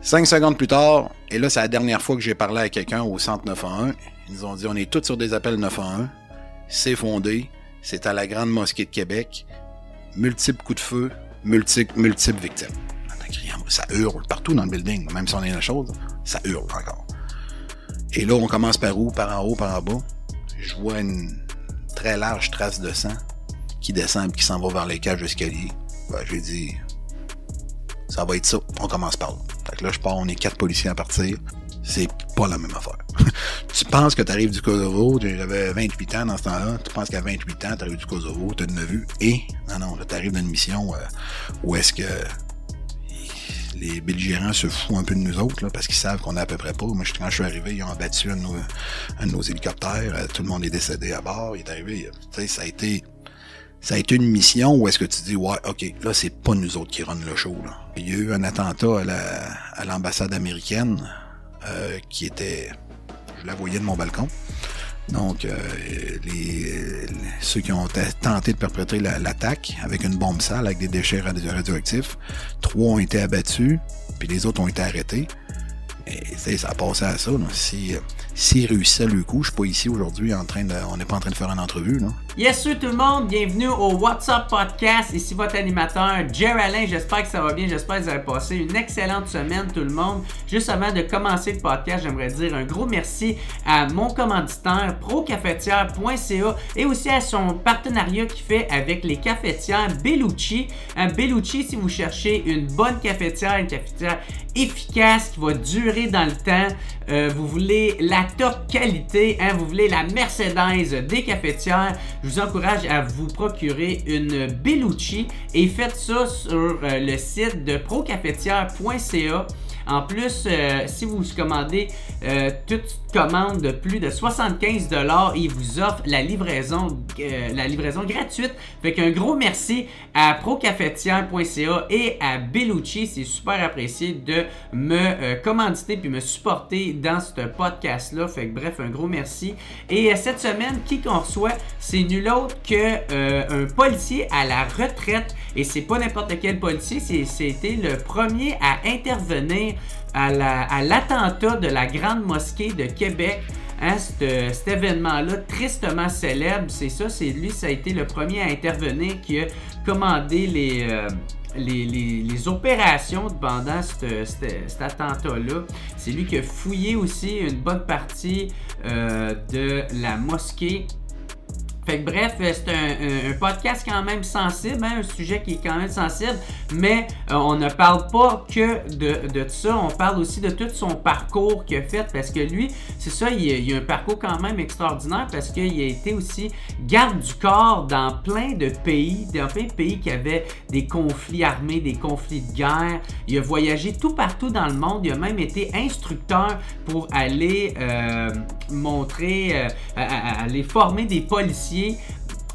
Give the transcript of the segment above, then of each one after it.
Cinq secondes plus tard, et là, c'est la dernière fois que j'ai parlé à quelqu'un au centre 911. Ils nous ont dit on est tous sur des appels 911. C'est fondé. C'est à la Grande Mosquée de Québec. Multiples coups de feu, multiples, multiples victimes. Ça hurle partout dans le building, même si on est la chose, ça hurle encore. Et là, on commence par où? Par en haut, par en bas. Je vois une très large trace de sang qui descend et qui s'en va vers les cages d'escalier. Ben, j'ai dit, ça va être ça. On commence par là là, je pars, on est quatre policiers à partir. C'est pas la même affaire. tu penses que tu arrives du Kosovo, j'avais 28 ans dans ce temps-là, tu penses qu'à 28 ans, tu arrives du Kosovo, tu as une vue, et non, non, tu d'une mission euh, où est-ce que les belligérants se foutent un peu de nous autres parce qu'ils savent qu'on est à peu près pas. Moi, quand je suis arrivé, ils ont abattu un de, nos, hélicoptères. Euh, tout le monde est décédé à bord. Il est arrivé. Euh, tu sais Ça a été ça a été une mission ou est-ce que tu dis, ouais, OK, là, c'est pas nous autres qui run le show. Là. Il y a eu un attentat à l'ambassade américaine euh, qui était. Je la voyais de mon balcon. Donc, euh, les, ceux qui ont tenté de perpétrer l'attaque avec une bombe sale, avec des déchets radioactifs, trois ont été abattus, puis les autres ont été arrêtés. Et ça a passé à ça. Euh, s'ils si, réussissaient le coup, je suis pas ici aujourd'hui en train de. On n'est pas en train de faire une entrevue. Là. Yes, tout le monde, bienvenue au WhatsApp Podcast. Ici votre animateur, Jerry J'espère que ça va bien. J'espère que vous avez passé une excellente semaine, tout le monde. Juste avant de commencer le podcast, j'aimerais dire un gros merci à mon commanditaire, procafetière.ca, et aussi à son partenariat qu'il fait avec les cafetières Bellucci. Un euh, Bellucci, si vous cherchez une bonne cafetière, une cafetière efficace qui va durer dans le temps, euh, vous voulez la top qualité, hein, vous voulez la Mercedes des cafetières, vous encourage à vous procurer une Bellucci et faites ça sur euh, le site de procafetière.ca. En plus, euh, si vous commandez euh, toute commande de plus de 75$, il vous offre la livraison, euh, la livraison gratuite. Fait un gros merci à procafetière.ca et à Bellucci. C'est super apprécié de me euh, commanditer puis me supporter dans ce podcast-là. Fait que bref, un gros merci. Et cette semaine, qui qu'on reçoit, c'est nul autre que un policier à la retraite. Et c'est pas n'importe quel policier, c'était le premier à intervenir à l'attentat de la Grande Mosquée de Québec. Hein, cet, événement-là, tristement célèbre, c'est ça, c'est lui, ça a été le premier à intervenir qui a commandé les, euh, opérations pendant cet attentat-là. C'est lui qui a fouillé aussi une bonne partie euh, de la mosquée bref, euh, c'est un, podcast quand même sensible, hein, un sujet qui est quand même sensible, mais euh, on ne parle pas que de, de, ça, on parle aussi de tout son parcours qu'il a fait, parce que lui, c'est ça, il, a un parcours quand même extraordinaire, parce qu'il a été aussi garde du corps dans plein de pays, dans plein de pays qui avaient des conflits armés, des conflits de guerre. Il a voyagé tout partout dans le monde, il a même été instructeur pour aller euh, montrer, aller former des policiers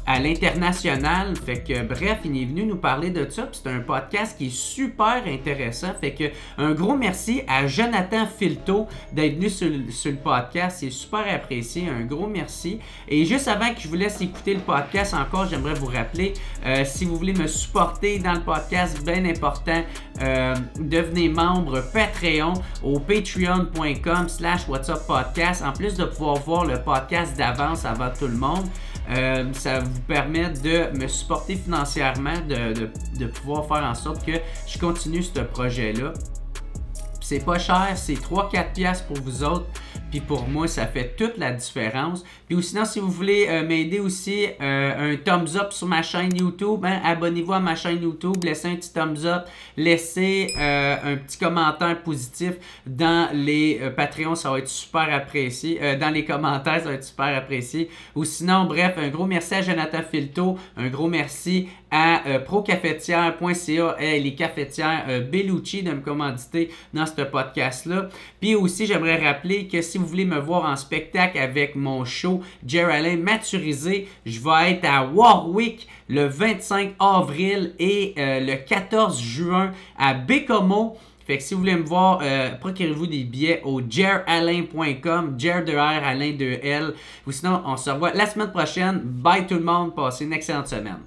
à l'international. Fait que bref, il est venu nous parler de ça. C'est un podcast qui est super intéressant. Fait que un gros merci à Jonathan Filto d'être venu sur, le podcast. C'est super apprécié. Un gros merci. Et juste avant que je vous laisse écouter le podcast encore, j'aimerais vous rappeler, euh, si vous voulez me supporter dans le podcast, bien important, euh, devenez membre Patreon au patreon.com slash WhatsApp Podcast. En plus de pouvoir voir le podcast d'avance avant tout le monde. Euh, ça vous permet de me supporter financièrement, de, de pouvoir faire en sorte que je continue ce projet-là. C'est pas cher, c'est 3-4 piastres pour vous autres. Puis pour moi, ça fait toute la différence. Puis sinon, si vous voulez euh, m'aider aussi, euh, un thumbs up sur ma chaîne YouTube, hein, abonnez-vous à ma chaîne YouTube, laissez un petit thumbs up, laissez euh, un petit commentaire positif dans les Patreons, ça va être super apprécié. dans les commentaires, ça va être super apprécié. Ou sinon, bref, un gros merci à Jonathan Filto, un gros merci à euh, procafetière.ca et euh, les cafetières euh, Bellucci de me commanditer dans ce podcast-là. Puis aussi, j'aimerais rappeler que si vous voulez me voir en spectacle avec mon show Alain Maturisé, je vais être à Warwick le 25 avril et le 14 juin à Bécomo. Fait que si vous voulez me voir, procurez-vous des billets au jeralain.com, jer de R, Alain de L. Ou sinon, on se revoit la semaine prochaine. Bye tout le monde, passez une excellente semaine.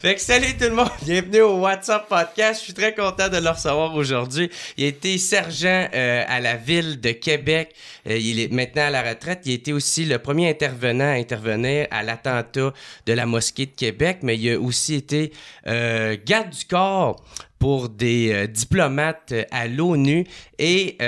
Fait salut tout le monde, bienvenue au WhatsApp Podcast. Je suis très content de le recevoir aujourd'hui. Il a été sergent euh, à la ville de Québec. Euh, il est maintenant à la retraite. Il a été aussi le premier intervenant à intervenir à l'attentat de la mosquée de Québec, mais il a aussi été euh, garde du corps pour des diplomates à l'ONU et il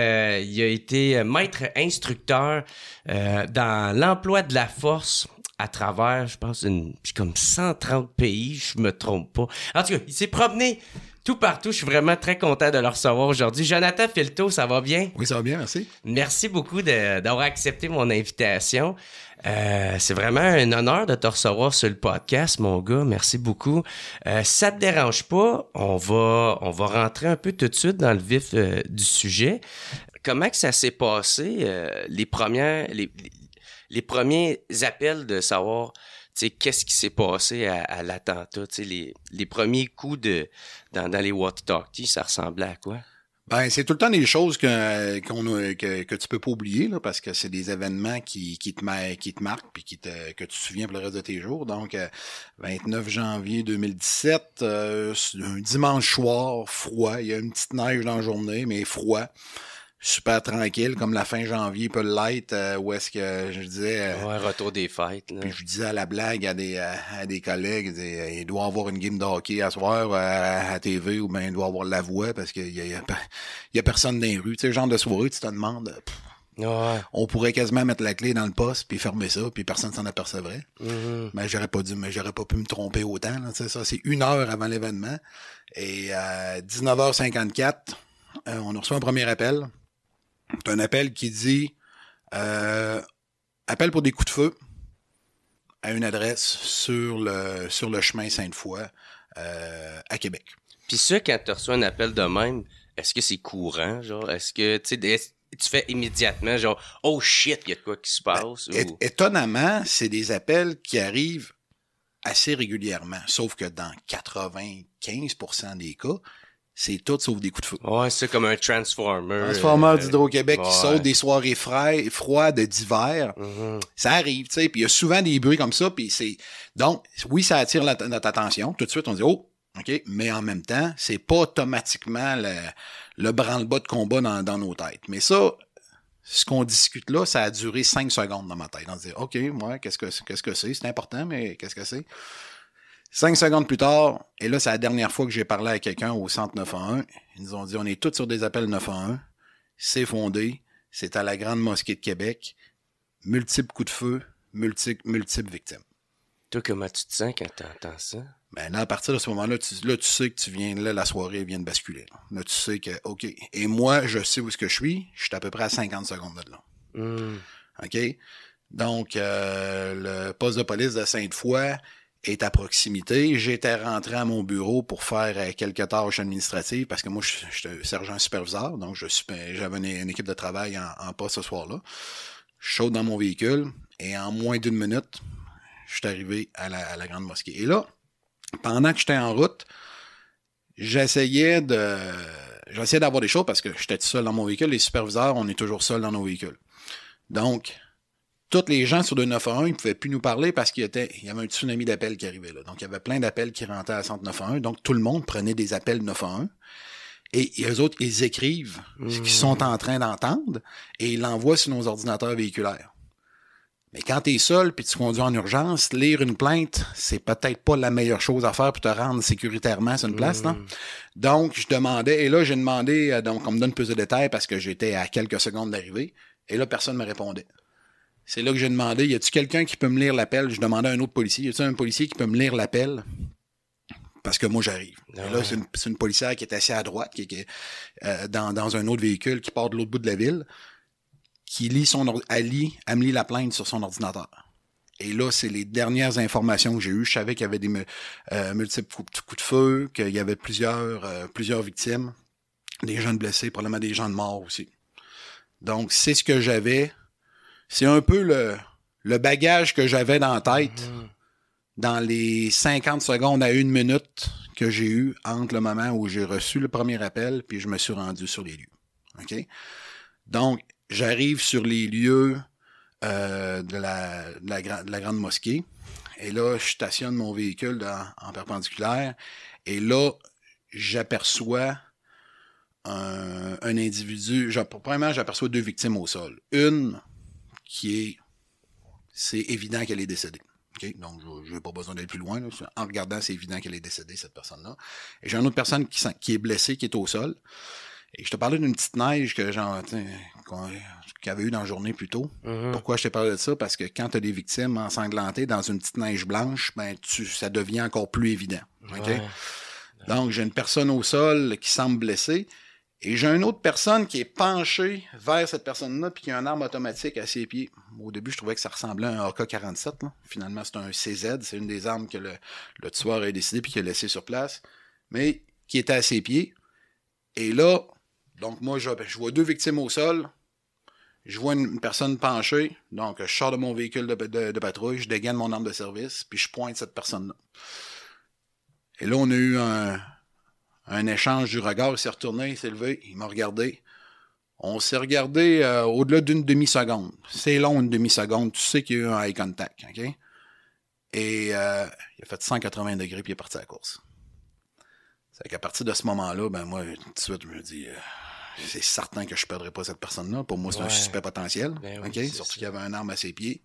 a été maître instructeur dans l'emploi de la force à travers, je pense, une, comme 130 pays, je me trompe pas. En tout cas, il s'est promené tout partout. Je suis vraiment très content de le recevoir aujourd'hui. Jonathan Filto, ça va bien? Oui, ça va bien, merci. Merci beaucoup d'avoir accepté mon invitation. Euh, c'est vraiment un honneur de te recevoir sur le podcast, mon gars. Merci beaucoup. Euh, ça te dérange pas, on va, on va rentrer un peu tout de suite dans le vif euh, du sujet. Comment que ça s'est passé, euh, les premières, les premiers appels de savoir qu'est-ce qui s'est passé à, l'attentat, les, les premiers coups de, dans, les walkie ça ressemblait à quoi? Ben, c'est tout le temps des choses que, tu que, tu peux pas oublier, là, parce que c'est des événements qui, qui, te, marquent puis qui que tu te souviens pour le reste de tes jours. Donc, 29 euh, janvier 2017, euh, un dimanche soir, froid. Il y a une petite neige dans la journée, mais froid super tranquille, comme la fin janvier peut l'être, light, euh, où est-ce que je disais... Euh, retour des fêtes. Puis je disais à la blague à des, euh, des collègues, il doit avoir une game de hockey à soir à, TV, ou bien il doit avoir la voix, parce qu'il n'y a, personne dans les rues. Tu sais, genre de soirée, tu te demandes... On pourrait quasiment mettre la clé dans le poste puis fermer ça puis personne s'en apercevrait. Mm-hmm. Mais j'aurais pas dû, mais j'aurais pas pu me tromper autant. Là, ça, c'est une heure avant l'événement et à 19h54, on reçoit un premier appel c'est un appel qui dit euh, appel pour des coups de feu à une adresse sur le, sur le chemin Sainte-Foy euh, à Québec. Puis ça, quand tu reçois un appel de même, est-ce que c'est courant? Genre, est-ce que tu fais immédiatement genre Oh shit, il y a de quoi qui se ben, passe? Étonnamment, c'est des appels qui arrivent assez régulièrement, sauf que dans 95% des cas, c'est tout sauf des coups de feu. Ouais, c'est comme un Transformer. Transformer euh, d'Hydro-Québec qui saute des soirées froides d'hiver. Mhm. Ça arrive, tu sais. Puis il y a souvent des bruits comme ça. Puis c'est. Donc, oui, ça attire notre attention. Tout de suite, on dit, oh, OK. Mais en même temps, c'est pas automatiquement le, le branle-bas de combat dans, dans, nos têtes. Mais ça, ce qu'on discute là, ça a duré cinq secondes dans ma tête. On dit, OK, moi, que Qu'est-ce que c'est? C'est important, mais qu'est-ce que c'est? Cinq secondes plus tard, et là, c'est la dernière fois que j'ai parlé à quelqu'un au centre 911. Ils nous ont dit, on est tous sur des appels 911. C'est fondé. C'est à la Grande Mosquée de Québec. Multiples coups de feu, multiples, victimes. Toi, comment tu te sens quand tu entends ça? Ben là, à partir de ce moment-là, tu, tu sais que tu viens, là, la soirée vient de basculer. Là. tu sais que, OK. Et moi, je sais où ce que je suis. Je suis à peu près à 50 secondes de là. Hmm. OK? Donc, euh, le poste de police de Sainte-Foy, est à proximité. J'étais rentré à mon bureau pour faire euh, quelques tâches administratives parce que moi, je, suis sergent superviseur, donc euh, j'avais une, équipe de travail en, poste ce soir-là. Je dans mon véhicule et en moins d'une minute, je suis arrivé à la, Grande Mosquée. Et là, pendant que j'étais en route, j'essayais de j'essayais d'avoir des choses parce que j'étais seul dans mon véhicule. Les superviseurs, on est toujours seul dans nos véhicules. Donc, toutes les gens sur le 911, ils ne pouvaient plus nous parler parce qu'il y, avait un tsunami d'appels qui arrivait là. Donc, il y avait plein d'appels qui rentraient à centre 911. Donc, tout le monde prenait des appels 911. Et, et eux autres, ils écrivent ce qu'ils mmh. sont en train d'entendre et ils l'envoient sur nos ordinateurs véhiculaires. Mais quand tu es seul puis tu conduis en urgence, lire une plainte, c'est peut-être pas la meilleure chose à faire pour te rendre sécuritairement sur une place. Mmh. Donc, je demandais, et là, j'ai demandé, euh, donc, on me donne plus de détails parce que j'étais à quelques secondes d'arrivée, et là, personne ne me répondait. C'est là que j'ai demandé y a-tu quelqu'un qui peut me lire l'appel Je demandais à un autre policier y a-tu un policier qui peut me lire l'appel parce que moi j'arrive. Ah là, c'est une, policière qui est assise à droite, qui, est euh, dans, un autre véhicule, qui part de l'autre bout de la ville, qui lit son elle, lit, elle me lit la plainte sur son ordinateur. Et là, c'est les dernières informations que j'ai eues. Je savais qu'il y avait des euh, multiples coups de feu, qu'il y avait plusieurs, euh, plusieurs victimes, des jeunes blessés, probablement des gens morts aussi. Donc, c'est ce que j'avais c'est un peu le, bagage que j'avais dans la tête mhm. dans les 50 secondes à une minute que j'ai eu entre le moment où j'ai reçu le premier appel puis je me suis rendu sur les lieux. OK? Donc, j'arrive sur les lieux euh, de, la, Grande Mosquée et là, je stationne mon véhicule en perpendiculaire et là, j'aperçois un, un, individu. Premièrement, j'aperçois deux victimes au sol. Une qui est, c'est évident qu'elle est décédée. Donc, je n'ai pas besoin d'aller plus loin. En regardant, c'est évident qu'elle est décédée, cette personne-là. j'ai une autre personne qui, est blessée, qui est au sol. Et je te parlais d'une petite neige que qu'il avait eu dans la journée plus tôt. Mm-hmm. Pourquoi je te parlé de ça? Parce que quand tu as des victimes ensanglantées dans une petite neige blanche, ben, ça devient encore plus évident. Donc, j'ai une personne au sol qui semble blessée. Et j'ai une autre personne qui est penchée vers cette personne-là, puis qui a une arme automatique à ses pieds. Au début, je trouvais que ça ressemblait à un AK-47. Finalement, c'est un CZ. C'est une des armes que le, le tueur a décidé, puis qu'il a laissé sur place. Mais qui était à ses pieds. Et là, donc moi, je, vois deux victimes au sol. Je vois une, personne penchée. Donc, je sors de mon véhicule de, patrouille, je dégaine mon arme de service, puis je pointe cette personne-là. Et là, on a eu un, un échange du regard. Il s'est retourné, il s'est levé, il m'a regardé. On s'est regardé euh, au-delà d'une demi-seconde. C'est long, une demi-seconde. Tu sais qu'il y a eu un eye contact. OK? Et euh, il a fait 180 degrés puis il est parti à la course. C'est qu'à partir de ce moment-là, ben moi, tout de suite, je me dis, euh, c'est certain que je ne perdrai pas cette personne-là. Pour moi, c'est un suspect potentiel. Ben Surtout qu'il avait un arme à ses pieds.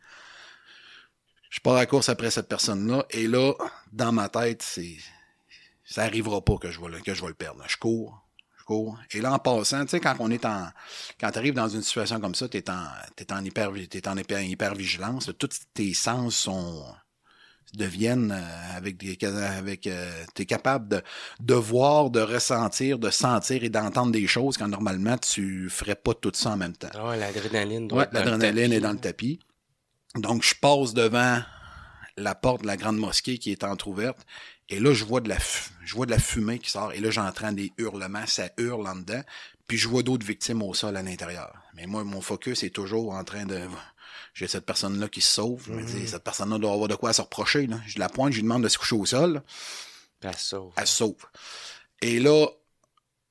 Je pars à la course après cette personne-là. Et là, dans ma tête, c'est ça n'arrivera pas que je, vais, que je le perdre. Je cours, je cours. Et là, en passant, tu sais, quand on est en. Quand tu arrives dans une situation comme ça, tu es en, en, hyper, hyper, hypervigilance. tous tes sens sont deviennent euh, avec des avec euh, t'es capable de, de voir de ressentir de sentir et d'entendre des choses quand normalement tu ferais pas tout ça en même temps ah Oui, l'adrénaline l'adrénaline est dans le tapis donc je passe devant la porte de la grande mosquée qui est entr'ouverte et là, je vois de la, je vois de la fumée qui sort. Et là, j'entends des hurlements. Ça hurle en dedans. Puis je vois d'autres victimes au sol à l'intérieur. Mais moi, mon focus est toujours en train de. J'ai cette personne-là qui se sauve. Mm-hmm. cette personne-là doit avoir de quoi se reprocher. Je la pointe, je lui demande de se coucher au sol. elle sauve. Elle sauve. Et là,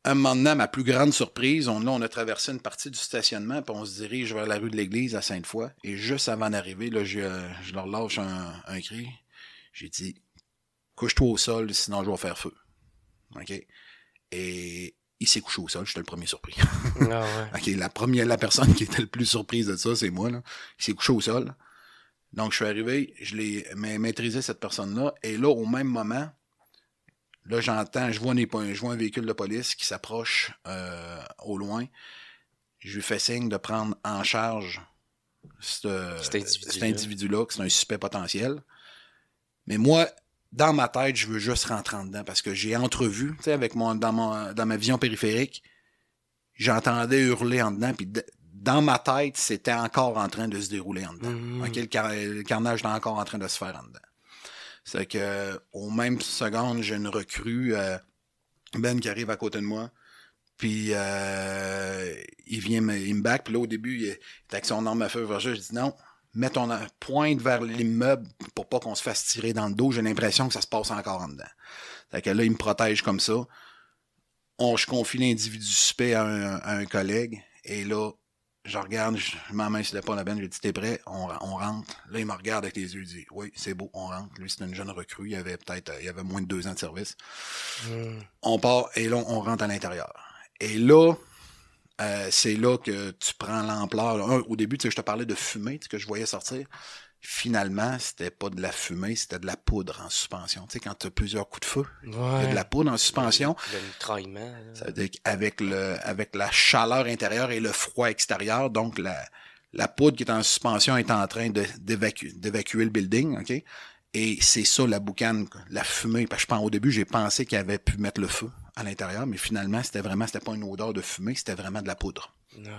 un moment donné, ma plus grande surprise, on, on a traversé une partie du stationnement, puis on se dirige vers la rue de l'église à Sainte-Foy. Et juste avant d'arriver, là, je, euh, je leur lâche un, un cri. J'ai dit couche-toi au sol, sinon je vais faire feu. OK? Et il s'est couché au sol, j'étais le premier surpris. ah OK, la première, la personne qui était le plus surprise de ça, c'est moi, là. Il s'est couché au sol. Donc, je suis arrivé, je l'ai maîtrisé, cette personne-là. Et là, au même moment, là, j'entends, je vois, un, véhicule de police qui s'approche euh, au loin. Je lui fais signe de prendre en charge cet individu-là, que c'est un suspect potentiel. Mais moi, dans ma tête, je veux juste rentrer en dedans parce que j'ai entrevu, tu sais, avec mon, dans, ma vision périphérique, j'entendais hurler en dedans, puis dans ma tête, c'était encore en train de se dérouler en dedans. Mm-hmm. le, carnage était encore en train de se faire en dedans. C'est que, au même seconde, j'ai une recrue, euh, Ben, qui arrive à côté de moi. Puis euh, il vient me, il me back. Puis là, au début, il, il avec son arme à feu. Je dis non, mettre un pointe vers l'immeuble pour pas qu'on se fasse tirer dans le dos. J'ai l'impression que ça se passe encore en dedans. Fait que là, il me protège comme ça. On, je confie l'individu suspect à un, collègue. Et là, je regarde, je m'en main sur pas à benne, je lui dis, t'es prêt? On, rentre. Là, il me regarde avec les yeux, il dit, oui, c'est beau, on rentre. Lui, c'était une jeune recrue, il avait peut-être, euh, il avait moins de deux ans de service. Mmh. On part, et là, on rentre à l'intérieur. Et là, euh, c'est là que tu prends l'ampleur. Au début, tu sais, je te parlais de fumée, ce que je voyais sortir. Finalement, c'était pas de la fumée, c'était de la poudre en suspension. Tu sais, quand tu as plusieurs coups de feu, de la poudre en suspension. Ça veut dire qu'avec le, avec la chaleur intérieure et le froid extérieur, donc la, la poudre qui est en suspension est en train d'évacuer le building, OK? Et c'est ça la boucane, la fumée. Parce que au début, j'ai pensé qu'il avait pu mettre le feu à l'intérieur, mais finalement, c'était vraiment, c'était pas une odeur de fumée, c'était vraiment de la poudre. Ah,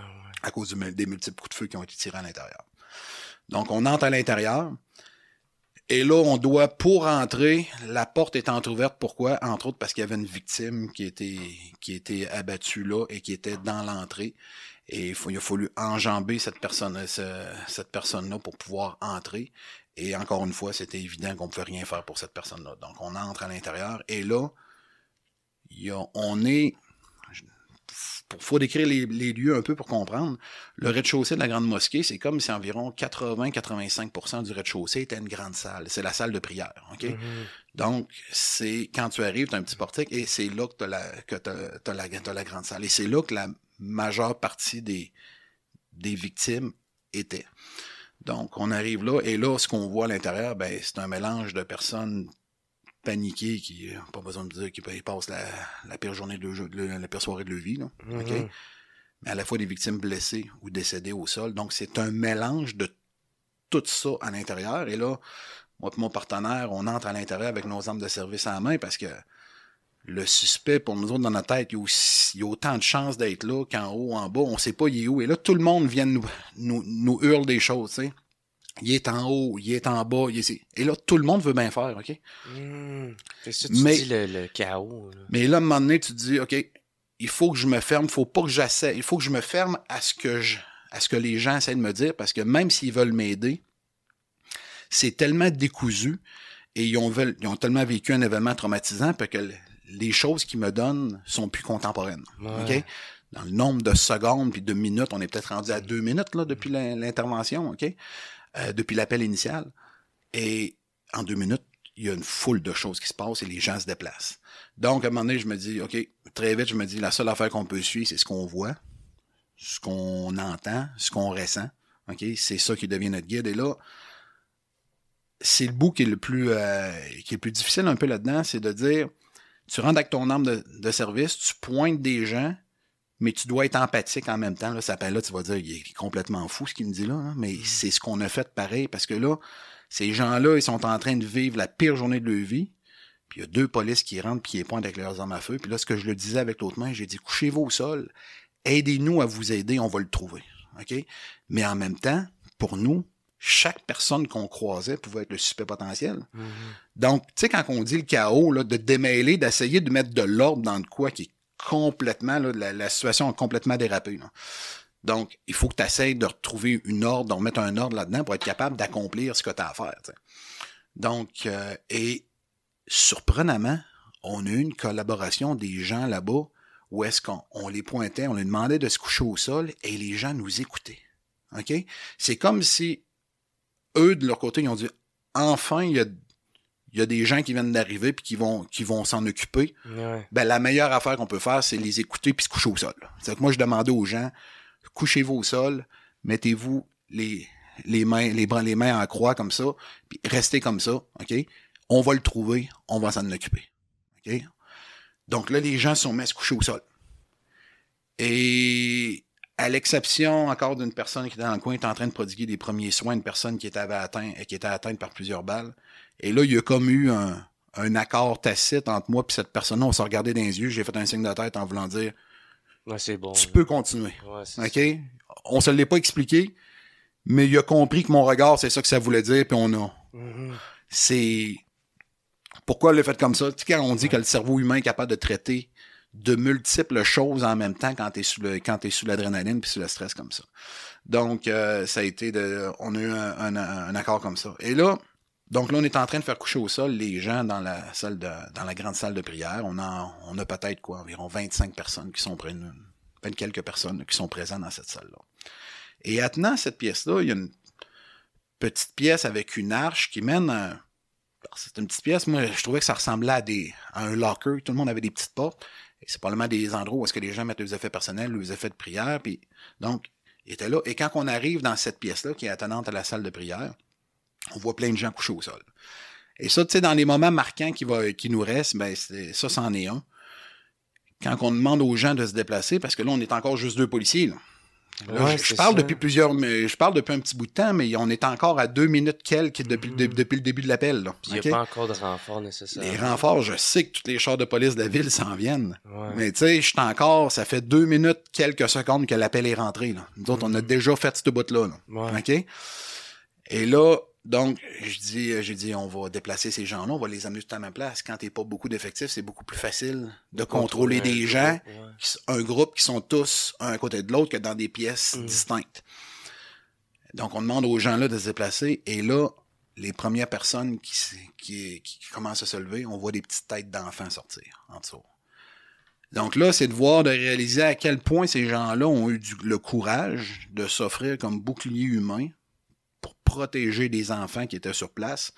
à cause des multiples coups de feu qui ont été tirés à l'intérieur. Donc, on entre à l'intérieur. Et là, on doit, pour entrer, la porte est entr'ouverte. Pourquoi? Entre autres parce qu'il y avait une victime qui était, qui était abattue là et qui était dans l'entrée. Et il, faut, a fallu enjamber cette personne, cette personne-là pour pouvoir entrer. Et encore une fois, c'était évident qu'on ne pouvait rien faire pour cette personne-là. Donc, on entre à l'intérieur et là, on est. Il faut décrire les, lieux un peu pour comprendre. Le rez-de-chaussée de la Grande Mosquée, c'est comme si environ 80-85 du rez-de-chaussée était une grande salle. C'est la salle de prière. OK? Mm-hmm. Donc, c'est quand tu arrives, tu as un petit portique et c'est là que tu as, la grande salle. Et c'est là que la majeure partie des victimes étaient. Donc, on arrive là, et là, ce qu'on voit à l'intérieur, ben, c'est un mélange de personnes paniquées qui, euh, pas besoin de dire, qu'ils passent la, pire journée de la pire soirée de leur vie, mhm. Mais à la fois des victimes blessées ou décédées au sol. Donc, c'est un mélange de tout ça à l'intérieur. Et là, moi et mon partenaire, on entre à l'intérieur avec nos armes de service en main parce que le suspect, pour nous autres, dans notre tête, il y a, autant de chances d'être là qu'en haut, en bas, on sait pas il est où. Et là, tout le monde vient nous, nous, hurle des choses, tu Il est en haut, il est en bas, il Et là, tout le monde veut bien faire, OK? c'est hmm. mais, le, chaos. Mais là, à un moment donné, tu te dis, OK, il faut que je me ferme, Il faut pas que j'essaie, il faut que je me ferme à ce que je, à ce que les gens essaient de me dire, parce que même s'ils veulent m'aider, c'est tellement décousu et ils ont, ils ont tellement vécu un événement traumatisant que les choses qui me donnent sont plus contemporaines. Dans le nombre de secondes puis de minutes, on est peut-être rendu à deux minutes là, depuis l'intervention, OK? Euh, depuis l'appel initial. Et en deux minutes, il y a une foule de choses qui se passent et les gens se déplacent. Donc, à un moment donné, je me dis, OK, très vite, je me dis, la seule affaire qu'on peut suivre, c'est ce qu'on voit, ce qu'on entend, ce qu'on ressent. OK? C'est ça qui devient notre guide. Et là, c'est le bout qui est le plus, euh, qui est le plus difficile un peu là-dedans, c'est de dire, tu rentres avec ton arme de, service, tu pointes des gens, mais tu dois être empathique en même temps. Là, ça là, tu vas dire, il est complètement fou ce qu'il me dit là, mais mm. c'est ce qu'on a fait pareil, parce que là, ces gens-là, ils sont en train de vivre la pire journée de leur vie. Puis il y a deux polices qui rentrent puis qui pointent avec leurs armes à feu. Puis là, ce que je le disais avec l'autre main, j'ai dit couchez-vous au sol, aidez-nous à vous aider, on va le trouver. OK? Mais en même temps, pour nous, chaque personne qu'on croisait pouvait être le suspect potentiel. Mm-hmm. Donc, tu sais, quand on dit le chaos, de démêler, d'essayer de mettre de l'ordre dans le quoi qui est complètement, la, situation a complètement dérapé. Donc, il faut que tu essayes de retrouver une ordre, de mettre un ordre là-dedans pour être capable d'accomplir ce que tu as à faire. Donc, euh, et surprenamment, on a eu une collaboration des gens là-bas où est-ce qu'on les pointait, on les demandait de se coucher au sol et les gens nous écoutaient. OK? C'est comme si eux, de leur côté, ils ont dit enfin, il y a, des gens qui viennent d'arriver puis qui vont, qui vont s'en occuper. Ben, la meilleure affaire qu'on peut faire, c'est les écouter puis se coucher au sol. cest que moi, je demandais aux gens couchez-vous au sol, mettez-vous les, les mains, les bras, les mains en croix comme ça, puis restez comme ça, OK? On va le trouver, on va s'en occuper. OK? Donc là, les gens sont mis à se coucher au sol. Et à l'exception encore d'une personne qui était dans le coin, était en train de prodiguer des premiers soins à une personne qui était, euh, qui était atteinte par plusieurs balles. Et là, il y a comme eu un, accord tacite entre moi et cette personne-là. On s'est regardé dans les yeux, j'ai fait un signe de tête en voulant dire c'est bon. Tu peux continuer. OK? On se l'est pas expliqué, mais il a compris que mon regard, c'est ça que ça voulait dire, puis on a. Mm-hmm. C'est. Pourquoi le l'a fait comme ça? Tu quand on dit que le cerveau humain est capable de traiter de multiples choses en même temps quand tu es sous l'adrénaline puis sous le stress comme ça. Donc, euh, ça a été de. On a eu un, accord comme ça. Et là, donc là, on est en train de faire coucher au sol les gens dans la salle dans la grande salle de prière. On a, on a peut-être quoi, environ 25 personnes qui sont près quelques personnes qui sont présentes dans cette salle-là. Et attenant cette pièce-là, il y a une petite pièce avec une arche qui mène. C'est une petite pièce. Moi, je trouvais que ça ressemblait à, des, à un locker. Tout le monde avait des petites portes c'est probablement des endroits où est-ce que les gens mettent leurs effets personnels, leurs effets de prière. Puis, donc, il était là. Et quand on arrive dans cette pièce-là, qui est attenante à la salle de prière, on voit plein de gens couchés au sol. Et ça, tu sais, dans les moments marquants qui, va, qui nous restent, ben, ça, c'en est un. Quand on demande aux gens de se déplacer, parce que là, on est encore juste deux policiers, euh, je, parle depuis plusieurs, je parle depuis un petit bout de temps, mais on est encore à deux minutes quelques depuis, le hmm. début de l'appel. Il n'y a pas encore de renfort nécessaire. Les renforts, je sais que tous les chars de police de la ville s'en viennent. Mais tu sais, je suis encore, ça fait deux minutes quelques secondes que l'appel est rentré. Là. Nous autres, on a hmm. déjà fait ce bout-là. Et là, donc, je dis, euh, j'ai dit, on va déplacer ces gens-là, on va les amener tout à la même place. Quand t'es pas beaucoup d'effectifs, c'est beaucoup plus facile de, contrôler, des gens, un groupe qui sont tous un à côté de l'autre que dans des pièces mm. distinctes. Donc, on demande aux gens-là de se déplacer. Et là, les premières personnes qui, qui, commencent à se lever, on voit des petites têtes d'enfants sortir en dessous. Donc là, c'est de voir, de réaliser à quel point ces gens-là ont eu le courage de s'offrir comme bouclier humain pour protéger les enfants qui étaient sur place.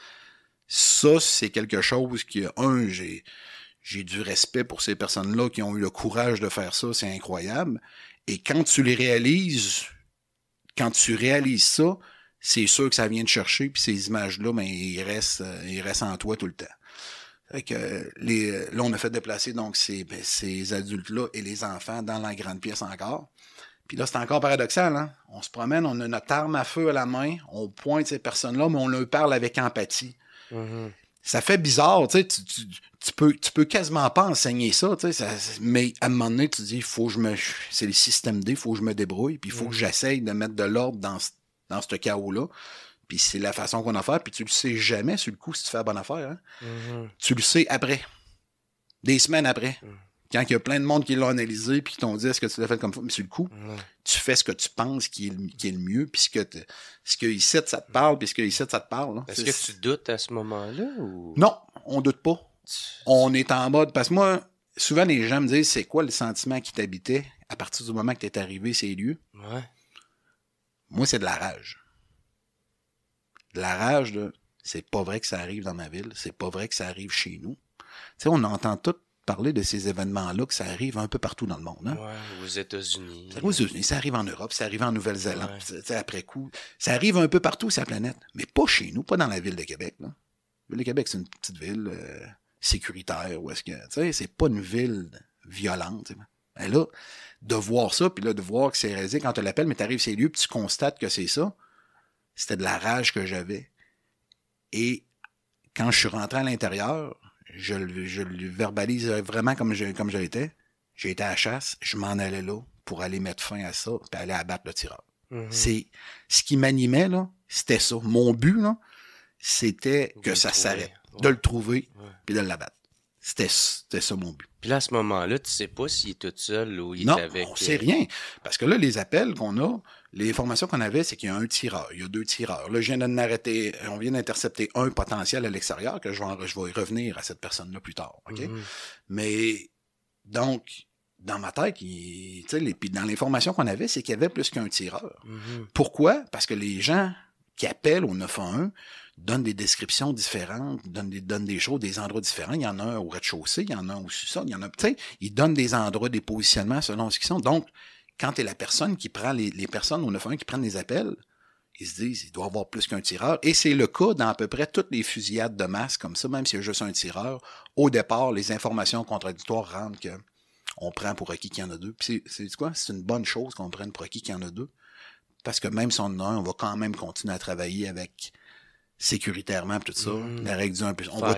Ça, c'est quelque chose qui, un, j'ai, j'ai du respect pour ces personnes-là qui ont eu le courage de faire ça, c'est incroyable. Et quand tu les réalises, quand tu réalises ça, c'est sûr que ça vient te chercher, puis ces images-là, mais ben, ils restent, euh, ils en toi tout le temps. là, on a fait déplacer donc ben, ces adultes-là et les enfants dans la grande pièce encore. Puis là, c'est encore paradoxal. Hein? On se promène, on a notre arme à feu à la main, on pointe ces personnes-là, mais on leur parle avec empathie. Mm-hmm. Ça fait bizarre, tu sais, tu, peux, tu peux quasiment pas enseigner ça, mais à un moment donné, tu dis, faut je me... C'est le système D, il faut que je me débrouille, puis il faut que mm-hmm. j'essaye de mettre de l'ordre dans, dans ce chaos-là. Puis c'est la façon qu'on a fait, puis tu le sais jamais sur le coup si tu fais la bonne affaire. Hein. Mm-hmm. Tu le sais après, des semaines après. Mm quand il y a plein de monde qui l'ont analysé puis qui t'ont dit est-ce que tu l'as fait comme ça, mais le coup, tu fais ce que tu penses qui est le, mieux, puis ce que ce ça te mm. parle, puis ce que ça te parle. Hein. Est-ce que tu doutes à ce moment-là ou... Non, on doute pas. On est en mode parce que moi, souvent les gens me disent c'est quoi le sentiment qui t'habitait à partir du moment que tu es arrivé ces lieux. Ouais. Moi, c'est de la rage. De la rage de c'est pas vrai que ça arrive dans ma ville, c'est pas vrai que ça arrive chez nous. Tu sais, on entend tout parler de ces événements-là, que ça arrive un peu partout dans le monde. Hein? aux États-Unis. Aux États-Unis, ça arrive en Europe, ça arrive en Nouvelle-Zélande, après coup. Ça arrive un peu partout sur la planète, mais pas chez nous, pas dans la ville de Québec. La ville de Québec, c'est une petite ville euh, sécuritaire, où est-ce que, tu sais, c'est pas une ville violente. Et là, de voir ça, puis là, de voir que c'est réalisé, quand tu l'appelles, mais tu arrives ces lieux, puis tu constates que c'est ça, c'était de la rage que j'avais. Et quand je suis rentré à l'intérieur, je, le verbalise vraiment comme je, comme l'étais. J'ai été à la chasse, je m'en allais là pour aller mettre fin à ça, puis aller abattre le tireur. Mhm. C'est ce qui m'animait là, c'était ça. Mon but là, c'était que ça s'arrête, de le trouver, et puis de l'abattre. C'était ça mon but. Puis là, à ce moment-là, tu sais pas s'il est tout seul ou il est avec. Non, on euh, sait rien. Parce que là, les appels qu'on a, les informations qu'on avait, c'est qu'il y a un tireur, il y a deux tireurs. Là, je viens d'arrêter, euh, on vient d'intercepter un potentiel à l'extérieur, que je vais, je vais revenir à cette personne-là plus tard. Mhm. Mais donc, dans ma tête, il, les, puis dans l'information qu'on avait, c'est qu'il y avait plus qu'un tireur. Mhm. Pourquoi? Parce que les gens qui appellent au 911 donnent des descriptions différentes, donnent des, des choses, des endroits différents. Il y en a un au rez-de-chaussée, il y en a un au sous-sol, il y en a, tu sais, ils donnent des endroits, des positionnements selon ce qu'ils sont. Donc, quand tu es la personne qui prend les, les personnes au 9-1 qui prennent les appels, ils se disent, qu'il doit y avoir plus qu'un tireur. Et c'est le cas dans à peu près toutes les fusillades de masse comme ça, même s'il y a juste un tireur. Au départ, les informations contradictoires rendent qu'on prend pour acquis qu'il y en a deux. Puis c'est quoi? C'est une bonne chose qu'on prenne pour acquis qu'il y en a deux. Parce que même si on en a un, on va quand même continuer à travailler avec sécuritairement tout ça. Mm-hmm. La règle du 1 plus. On va,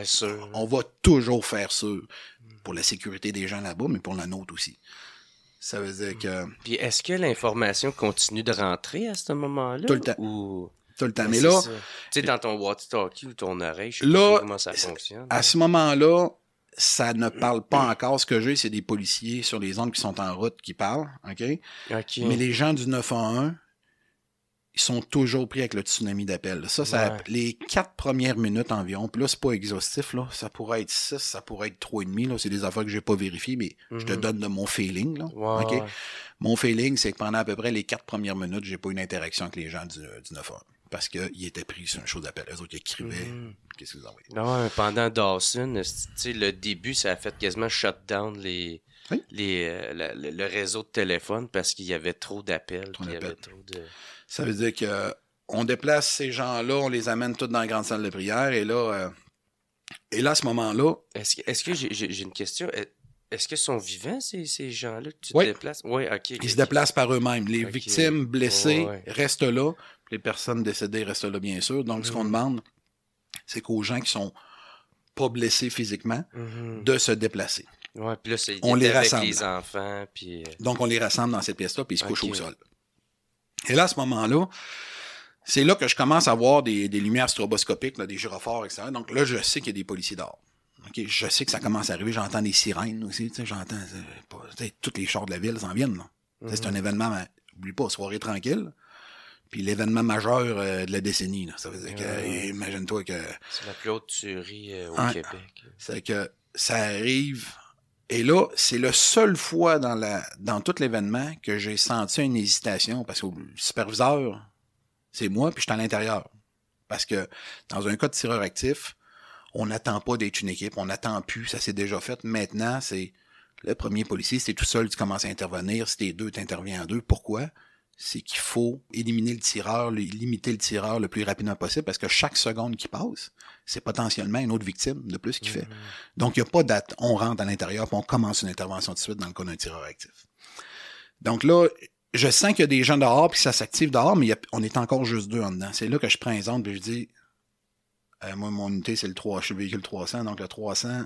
on va toujours faire ça pour la sécurité des gens là-bas, mais pour la nôtre aussi. Ça veut dire que. Mm. Puis est-ce que l'information continue de rentrer à ce moment-là? Tout temps. Ou... Tout le temps. Ben, Mais, là. Tu sais, dans ton what's talkie ou ton oreille, je sais là, pas comment ça fonctionne. À ce moment-là, ça ne parle pas encore. Ce que j'ai, c'est des policiers sur les ondes qui sont en route qui parlent. OK? OK. Mais les gens du 911, sont toujours pris avec le tsunami d'appels. Ça, les quatre premières minutes environ. Puis là, c'est pas exhaustif. Là. Ça pourrait être 6, ça pourrait être trois et demi, C'est des affaires que j'ai pas vérifiées, mais je te mhm. donne mon feeling. Mon feeling, c'est que pendant à peu près les quatre premières minutes, j'ai pas une interaction avec les gens du, euh, du 9 h parce qu'ils étaient pris sur un show d'appel. Eux autres, ils écrivaient. Mhm. Qu'est-ce vous Non, pendant Dawson, le début, ça a fait quasiment shutdown les, les, euh, le, réseau de téléphone parce qu'il y avait trop d'appels. Il y avait trop de... Ça veut dire que on déplace ces gens-là, on les amène tous dans la grande salle de prière, et là, euh, et là à ce moment-là. Est-ce que, j'ai une question? Est-ce qu'ils sont vivants, ces, gens-là que tu déplaces? Oui, OK. Ils se déplacent par eux-mêmes. Les victimes blessées restent là. Les personnes décédées restent là, bien sûr. Donc, ce qu'on mhm. demande, c'est qu'aux gens qui sont pas blessés physiquement, mhm. de se déplacer. Ouais, puis là, on les rassemble. enfants, puis... Euh, Donc, on les rassemble dans cette pièce-là, puis ils se couchent au sol. Et là, à ce moment-là, c'est là que je commence à voir des, lumières stroboscopiques, des gyrophares, etc. Donc là, je sais qu'il y a des policiers dehors. je sais que ça commence à arriver. J'entends des sirènes aussi. J'entends toutes les chars de la ville s'en viennent. C'est mhm. un événement, n'oublie pas, soirée tranquille. Puis l'événement majeur euh, de la décennie. Ça veut dire que, ah imagine-toi que. C'est la plus haute tuerie euh, au Québec. C'est que ça arrive et là, c'est la seule fois dans, la, dans tout l'événement que j'ai senti une hésitation parce que le superviseur, c'est moi, puis je suis à l'intérieur. Parce que dans un cas de tireur actif, on n'attend pas d'être une équipe, on n'attend plus, ça s'est déjà fait. Maintenant, c'est le premier policier, c'est tout seul, tu commences à intervenir. Si t'es deux, interviens en deux. Pourquoi? C'est qu'il faut éliminer le tireur, limiter le tireur le plus rapidement possible parce que chaque seconde qui passe, c'est potentiellement une autre victime de plus qui mm-hmm. fait. Donc, il n'y a pas date. On rentre à l'intérieur, et on commence une intervention tout de suite dans le cas d'un tireur actif. Donc là, je sens qu'il y a des gens dehors, puis ça s'active dehors, mais on est encore juste deux en dedans. C'est là que je prends exemple, et je dis, moi, mon unité, c'est le 3, je véhicule 300, donc le 300,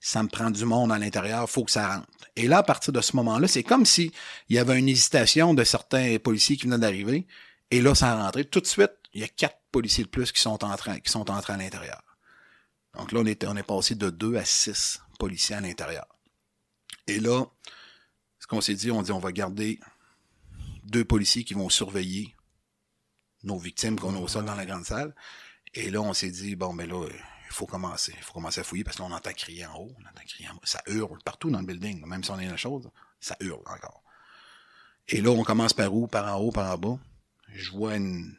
ça me prend du monde à l'intérieur, faut que ça rentre. Et là, à partir de ce moment-là, c'est comme s'il y avait une hésitation de certains policiers qui venaient d'arriver, et là, ça rentrait. Tout de suite, il y a quatre policiers de plus qui sont entrés, qui sont à l'intérieur. Donc là, on est, on est passé de deux à six policiers à l'intérieur. Et là, ce qu'on s'est dit, on dit on va garder deux policiers qui vont surveiller nos victimes qu'on a au sol dans la grande salle. Et là, on s'est dit, bon, mais ben là, il faut commencer. Il faut commencer à fouiller parce qu'on entend crier en haut, on entend crier en haut. Ça hurle partout dans le building, même si on est la chose, ça hurle encore. Et là, on commence par où? Par en haut, par en bas. Je vois une,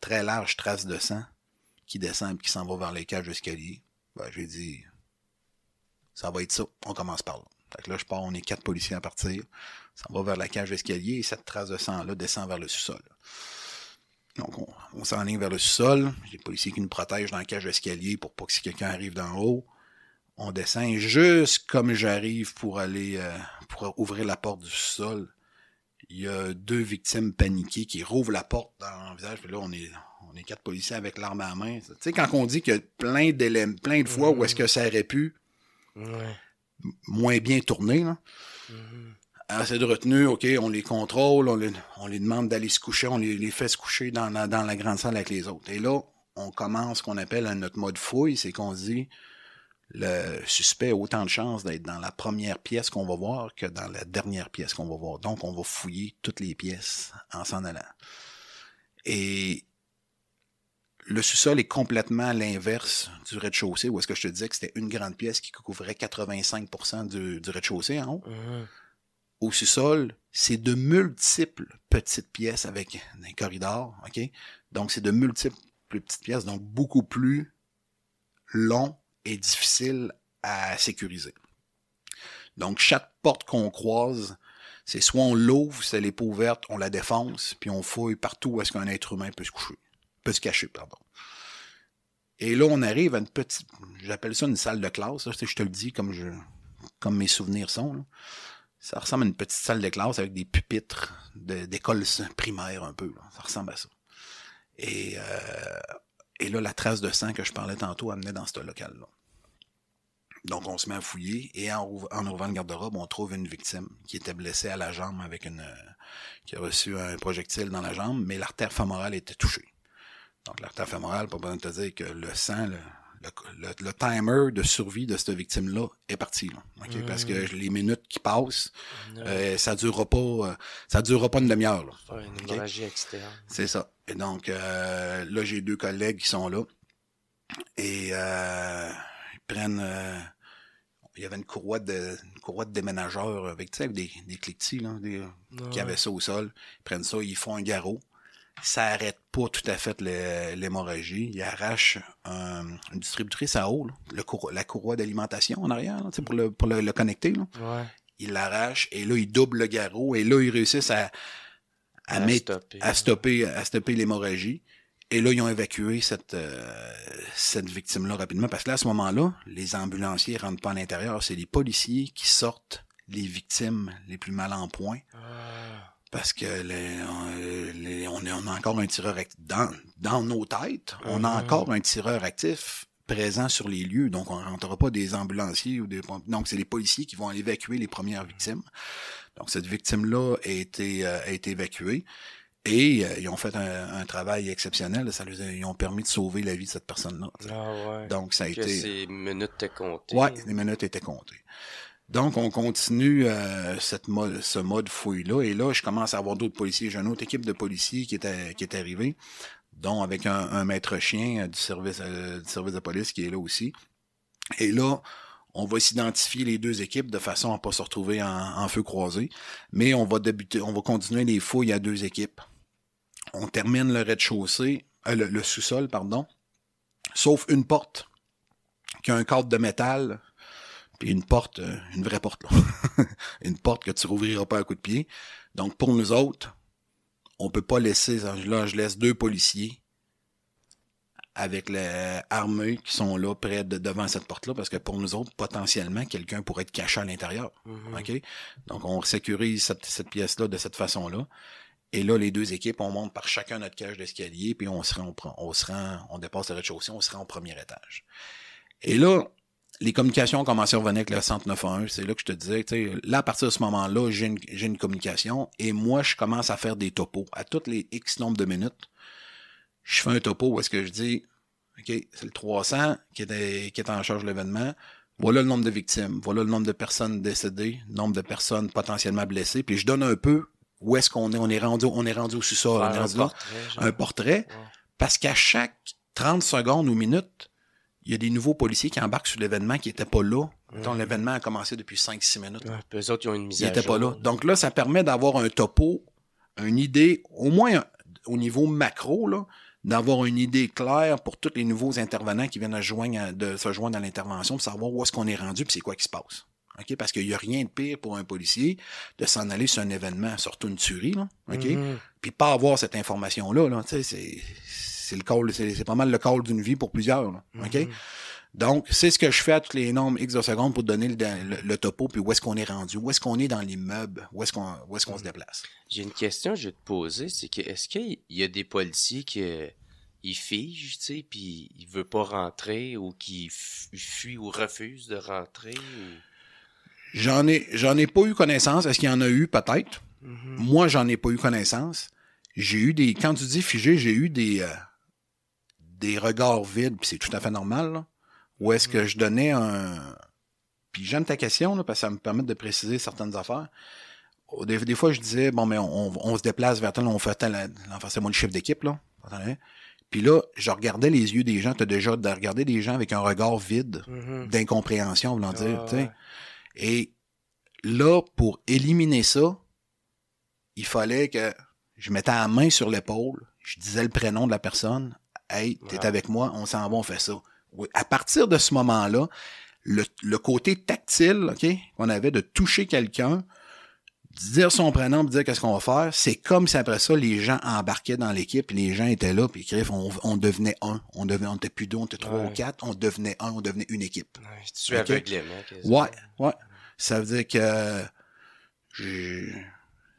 très large trace de sang qui descend et qui s'en va vers les cages d'escalier. Ben, j'ai dit, ça va être ça, on commence par là. là, je pars, on est quatre policiers à partir. Ça va vers la cage d'escalier et cette trace de sang-là descend vers le sous-sol. Donc, on, on s'enligne vers le sous-sol. Les policiers qui nous protègent dans la cage d'escalier pour pas que si quelqu'un arrive d'en haut, on descend. juste comme j'arrive pour aller, euh, pour ouvrir la porte du sous-sol, il y a deux victimes paniquées qui rouvrent la porte dans le visage. Puis là, on est, quatre policiers avec l'arme à main. Tu sais, quand on dit qu'il y a plein plein de fois où est-ce que ça aurait pu moins bien tourner, là. Mm-hmm. de retenue, OK, on les contrôle, on les, demande d'aller se coucher, on les, fait se coucher dans la, dans la grande salle avec les autres. Et là, on commence ce qu'on appelle notre mode fouille, c'est qu'on dit, le suspect a autant de chances d'être dans la première pièce qu'on va voir que dans la dernière pièce qu'on va voir. Donc, on va fouiller toutes les pièces en s'en allant. Et le sous-sol est complètement à l'inverse du rez-de-chaussée, où est-ce que je te disais que c'était une grande pièce qui couvrait 85 du, rez-de-chaussée en haut. Mmh. Au sous-sol, c'est de multiples petites pièces avec un corridor. OK? Donc, c'est de multiples petites pièces, donc beaucoup plus long est difficile à sécuriser. Donc, chaque porte qu'on croise, c'est soit on l'ouvre, si elle n'est ouverte, on la défonce, puis on fouille partout où est-ce qu'un être humain peut se coucher, peut se cacher, pardon. Et là, on arrive à une petite, j'appelle ça une salle de classe, je te le dis comme je, comme mes souvenirs sont. Ça ressemble à une petite salle de classe avec des pupitres d'école primaire un peu. Ça ressemble à ça. Et, euh, et là, la trace de sang que je parlais tantôt amenait dans ce local-là. Donc, on se met à fouiller et en, ouvrant le garde-robe, on trouve une victime qui était blessée à la jambe avec une. Euh, qui a reçu un projectile dans la jambe, mais l'artère fémorale était touchée. Donc, l'artère fémorale, pour te dire que le sang, le, timer de survie de cette victime-là est parti. Mmh. Parce que les minutes qui passent, mmh. euh, ça ne durera, euh, durera pas une demi-heure. C'est ça. Et donc, euh, là, j'ai deux collègues qui sont là. Et euh, ils prennent il y avait une courroie de, déménageurs avec, des, des cliquetis, qui avaient ça au sol. Ils prennent ça, ils font un garrot. Ça arrête pas tout à fait l'hémorragie. Ils arrachent une distributrice à haut, le la courroie d'alimentation en arrière, pour, le, connecter. Ils l'arrachent et là, ils doublent le garrot et là, ils réussissent à, à stopper, à stopper l'hémorragie. Et là, ils ont évacué cette, euh, cette victime-là rapidement, parce que là, à ce moment-là, les ambulanciers ne rentrent pas à l'intérieur, c'est les policiers qui sortent les victimes les plus mal en point. Ah. Parce que euh, on, a encore un tireur actif. Dans, dans nos têtes, on a ah. encore un tireur actif présent sur les lieux. Donc, on ne rentrera pas des ambulanciers ou des Donc, c'est les policiers qui vont évacuer les premières ah. victimes. Donc, cette victime-là a été, euh, a été évacuée. Et euh, ils ont fait un, travail exceptionnel. Ça les, ils ont permis de sauver la vie de cette personne-là. Ah ouais. Donc, ça a été. Ces minutes étaient comptées. Oui, les minutes étaient comptées. Donc, on continue euh, cette ce mode fouille-là. Et là, je commence à avoir d'autres policiers. J'ai une autre équipe de policiers qui est, qui est arrivée, dont avec un, maître chien euh, du service, euh, du service de police qui est là aussi. Et là, on va s'identifier les deux équipes de façon à ne pas se retrouver en, en, feu croisé. Mais on va débuter, on va continuer les fouilles à deux équipes. On termine le rez-de-chaussée, euh, le, sous-sol, pardon, sauf une porte qui a un cadre de métal, puis une porte, euh, une vraie porte, là. une porte que tu rouvriras pas à coup de pied. Donc pour nous autres, on peut pas laisser, là je laisse deux policiers avec les armes qui sont là près de devant cette porte-là, parce que pour nous autres, potentiellement, quelqu'un pourrait être caché à l'intérieur. Mm-hmm. Donc on sécurise cette, cette pièce-là de cette façon-là. Et là, les deux équipes, on monte par chacun notre cage d'escalier, puis on se rend, on, se rend, on dépasse le rez-de-chaussée, on se rend au premier étage. Et là, les communications commencent à revenir avec le centre C'est là que je te disais, tu sais, là, à partir de ce moment-là, j'ai une, communication et moi, je commence à faire des topos. À toutes les X nombres de minutes, je fais un topo où est-ce que je dis, OK, c'est le 300 qui est, qui est en charge de l'événement. Voilà le nombre de victimes, voilà le nombre de personnes décédées, nombre de personnes potentiellement blessées, puis je donne un peu où est-ce qu'on est, on est rendu, on est rendu au sous ça, on est rendu un portrait, un portrait, parce qu'à chaque 30 secondes ou minutes, il y a des nouveaux policiers qui embarquent sur l'événement qui n'étaient pas là, dont l'événement a commencé depuis 5-6 minutes. autres, ils ont une pas là. Donc là, ça permet d'avoir un topo, une idée, au moins au niveau macro, d'avoir une idée claire pour tous les nouveaux intervenants qui viennent à se joindre à l'intervention, pour savoir où est-ce qu'on est rendu, et c'est quoi qui se passe. OK? Parce qu'il n'y a rien de pire pour un policier de s'en aller sur un événement, surtout une tuerie, là, OK? Mhm. Puis pas avoir cette information-là, là, tu sais, c'est le call, c'est pas mal le call d'une vie pour plusieurs, OK? Mhm. Donc, c'est ce que je fais à toutes les normes X de secondes pour donner le, topo, puis où est-ce qu'on est rendu, où est-ce qu'on est dans l'immeuble, où est-ce qu'on est qu'on se mhm. déplace. J'ai une question que je vais te poser, c'est que est-ce qu'il y a des policiers qui ils figent, tu sais, puis ils veulent pas rentrer ou qui fuient ou refusent de rentrer? J'en ai, j'en ai pas eu connaissance. Est-ce qu'il y en a eu peut-être? Mm-hmm. Moi, j'en ai pas eu connaissance. J'ai eu des. Quand tu dis figé, j'ai eu des, euh, des regards vides, puis c'est tout à fait normal. Là. Ou est-ce que mm-hmm. je donnais un. Puis j'aime ta question, là, parce que ça me permet de préciser certaines affaires. Des, des fois, je disais, bon, mais on, on, se déplace vers tel, on fait tel. Enfin, c'est moi le chef d'équipe, là. Puis là, je regardais les yeux des gens. Tu as déjà regardé des gens avec un regard vide mm-hmm. d'incompréhension, voulant dire. Ah, tu sais. Et là, pour éliminer ça, il fallait que je mettais la main sur l'épaule, je disais le prénom de la personne, hey, t'es avec moi, on s'en va, on fait ça. À partir de ce moment-là, le, côté tactile, OK, qu'on avait de toucher quelqu'un, dire son prénom, dire qu'est-ce qu'on va faire, c'est comme si après ça, les gens embarquaient dans l'équipe, les gens étaient là, puis ils on, on, devenait un. On devenait, était plus deux, on était trois ou quatre, on devenait un, on devenait une équipe. tu Ouais, ouais. Ça veut dire que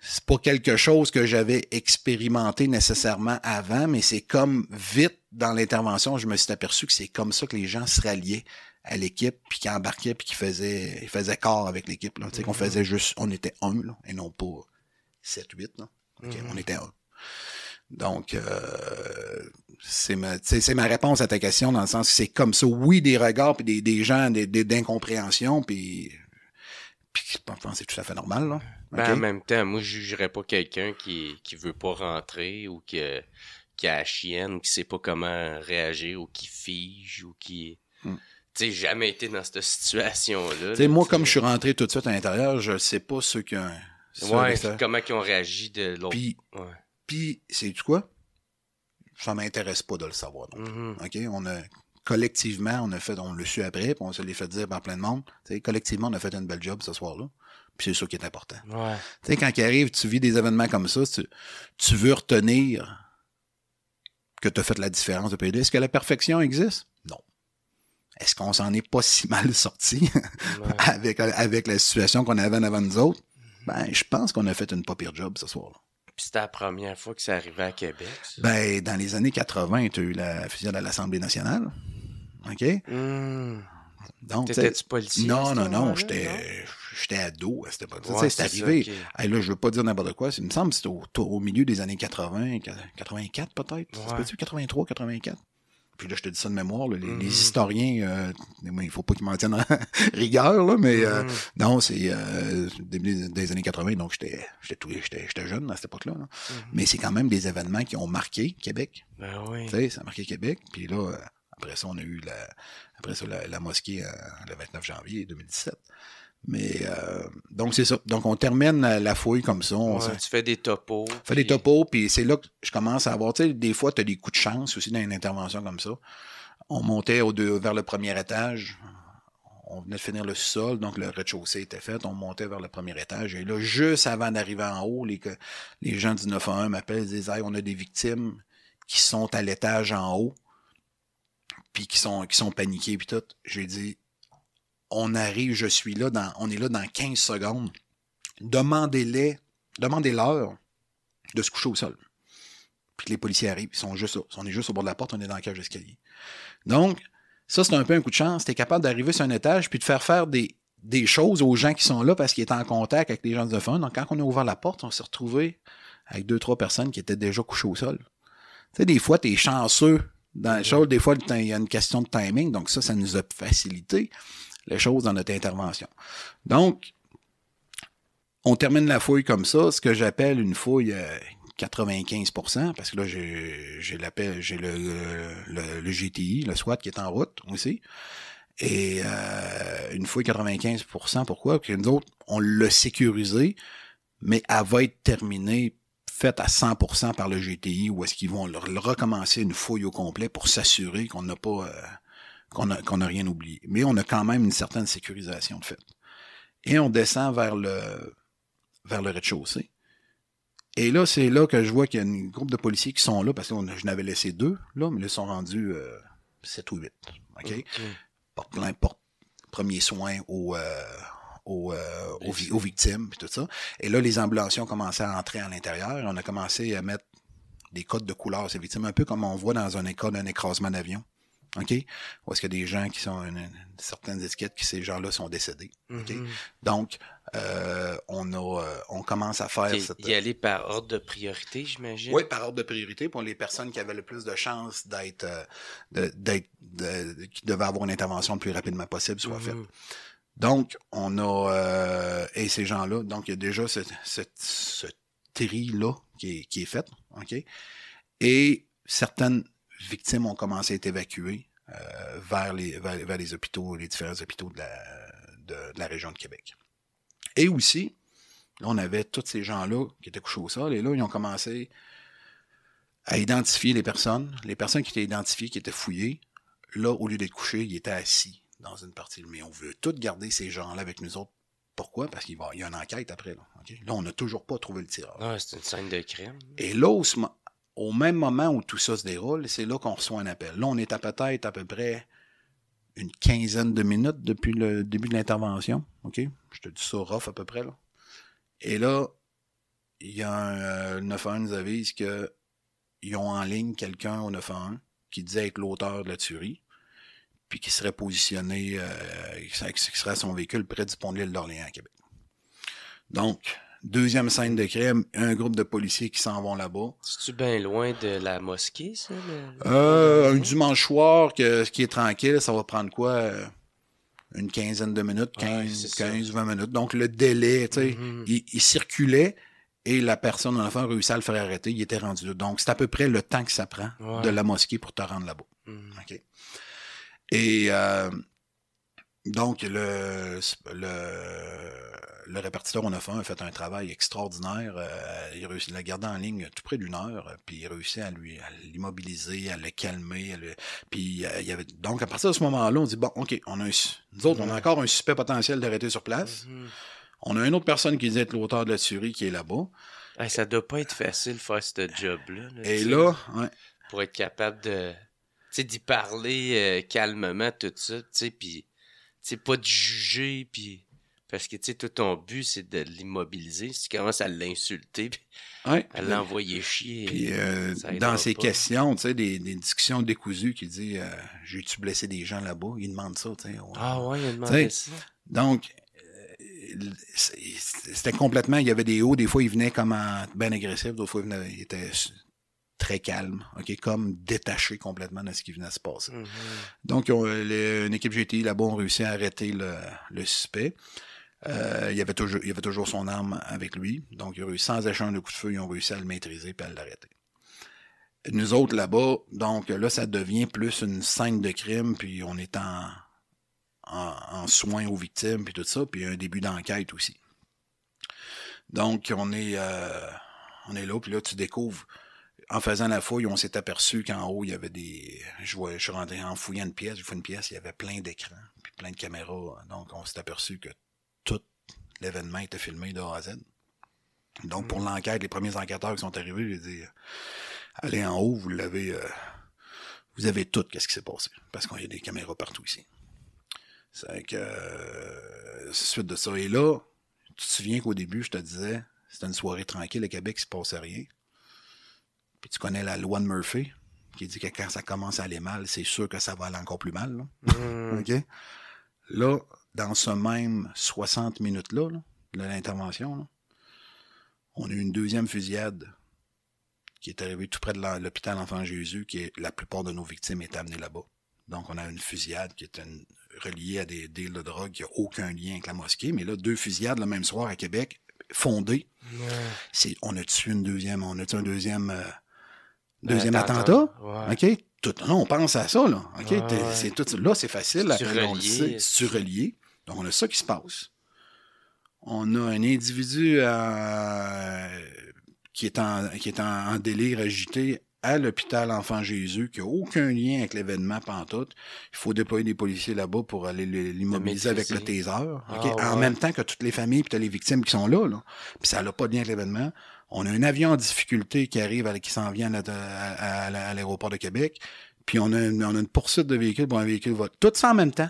c'est pas quelque chose que j'avais expérimenté nécessairement avant, mais c'est comme vite dans l'intervention, je me suis aperçu que c'est comme ça que les gens se ralliaient à l'équipe, puis qui embarquaient, puis qui faisaient, ils faisaient corps avec l'équipe. Tu qu'on mm-hmm. faisait juste, on était un, et non pas 7, 8. Là. Mm-hmm. On était un. Donc, euh, c'est ma, c'est ma réponse à ta question dans le sens que c'est comme ça. Oui, des regards, puis des, gens d'incompréhension, des, incompréhensions, puis Enfin, c'est tout à fait normal. Ben, en même temps, moi, je jugerais pas quelqu'un qui, qui veut pas rentrer ou qui, qui a la chienne, qui sait pas comment réagir ou qui fige ou qui. Hmm. Tu sais, jamais été dans cette situation-là. Tu moi, comme je suis rentré tout de suite à l'intérieur, je sais pas ce qui Ouais, comment ils ont réagi de l'autre. Puis, ouais. c'est du quoi? Ça m'intéresse pas de le savoir. Donc. Mm-hmm. OK? On a collectivement, on a fait, on le suit après, puis on se l'est fait dire par plein de monde. sais collectivement, on a fait une belle job ce soir-là. Puis c'est ça qui est important. Ouais. Tu sais, quand il arrive, tu vis des événements comme ça, tu, veux retenir que tu as fait la différence de PD. Est-ce que la perfection existe? Non. Est-ce qu'on s'en est pas si mal sorti avec, avec la situation qu'on avait en avant nous autres? Ben, je pense qu'on a fait une pas pire job ce soir-là. Puis c'était la première fois que ça arrivait à Québec. Ben, dans les années 80, tu as eu la fusion à l'Assemblée nationale. OK? Hmm. Donc, T'étais-tu policier? Non, non, non, j'étais, ado à cette époque c'est arrivé. là, je veux pas dire n'importe quoi. Il me semble que c'était au, milieu des années 80, 84 peut-être. C'est pas 83, 84? Puis là, je te dis ça de mémoire, les, hmm. historiens, euh, il faut pas qu'ils m'en tiennent en rigueur, mais euh, hmm. non, c'est au euh, début des années 80, donc j'étais jeune à cette époque-là. Mais c'est quand même des événements qui ont marqué Québec. Ben tu sais, ça a marqué Québec. Puis là, euh, après ça, on a eu la, après la, mosquée euh, le 29 janvier 2017. Mais euh, donc, c'est ça. Donc, on termine la, fouille comme ça. On tu fais des topos. fais des topos, puis c'est là que je commence à avoir. Tu sais, des fois, tu as des coups de chance aussi dans une intervention comme ça. On montait au vers le premier étage. On venait de finir le sol, donc le rez-de-chaussée était fait. On montait vers le premier étage. Et là, juste avant d'arriver en haut, les, les gens du 911 m'appellent et disent hey, on a des victimes qui sont à l'étage en haut puis qui sont, qui sont paniqués, puis tout. J'ai dit, on arrive, je suis là, dans, on est là dans 15 secondes. Demandez-les, demandez-leur de se coucher au sol. Puis les policiers arrivent, ils sont juste là. On est juste au bord de la porte, on est dans la cage d'escalier. Donc, ça, c'est un peu un coup de chance. Tu es capable d'arriver sur un étage puis de faire faire des, choses aux gens qui sont là parce qu'ils étaient en contact avec les gens de fun. Donc, quand on a ouvert la porte, on s'est retrouvé avec deux, trois personnes qui étaient déjà couchées au sol. Tu sais, des fois, tu es chanceux dans des fois, il y a une question de timing, donc ça, ça nous a facilité les choses dans notre intervention. Donc, on termine la fouille comme ça, ce que j'appelle une fouille 95%, euh, parce que là, j'ai euh, le, le, GTI, le SWAT qui est en route aussi. Et euh, une fouille 95%, pourquoi? Parce que nous autres, on l'a sécurisé, mais elle va être terminée faite à 100% par le GTI ou est-ce qu'ils vont leur recommencer une fouille au complet pour s'assurer qu'on n'a pas euh, qu'on n'a rien oublié. Mais on a quand même une certaine sécurisation de fait. Et on descend vers le vers le rez-de-chaussée. Et là, c'est là que je vois qu'il y a une groupe de policiers qui sont là, parce que je n'avais laissé deux, là, mais ils sont rendus 7 euh, ou 8. OK? okay. plein, porte premier soin au, euh, aux, euh, aux, victimes, et tout ça. Et là, les ambulations ont commencé à entrer à l'intérieur. On a commencé à mettre des codes de couleur ces victimes, un peu comme on voit dans un école d'un écrasement d'avion. OK? Ou est-ce qu'il y a des gens qui sont certaines étiquettes que ces gens-là sont décédés? ok mm-hmm. Donc, euh, on a euh, on commence à faire Y aller par ordre de priorité, j'imagine? Oui, par ordre de priorité pour les personnes qui avaient le plus de chances d'être qui devaient avoir une intervention le plus rapidement possible soit mm-hmm. faite. Donc, on a. Euh, et ces gens-là, donc il y a déjà ce, tri-là qui est, qui est fait. OK? Et certaines victimes ont commencé à être évacuées euh, vers, les, les hôpitaux, les différents hôpitaux de la, la région de Québec. Et aussi, on avait tous ces gens-là qui étaient couchés au sol, et là, ils ont commencé à identifier les personnes. Les personnes qui étaient identifiées, qui étaient fouillées, là, au lieu d'être couchées, ils étaient assis dans une partie. Mais on veut tout garder ces gens-là avec nous autres. Pourquoi? Parce qu'il y a une enquête après. Là, on n'a toujours pas trouvé le tireur. c'est une scène de crime. Et là, au, même moment où tout ça se déroule, c'est là qu'on reçoit un appel. Là, on est à peut-être à peu près une quinzaine de minutes depuis le début de l'intervention. Je te dis ça rough à peu près. Et là, il y a un euh, qui nous avise qu'ils ont en ligne quelqu'un au 911 qui disait être l'auteur de la tuerie puis qui serait positionné, euh, qui serait son véhicule près du pont de l'île d'Orléans à Québec. Donc, deuxième scène de crime, un groupe de policiers qui s'en vont là-bas. C'est-tu bien loin de la mosquée, ça? un dimanche soir que, qui est tranquille, ça va prendre quoi? Euh, une quinzaine de minutes, 15, 20 minutes. Donc, le délai, tu sais, mm-hmm. il, circulait et la personne en réussit à le faire arrêter, il était rendu là. Donc, c'est à peu près le temps que ça prend de la mosquée pour te rendre là-bas. Mm. OK. Et euh, donc, le, le, le, répartiteur on a fait, un, a fait un travail extraordinaire. Euh, il, réussit, à l'a gardé en ligne tout près d'une heure, euh, puis il réussit à lui à l'immobiliser, à le calmer. puis il avait donc à partir de ce moment-là, on dit bon, ok, on a nous autres, on a mhm. encore un suspect potentiel d'arrêter sur place. Mhm. On a une autre personne qui disait être l'auteur de la tuerie qui est là-bas. Ça ça doit pas être facile faire ce job-là. Et là, pour être capable de sais, d'y parler euh, calmement, tout ça, tu sais, puis, pas de juger, puis... Parce que, tu sais, tout ton but, c'est de l'immobiliser. Si tu commences à l'insulter, puis à l'envoyer chier... Euh, dans ces questions, tu des, discussions décousues qui disent euh, J'ai-tu blessé des gens là-bas? » il demande ça, tu sais. Ah ouais, il demande ça. Donc, c'était complètement... Il y avait des hauts. Des fois, il venait comme ben agressif. D'autres fois, il, venaient, très calme, comme détaché complètement de ce qui venait de se passer. Mhm. Donc, une équipe GTI là-bas ont réussi à arrêter le, suspect. Euh, il, avait toujours, il avait toujours son arme avec lui, donc sans échange de coup de feu, ils ont réussi à le maîtriser et à l'arrêter. Nous autres là-bas, donc là, ça devient plus une scène de crime, puis on est en, en, soins aux victimes, puis tout ça, puis un début d'enquête aussi. Donc, on est, euh, on est là, puis là, tu découvres en faisant la fouille, on s'est aperçu qu'en haut, il y avait des. Je, vois, je suis rentré en fouillant une pièce, je fouille une pièce, il y avait plein d'écrans, puis plein de caméras. Donc, on s'est aperçu que tout l'événement était filmé de A à Z. Donc, pour mm. l'enquête, les premiers enquêteurs qui sont arrivés, j'ai dit Allez en haut, vous l'avez. Euh, vous avez tout, qu'est-ce qui s'est passé. Parce qu'il y a des caméras partout ici. C'est que. Euh, suite de ça. Et là, tu te souviens qu'au début, je te disais, c'était une soirée tranquille à Québec, il se passait rien. Puis tu connais la loi de Murphy, qui dit que quand ça commence à aller mal, c'est sûr que ça va aller encore plus mal. Là, mm. là dans ce même 60 minutes-là, de l'intervention, on a eu une deuxième fusillade qui est arrivée tout près de l'hôpital Enfant Jésus, qui est la plupart de nos victimes est amenées là-bas. Donc, on a une fusillade qui est reliée à des deals de drogue qui n'a aucun lien avec la mosquée. Mais là, deux fusillades le même soir à Québec, fondées. On a tué une deuxième, on a tué un deuxième euh, ben, Deuxième attentat. OK? Tout, non, on pense à ça, là. OK? C'est tout, là, c'est facile. à on le Donc, on a ça qui se passe. On a un individu euh, qui est, en, en, délire agité à l'hôpital Enfant Jésus, qui n'a aucun lien avec l'événement pantoute. Il faut déployer des policiers là-bas pour aller l'immobiliser avec le taser. Ah, en même temps que toutes les familles et les victimes qui sont là. là. Puis ça n'a pas de lien avec l'événement. On a un avion en difficulté qui arrive, qui s'en vient à, l'aéroport de Québec. Puis on a, une, poursuite de véhicules pour un véhicule va. Tout ça en même temps.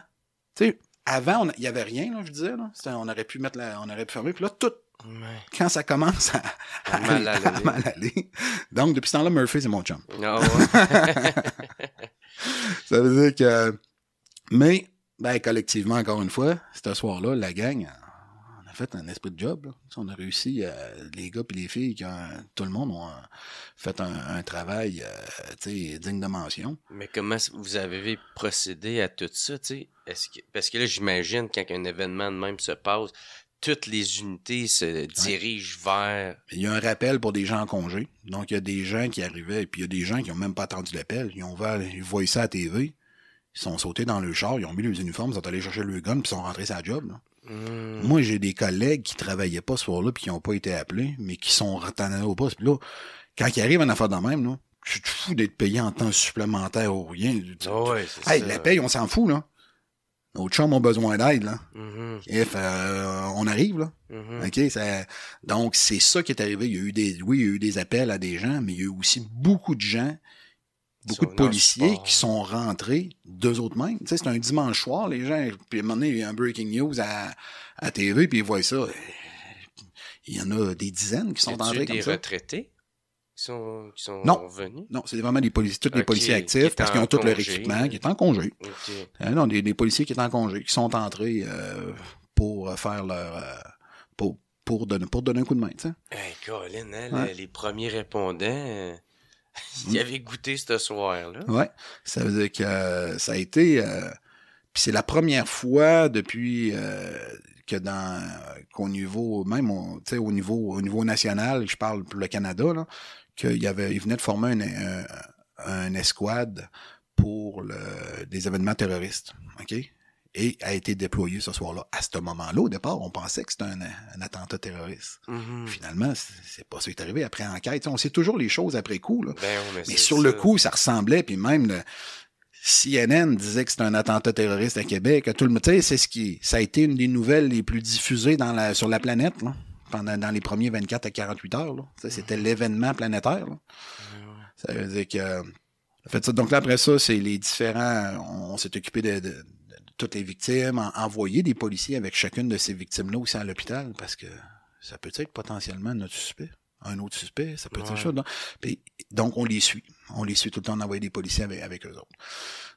Tu sais, avant, il n'y avait rien, je disais. Là. On aurait pu mettre on aurait pu fermer. Puis là, tout. Quand ça commence à, mal aller. Donc, depuis ce temps-là, Murphy, c'est mon chum. Ah, ça veut dire que. Mais, ben, collectivement, encore une fois, ce soir-là, la gang, fait un esprit de job. On a réussi, euh, les gars et les filles, tout le monde ont euh, fait un, travail euh, digne de mention. Mais comment vous avez procédé à tout ça? parce que là, j'imagine, quand un événement de même se passe, toutes les unités se dirigent vers. Il y a un rappel pour des gens en congé. Donc, il y a des gens qui arrivaient, et puis il y a des gens qui n'ont même pas attendu l'appel. Ils ont vu ça à TV, ils sont sautés dans le char, ils ont mis les uniformes, ils sont allés chercher le gun, puis ils sont rentrés à la job. Hmm. Moi, j'ai des collègues qui travaillaient pas ce soir-là puis qui n'ont pas été appelés, mais qui sont retournés au poste. là, quand ils arrive en affaire de même, là, tu te fous d'être payé en temps supplémentaire ou rien. Ah la paye, on s'en fout, là. Nos chums ont besoin d'aide, là. Mm-hmm. Euh, on arrive, là. Mm-hmm. Donc, c'est ça qui est arrivé. Il y eu des, oui, il y a eu des appels à des gens, mais il y a eu aussi beaucoup de gens beaucoup de policiers qui sont rentrés d'eux autres mêmes. Tu c'est un dimanche soir, les gens, puis à un il y a un breaking news à, à TV, puis ils voient ça. Euh, il y en a des dizaines qui sont rentrés comme des retraités qui sont, qui sont venus? Non, c'est vraiment des policiers, tous les policiers actifs, parce qu'ils ont tout leur équipement, qui est en congé. Euh, non, des, policiers qui sont en congé, qui sont entrés euh, pour faire leur... pour, pour, donner, pour donner un coup de main, tu Colin, hein, les premiers répondants... il avait goûté ce soir-là. Oui. Ça veut dire que euh, ça a été. Euh, puis c'est la première fois depuis euh, que dans qu'au niveau, même on, au niveau, au niveau national, je parle pour le Canada, qu'il avait. venait de former une, escouade pour des événements terroristes. OK? et a été déployé ce soir-là. À ce moment-là, au départ, on pensait que c'était un, attentat terroriste. Mm-hmm. Finalement, c'est pas ce qui est arrivé. Après enquête, on sait toujours les choses après coup. Ben mais, sur le coup, ça ressemblait, puis même le CNN disait que c'était un attentat terroriste à Québec. tout le monde, c'est ce qui, ça a été une des nouvelles les plus diffusées sur la planète pendant dans les premiers 24 à 48 heures. C'était mm-hmm. l'événement planétaire. Ben ça veut dire que fait Donc là, après ça, c'est les différents. On, s'est occupé de toutes les victimes, envoyer des policiers avec chacune de ces victimes-là aussi à l'hôpital, parce que ça peut être potentiellement notre suspect, un autre suspect, ça peut être ça. Donc, donc, on les suit. On les suit tout le temps, on des policiers avec, eux autres.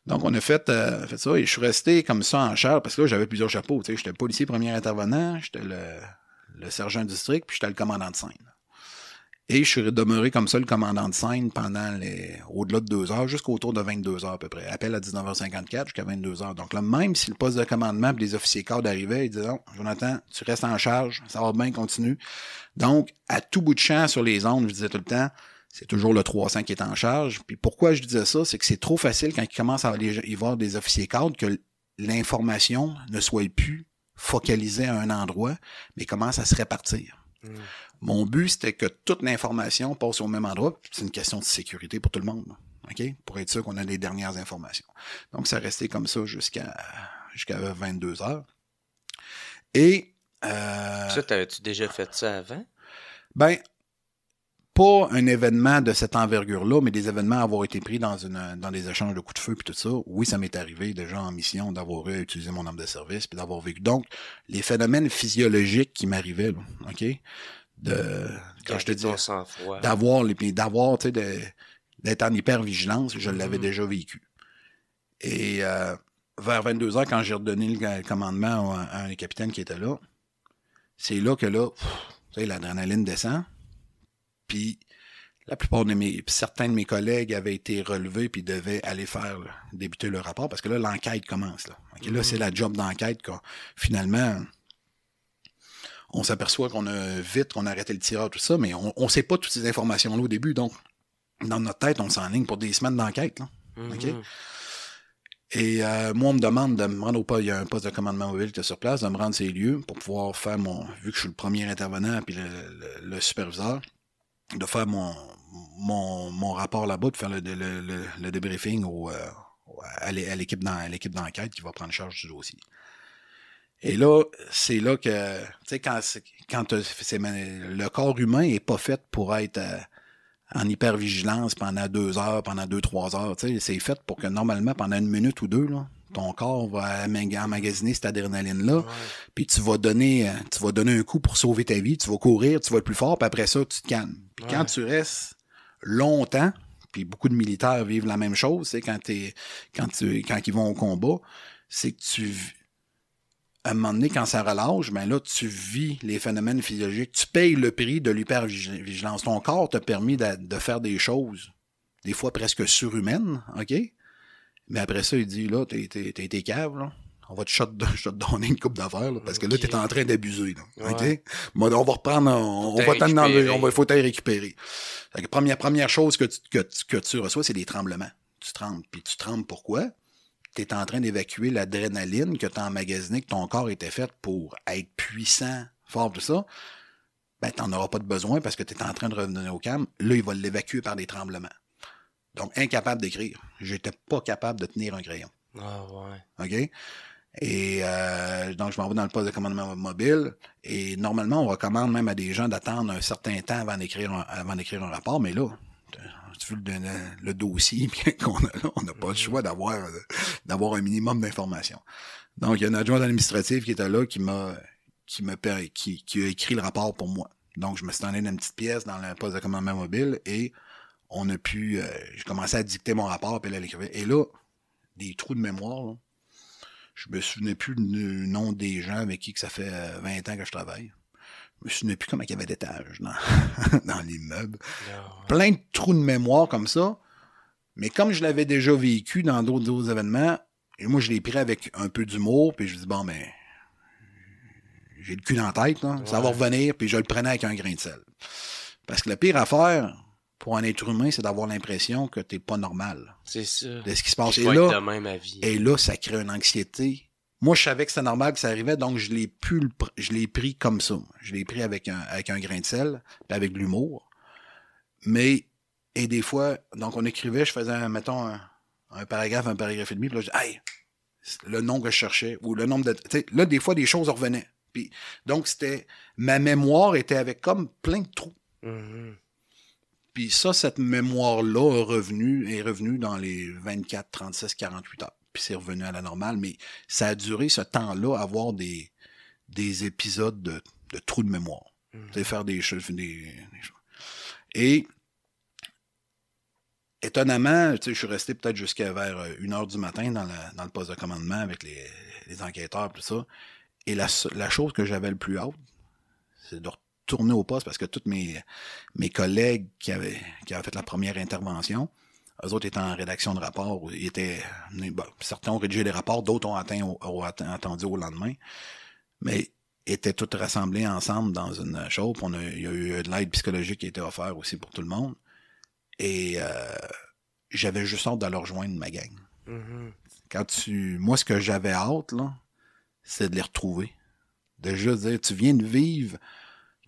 Donc, on a euh, fait, ça et je suis resté comme ça en charge, parce que là, j'avais plusieurs chapeaux. J'étais le policier premier intervenant, j'étais le, le sergent de district, puis j'étais le commandant de scène. Et je suis demeuré comme ça le commandant de scène pendant les au-delà de deux heures, jusqu'au tour de 22 heures à peu près. Appel à 19h54 jusqu'à 22 heures. Donc là, même si le poste de commandement et les officiers cadres arrivaient, ils disaient Jonathan, tu restes en charge, ça va bien, continue. Donc, à tout bout de champ sur les ondes, je disais tout le temps, c'est toujours le 300 qui est en charge. Puis pourquoi je disais ça, c'est que c'est trop facile quand il commence à y voir des officiers cadres que l'information ne soit plus focalisée à un endroit, mais commence à se répartir. Mmh. Mon but, c'était que toute l'information passe au même endroit. C'est une question de sécurité pour tout le monde. OK? Pour être sûr qu'on a les dernières informations. Donc, ça restait comme ça jusqu'à jusqu'à 22 heures. Et. Euh, ça, t'avais-tu déjà fait ça avant? Ben, pas un événement de cette envergure-là, mais des événements à avoir été pris dans, une, dans des échanges de coups de feu puis tout ça. Oui, ça m'est arrivé déjà en mission d'avoir utilisé mon arme de service puis d'avoir vécu. Donc, les phénomènes physiologiques qui m'arrivaient, OK? de quand je te dis hein. d'avoir les d'avoir tu sais d'être en hypervigilance, je l'avais mm-hmm. déjà vécu. Et euh, vers 22 h quand j'ai redonné le commandement à, un un capitaine qui était là, c'est là que là, tu sais l'adrénaline descend. Puis la plupart de mes certains de mes collègues avaient été relevés puis devaient aller faire débuter le rapport parce que là l'enquête commence là. c'est mm-hmm. la job d'enquête qu'on finalement on s'aperçoit qu'on a vite, qu'on a arrêté le tireur, tout ça, mais on ne sait pas toutes ces informations-là au début. Donc, dans notre tête, on s'enligne pour des semaines d'enquête. Mm-hmm. Et euh, moi, on me demande de me rendre au pas, il y a un poste de commandement mobile qui est sur place, de me rendre ces lieux pour pouvoir faire mon, vu que je suis le premier intervenant puis le, superviseur, de faire mon, rapport là-bas, de faire le, débriefing à l'équipe d'enquête qui va prendre charge du dossier. Et là, c'est là que, tu sais, quand, quand le corps humain n'est pas fait pour être euh, en hypervigilance pendant deux heures, pendant deux, trois heures, tu sais, c'est fait pour que normalement, pendant une minute ou deux, là, ton corps va emmagasiner cette adrénaline-là, puis tu vas donner euh, tu vas donner un coup pour sauver ta vie, tu vas courir, tu vas être plus fort, puis après ça, tu te calmes. Puis quand tu restes longtemps, puis beaucoup de militaires vivent la même chose, c'est quand, es, quand, tu, quand ils vont au combat, c'est que tu à un moment donné, quand ça relâche, ben là, tu vis les phénomènes physiologiques, tu payes le prix de l'hypervigilance. Ton corps t'a permis de, faire des choses, des fois presque surhumaines, OK? Mais après ça, il dit, là, t'es été cave, là. On va te shot, donner une coupe d'affaires, parce que là, là, t'es en train d'abuser, on va reprendre, on, va t'en on faut t'aller récupérer. La première, première chose que tu, que, que tu reçois, c'est des tremblements. Tu trembles. Puis tu trembles pourquoi? tu es en train d'évacuer l'adrénaline que tu as emmagasinée, que ton corps était fait pour être puissant, fort, tout ça, ben, tu n'en auras pas de besoin parce que tu es en train de revenir au calme. Là, il va l'évacuer par des tremblements. Donc, incapable d'écrire. J'étais pas capable de tenir un crayon. Ah ouais. OK? Et euh, donc, je m'en vais dans le poste de commandement mobile. Et normalement, on recommande même à des gens d'attendre un certain temps avant d'écrire avant d'écrire un rapport, mais là, tu veux le dossier, bien qu'on n'a pas le mm-hmm. choix d'avoir euh, d'avoir un minimum d'informations. Donc, il y a un adjoint administratif qui était là, qui m'a qui qui, a écrit le rapport pour moi. Donc, je me suis dans une petite pièce dans le poste de commandement mobile et on a pu. Euh, j'ai commencé à dicter mon rapport, puis elle l'écrivait Et là, des trous de mémoire, je je me souvenais plus du nom des gens avec qui que ça fait 20 euh, ans que je travaille. Je me souviens plus comment il y avait des dans, dans l'immeuble. Plein de trous de mémoire comme ça. Mais comme je l'avais déjà vécu dans d'autres événements, et moi, je l'ai pris avec un peu d'humour, puis je me dis, bon, mais ben, j'ai le cul dans la tête, ça va revenir, puis je le prenais avec un grain de sel. Parce que le pire affaire pour un être humain, c'est d'avoir l'impression que tu n'es pas normal. C'est ça. De ce qui se passe. là, ma vie. et là, ça crée une anxiété moi, je savais que c'était normal que ça arrivait, donc je l'ai pu, je l'ai pris comme ça. Je l'ai pris avec un, grain de sel, avec de l'humour. Mais, et des fois, donc on écrivait, je faisais, mettons, un, paragraphe, un paragraphe et demi, puis là, je le nom que je cherchais, ou le nombre de. Là, des fois, des choses revenaient. Puis, donc, c'était. Ma mémoire était avec comme plein de trous. Mm-hmm. Puis ça, cette mémoire-là est est revenue dans les 24, 36, 48 heures puis c'est revenu à la normale. Mais ça a duré ce temps-là, avoir des, épisodes de, trous de mémoire. de hmm. Faire des choses, Et étonnamment, je suis resté peut-être jusqu'à vers 1 euh, heure du matin dans, le poste de commandement avec les, les enquêteurs, tout ça. Et la, chose que j'avais le plus haute, c'est de retourner au poste parce que tous mes, mes collègues qui avaient, qui avaient fait la première intervention, eux autres étaient en rédaction de rapports. Ils étaient, certains ont rédigé des rapports, d'autres ont, attendu au lendemain. Mais étaient tous rassemblés ensemble dans une chose. On a, il y a eu de l'aide psychologique qui a été offerte aussi pour tout le monde. Et euh, j'avais juste hâte d'aller rejoindre ma gang. Mm-hmm. Quand tu. Moi, ce que j'avais hâte, là, c'est de les retrouver. De juste dire, tu viens de vivre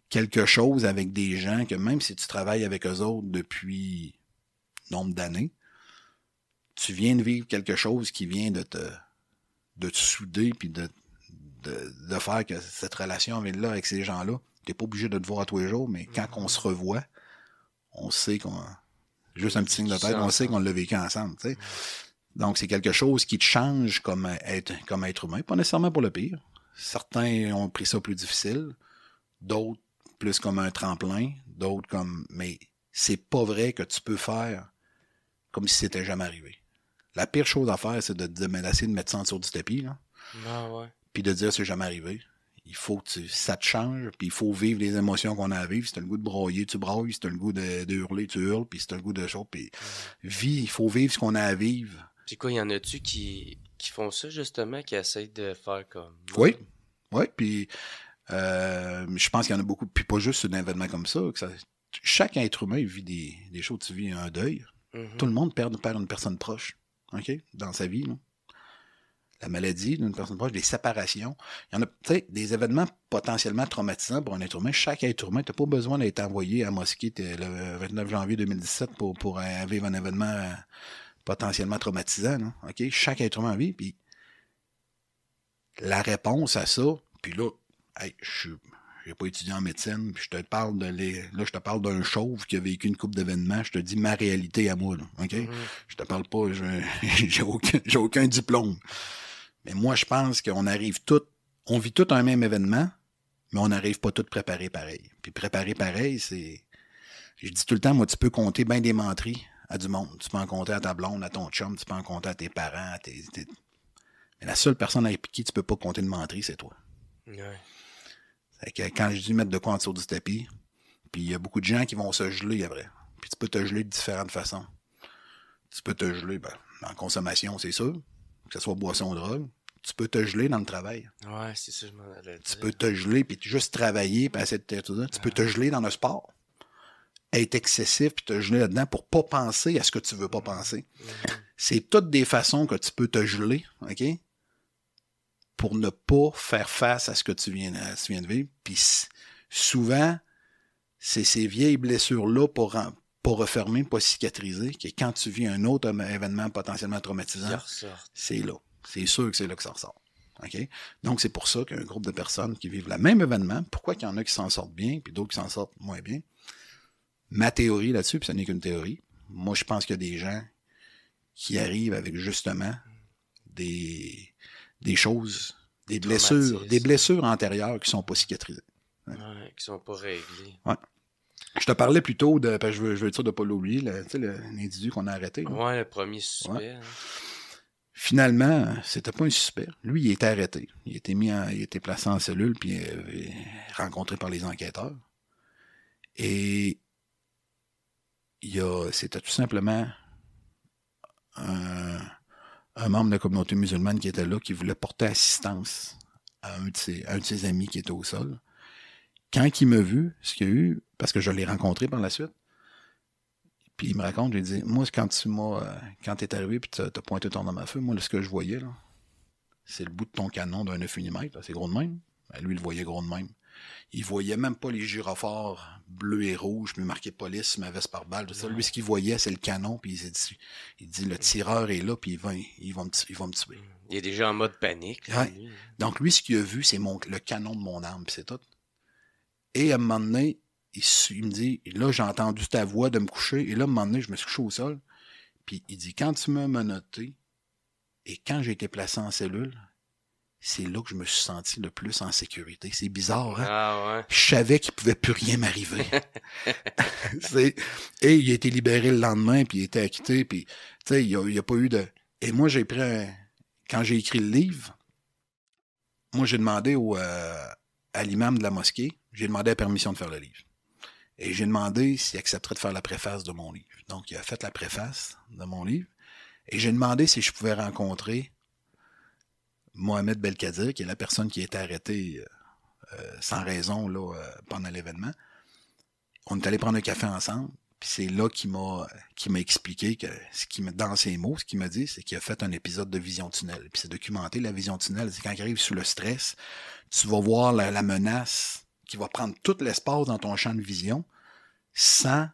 quelque chose avec des gens que même si tu travailles avec eux autres depuis nombre d'années, tu viens de vivre quelque chose qui vient de te, souder, puis de, faire que cette relation avec, là, avec ces gens-là, tu n'es pas obligé de te voir à tous les jours, mais quand on se revoit, on sait qu'on... Juste un petit signe de tête, on sait qu'on l'a vécu ensemble. Donc, c'est quelque chose qui te change comme être, comme être humain, pas nécessairement pour le pire. Certains ont pris ça plus difficile, d'autres plus comme un tremplin, d'autres comme... Mais c'est pas vrai que tu peux faire comme si c'était jamais arrivé. La pire chose à faire, c'est de, te menacer de mettre ça en du tapis. Là. Ah ouais. Puis de dire c'est jamais arrivé. Il faut que tu, ça te change, puis il faut vivre les émotions qu'on a à vivre. Si t'as le goût de broyer, tu broyes. Si t'as le goût de, hurler, tu hurles. Puis c'est un le goût de chaud, puis vie, il faut vivre ce qu'on a à vivre. Puis quoi, il y en a-tu qui, qui font ça justement, qui essayent de faire comme. Oui, oui. Puis euh, je pense qu'il y en a beaucoup. Puis pas juste sur un événement comme ça, chaque être humain vit des choses. Tu vis un deuil. Mm-hmm. Tout le monde perd, perd, une personne proche, OK, dans sa vie. Là. La maladie d'une personne proche, les séparations. Il y en a, tu sais, des événements potentiellement traumatisants pour un être humain. Chaque être humain, tu n'as pas besoin d'être envoyé à Mosquée le 29 janvier 2017 pour, pour euh, vivre un événement euh, potentiellement traumatisant. OK? Chaque être humain vit, puis la réponse à ça, puis là, je suis n'ai pas étudié en médecine, je te parle de là, je te parle d'un chauve qui a vécu une coupe d'événements, je te dis ma réalité à moi, OK? Mhm. Je te parle pas, j'ai aucun, aucun diplôme. Mais moi, je pense qu'on arrive tout, on vit tout un même événement, mais on n'arrive pas tout préparés pareil. Puis préparer pareil, c'est, je dis tout le temps, moi, tu peux compter bien des menteries à du monde. Tu peux en compter à ta blonde, à ton chum, tu peux en compter à tes parents, tes, Mais la seule personne avec qui tu peux pas compter de menterie, c'est toi. Ouais quand je dis mettre de quoi en dessous du tapis, puis il y a beaucoup de gens qui vont se geler après. Puis tu peux te geler de différentes façons. Tu peux te geler ben, en consommation, c'est sûr, que ce soit boisson ou drogue. Tu peux te geler dans le travail. Ouais, c'est ça, Tu peux te geler, puis juste travailler, puis essayer de tout ça. Tu peux te geler dans le sport être excessif puis te geler là-dedans pour pas penser à ce que tu veux pas mm. penser. Mm. C'est toutes des façons que tu peux te geler, OK? pour ne pas faire face à ce que tu viens, de vivre. Puis souvent, c'est ces vieilles blessures-là pour, pour refermer, pas cicatriser, que quand tu vis un autre événement potentiellement traumatisant, c'est là. C'est sûr que c'est là que ça ressort. Ok Donc, c'est pour ça qu'un groupe de personnes qui vivent le même événement, pourquoi qu'il y en a qui s'en sortent bien, puis d'autres qui s'en sortent moins bien? Ma théorie là-dessus, puis ce n'est qu'une théorie, moi, je pense qu'il y a des gens qui arrivent avec justement des, des choses, des blessures, des blessures antérieures qui ne sont pas cicatrisées. Ouais. qui sont pas réglées. Ouais. Je te parlais plutôt de. Parce que je veux, dire de Paul sais l'individu qu'on a arrêté. Ouais, le premier suspect. Hein. Finalement, c'était pas un suspect. Lui, il était arrêté. Il était mis en, il était placé en cellule puis euh, rencontré par les enquêteurs. Et il c'était tout simplement un, un membre de la communauté musulmane qui était là, qui voulait porter assistance à un de ses, amis qui était au sol. Quand il m'a vu, ce qu'il y a eu, parce que je l'ai rencontré par la suite, puis il me raconte, j'ai dit, moi, quand tu m'as, euh, quand t'es arrivé puis as pointé ton arme à feu, moi, ce que je voyais, là, c'est le bout de ton canon d'un 9 mm, c'est gros de même. Ben, lui, il le voyait gros de même il voyait même pas les gyrophares bleus et rouges, mais marqué police, ma veste par balle, ça. Lui, ce qu'il voyait, c'est le canon, puis il dit, il dit, le mm. tireur est là, puis il va, il va, me, il me tuer. Mm. Il est déjà en mode panique. Donc, lui, ce qu'il a vu, c'est le canon de mon arme, c'est tout. Et à un moment donné, il, il me dit, là, j'ai entendu ta voix de me coucher, et là, à un moment donné, je me suis couché au sol, puis il dit, quand tu m'as menotté, et quand j'ai été placé en cellule, c'est là que je me suis senti le plus en sécurité. C'est bizarre, hein? Ah Je savais qu'il pouvait plus rien m'arriver. et il a été libéré le lendemain, puis il a été acquitté, puis tu sais, il a, pas eu de... Et moi, j'ai pris Quand j'ai écrit le livre, moi, j'ai demandé au, euh, à l'imam de la mosquée, j'ai demandé la permission de faire le livre. Et j'ai demandé s'il accepterait de faire la préface de mon livre. Donc, il a fait la préface de mon livre. Et j'ai demandé si je pouvais rencontrer Mohamed Belkadir, qui est la personne qui a été arrêtée euh, euh, sans raison là, euh, pendant l'événement, on est allé prendre un café ensemble. Puis c'est là qu'il m'a qui expliqué que ce qui dans ses mots, ce qu'il m'a dit, c'est qu'il a fait un épisode de Vision Tunnel. Puis c'est documenté la Vision Tunnel, c'est quand il arrive sous le stress, tu vas voir la, menace qui va prendre tout l'espace dans ton champ de vision sans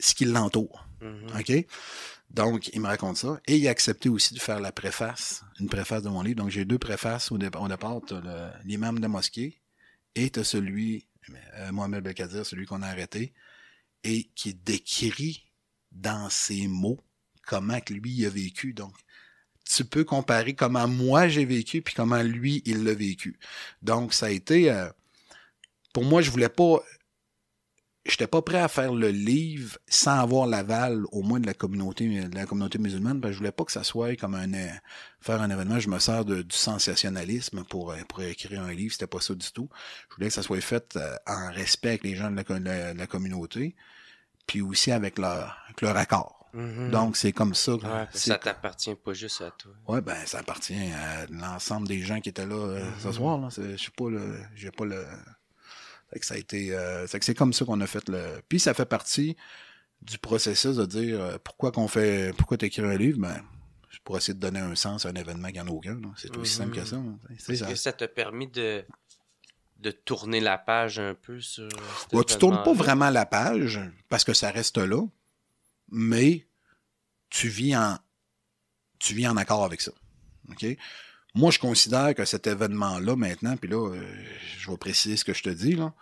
ce qui l'entoure. Mm-hmm. OK? Donc, il me raconte ça. Et il a accepté aussi de faire la préface, une préface de mon livre. Donc, j'ai deux préfaces au, départ. Tu l'imam de mosquée et tu as celui, euh, Mohamed Belkadir, celui qu'on a arrêté, et qui décrit dans ses mots comment que lui il a vécu. Donc, tu peux comparer comment moi j'ai vécu puis comment lui il l'a vécu. Donc, ça a été. Euh, pour moi, je voulais pas n'étais pas prêt à faire le livre sans avoir l'aval au moins de la communauté de la communauté musulmane parce ben, que je voulais pas que ça soit comme un euh, faire un événement je me sers du sensationnalisme pour, euh, pour écrire un livre c'était pas ça du tout je voulais que ça soit fait euh, en respect avec les gens de la, communauté puis aussi avec leur leur accord mm-hmm. Donc, c'est comme ça. ça t'appartient pas juste à toi. Oui, ben, ça appartient à l'ensemble des gens qui étaient là ce mm-hmm. soir. Je suis pas, le, j'ai pas le, ça a été, euh, c'est comme ça qu'on a fait le. Puis ça fait partie du processus de dire euh, pourquoi qu'on fait, pourquoi t'écris un livre, ben, pour essayer de donner un sens à un événement qui a aucun. C'est aussi mhm. simple que ça. Hein. Est-ce que ça t'a permis de, de tourner la page un peu sur. ouais, tu tournes pas vraiment la page parce que ça reste là, mais tu vis en, tu vis en accord avec ça. OK? Moi, je considère que cet événement-là, maintenant, puis là, euh, je vais préciser ce que je te dis, là,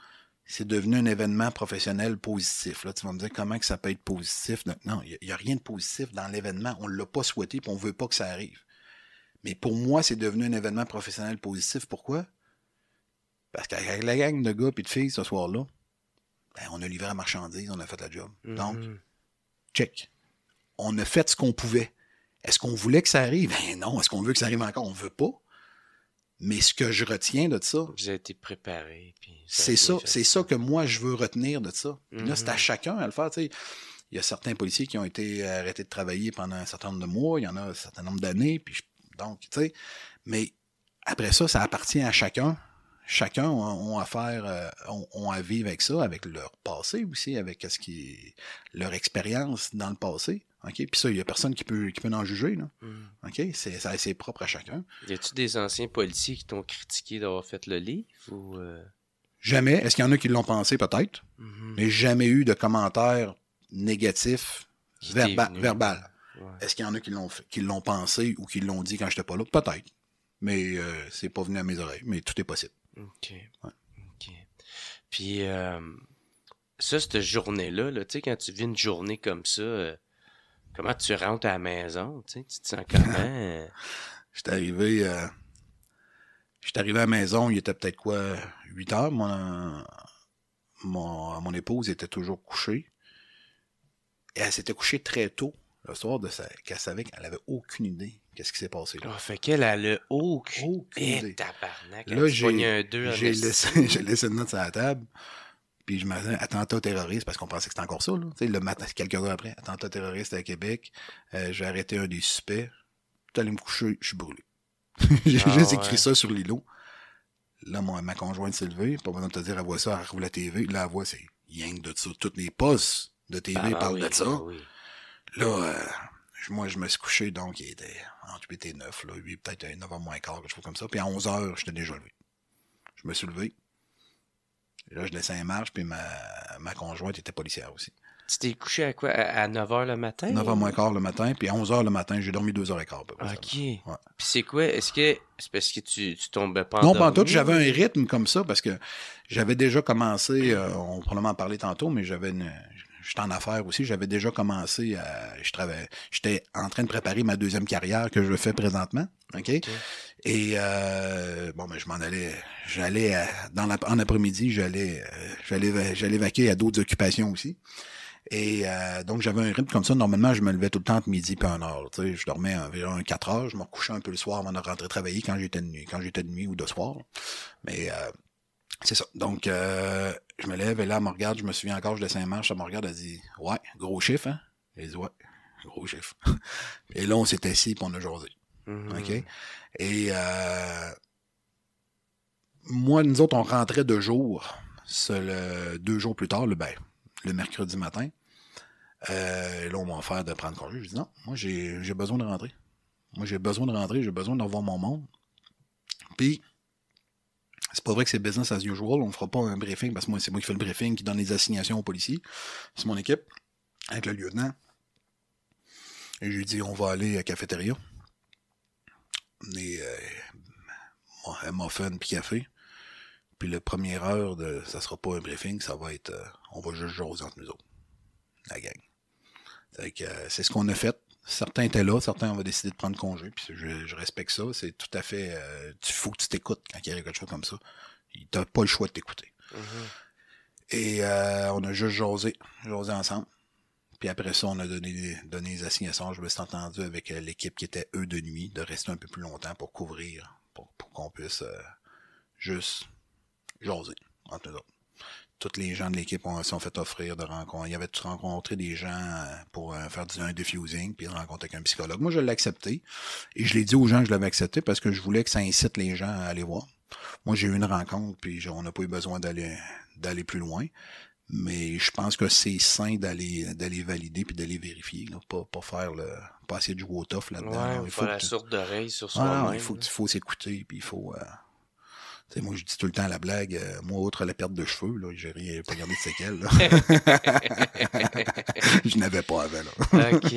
c'est devenu un événement professionnel positif. Là, tu vas me dire comment que ça peut être positif. Non, il n'y a, rien de positif dans l'événement. On ne l'a pas souhaité, puis on ne veut pas que ça arrive. Mais pour moi, c'est devenu un événement professionnel positif. Pourquoi? Parce qu'avec la gang de gars et de filles ce soir-là, ben, on a livré la marchandise, on a fait la job. Mm-hmm. Donc, check. On a fait ce qu'on pouvait. Est-ce qu'on voulait que ça arrive? Ben non. Est-ce qu'on veut que ça arrive encore? On ne veut pas. Mais ce que je retiens de ça. Vous avez été préparé. C'est ça, c'est ça que moi, je veux retenir de ça. là, c'est à mhm. chacun à le faire. Il y a certains policiers qui ont été arrêtés de travailler pendant un certain nombre de mois, il y en a un certain nombre d'années, puis donc, Mais après ça, ça appartient à chacun chacun a affaire, euh, ont, à vivre avec ça, avec leur passé aussi, avec ce qui leur expérience dans le passé. OK? Puis ça, il n'y a personne qui peut, qui en juger. Hmm. OK? C'est propre à chacun. Y a-tu des anciens policiers qui t'ont critiqué d'avoir fait le livre euh? Jamais. Est-ce qu'il y en a qui l'ont pensé, peut-être, hmm. mais jamais eu de commentaires négatifs verbal. Est-ce qu'il y en a qui l'ont pensé ou qui l'ont dit quand j'étais pas là? Peut-être. Mais euh, c'est pas venu à mes oreilles. Mais tout est possible. OK. Puis, euh, ça, cette journée-là, tu sais, quand tu vis une journée comme ça, euh, comment tu rentres à la maison? Tu te sens comment? Euh? Je arrivé. J'étais arrivé à la maison, il était peut-être quoi, 8 heures. Mon, épouse était toujours couchée. Et elle s'était couchée très tôt le soir de sa, qu'elle savait qu'elle n'avait aucune idée Qu'est-ce qui s'est passé là? Ah, fait qu'elle a le haut oh, Là, j'ai laissé, laissé une note sur la table. Puis je me disais, attentat terroriste parce qu'on pensait que c'était encore ça. Là. sais le matin, quelques heures après, attentat terroriste à Québec. Euh, j'ai arrêté un des suspects. suis allé me coucher, je suis brûlé. j'ai ah, juste écrit ça sur l'îlot. Là, ma conjointe s'est levée. Pas besoin de te dire, elle voit ça, elle roule la TV. Là, elle voit, c'est yank de ça. Toutes les postes de TV ah, ben parlent de ça. Ben là, euh, moi, je me suis couché, donc il était entre 8 et 9, peut-être 9h euh, moins quart, quelque chose comme ça. Puis à 11h, j'étais déjà levé. Je me suis levé. là, je laissais un marche, puis ma, conjointe était policière aussi. Tu t'es couché à quoi À 9h le matin 9h moins quart le matin, puis à 11h le matin, j'ai dormi 2h15. Peu, ok. Puis c'est quoi Est-ce que c'est parce que tu, tu tombais pas Non, pas en tout. J'avais un rythme comme ça parce que j'avais déjà commencé, euh, on va probablement en parler tantôt, mais j'avais une, j'étais en affaires aussi. J'avais déjà commencé à. J'étais en train de préparer ma deuxième carrière que je fais présentement. OK? Et euh, bon, mais ben, je m'en allais. J'allais dans la, en après-midi, j'allais euh, j'allais j'allais vaquer à d'autres occupations aussi. Et euh, donc, j'avais un rythme comme ça. Normalement, je me levais tout le temps entre midi et un heure. Tu sais, je dormais environ 4 heures. Je me recouchais un peu le soir avant de rentrer travailler quand j'étais de nuit, quand j'étais de nuit ou de soir. Mais euh, c'est ça. Donc, euh, je me lève, et là, elle me regarde, je me souviens encore, je descends un manche, elle me regarde, elle dit Ouais, gros chiffre, hein? Elle dit Ouais, gros chiffre. et là, on s'est assis, pour on a mhm. OK? Et euh, moi, nous autres, on rentrait deux jours, deux jours plus tard, le, ben, le mercredi matin. et euh, là, on m'a offert de prendre congé. Je dis non, moi, j'ai besoin de rentrer. Moi, j'ai besoin de rentrer, j'ai besoin de revoir mon monde. Puis, c'est pas vrai que c'est business as usual. On fera pas un briefing parce que moi, c'est moi qui fais le briefing, qui donne les assignations aux policiers. C'est mon équipe, avec le lieutenant. Et je lui dis, on va aller à la cafétéria. Et euh, muffin puis café. Puis la première heure, de, ça sera pas un briefing, ça va être, euh, on va juste jaser entre nous autres. La gang. Euh, c'est ce qu'on a fait. Certains étaient là, certains ont décidé de prendre congé, puis je, respecte ça. C'est tout à fait. Il euh, tu faut que tu t'écoutes quand il y a quelque chose comme ça. n'as pas le choix de t'écouter. Mm-hmm. Et euh, on a juste josé, josé ensemble. Puis après ça, on a donné, donné les assignations. Je me suis entendu avec euh, l'équipe qui était eux de nuit de rester un peu plus longtemps pour couvrir, pour, qu'on puisse juste jaser entre nous autres tous les gens de l'équipe s'ont fait offrir de rencontres. y avait tout rencontré des gens euh, pour euh, faire du un diffusing, puis rencontrer avec un psychologue. Moi, je l'ai accepté. Et je l'ai dit aux gens que je l'avais accepté parce que je voulais que ça incite les gens à aller voir. Moi, j'ai eu une rencontre, puis on n'a pas eu besoin d'aller d'aller plus loin. Mais je pense que c'est sain d'aller d'aller valider puis d'aller vérifier. Là. Pas, pas faire le. pas du de jouer au tough là-dedans. Ouais, Il faut faire la sorte d'oreille sur ah, soi il faut, faut s'écouter, puis il faut. Euh, moi, je dis tout le temps la blague, euh, moi, autre la perte de cheveux, là, j'ai rien, pas gardé de séquelles, je n'avais pas avant, là. OK.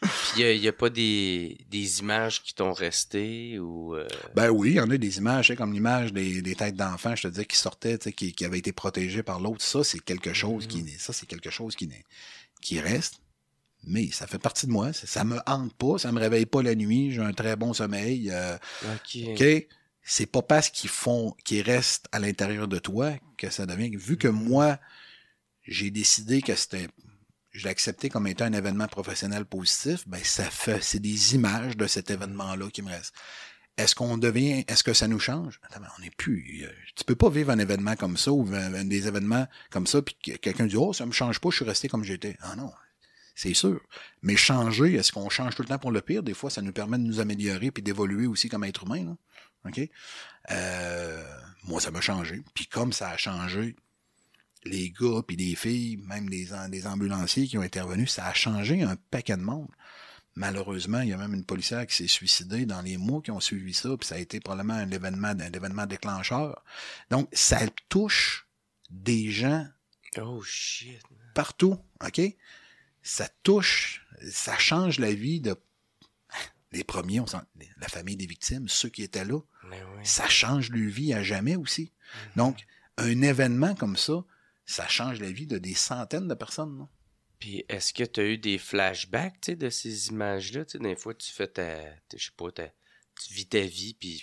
Puis, il euh, n'y a, pas des, images qui t'ont resté ou. Euh? Ben oui, il y en a des images, comme l'image des, têtes d'enfants, je te dis, qui sortaient, qui, qui avaient été protégées par l'autre. Ça, c'est quelque chose qui mhm. Ça, c'est quelque chose qui Qui reste mais ça fait partie de moi. Ça, ne me hante pas, ça ne me réveille pas la nuit, j'ai un très bon sommeil. OK c'est pas parce qu'ils font, qu'ils restent à l'intérieur de toi que ça devient. Vu que moi, j'ai décidé que c'était, je l'ai accepté comme étant un événement professionnel positif, ben ça fait, c'est des images de cet événement-là qui me restent. Est-ce qu'on devient, est-ce que ça nous change? on n'est plus, euh, tu peux pas vivre un événement comme ça ou des événements comme ça puis quelqu'un dit, oh, ça me change pas, je suis resté comme j'étais. Ah non. C'est sûr. Mais changer, est-ce qu'on change tout le temps pour le pire? Des fois, ça nous permet de nous améliorer puis d'évoluer aussi comme être humain. Là. OK? Euh, moi, ça m'a changé. Puis comme ça a changé les gars, puis les filles, même les, ambulanciers qui ont intervenu, ça a changé un paquet de monde. Malheureusement, il y a même une policière qui s'est suicidée dans les mois qui ont suivi ça, puis ça a été probablement un événement, un événement déclencheur. Donc, ça touche des gens oh, shit. partout, OK? Ça touche, ça change la vie de les premiers, on la famille des victimes, ceux qui étaient là, ben ça change leur vie à jamais aussi. Mm-hmm. Donc, un événement comme ça, ça change la vie de des centaines de personnes. Puis, est-ce que tu as eu des flashbacks de ces images-là? Des fois, tu fais ta. tu vis ta vie, puis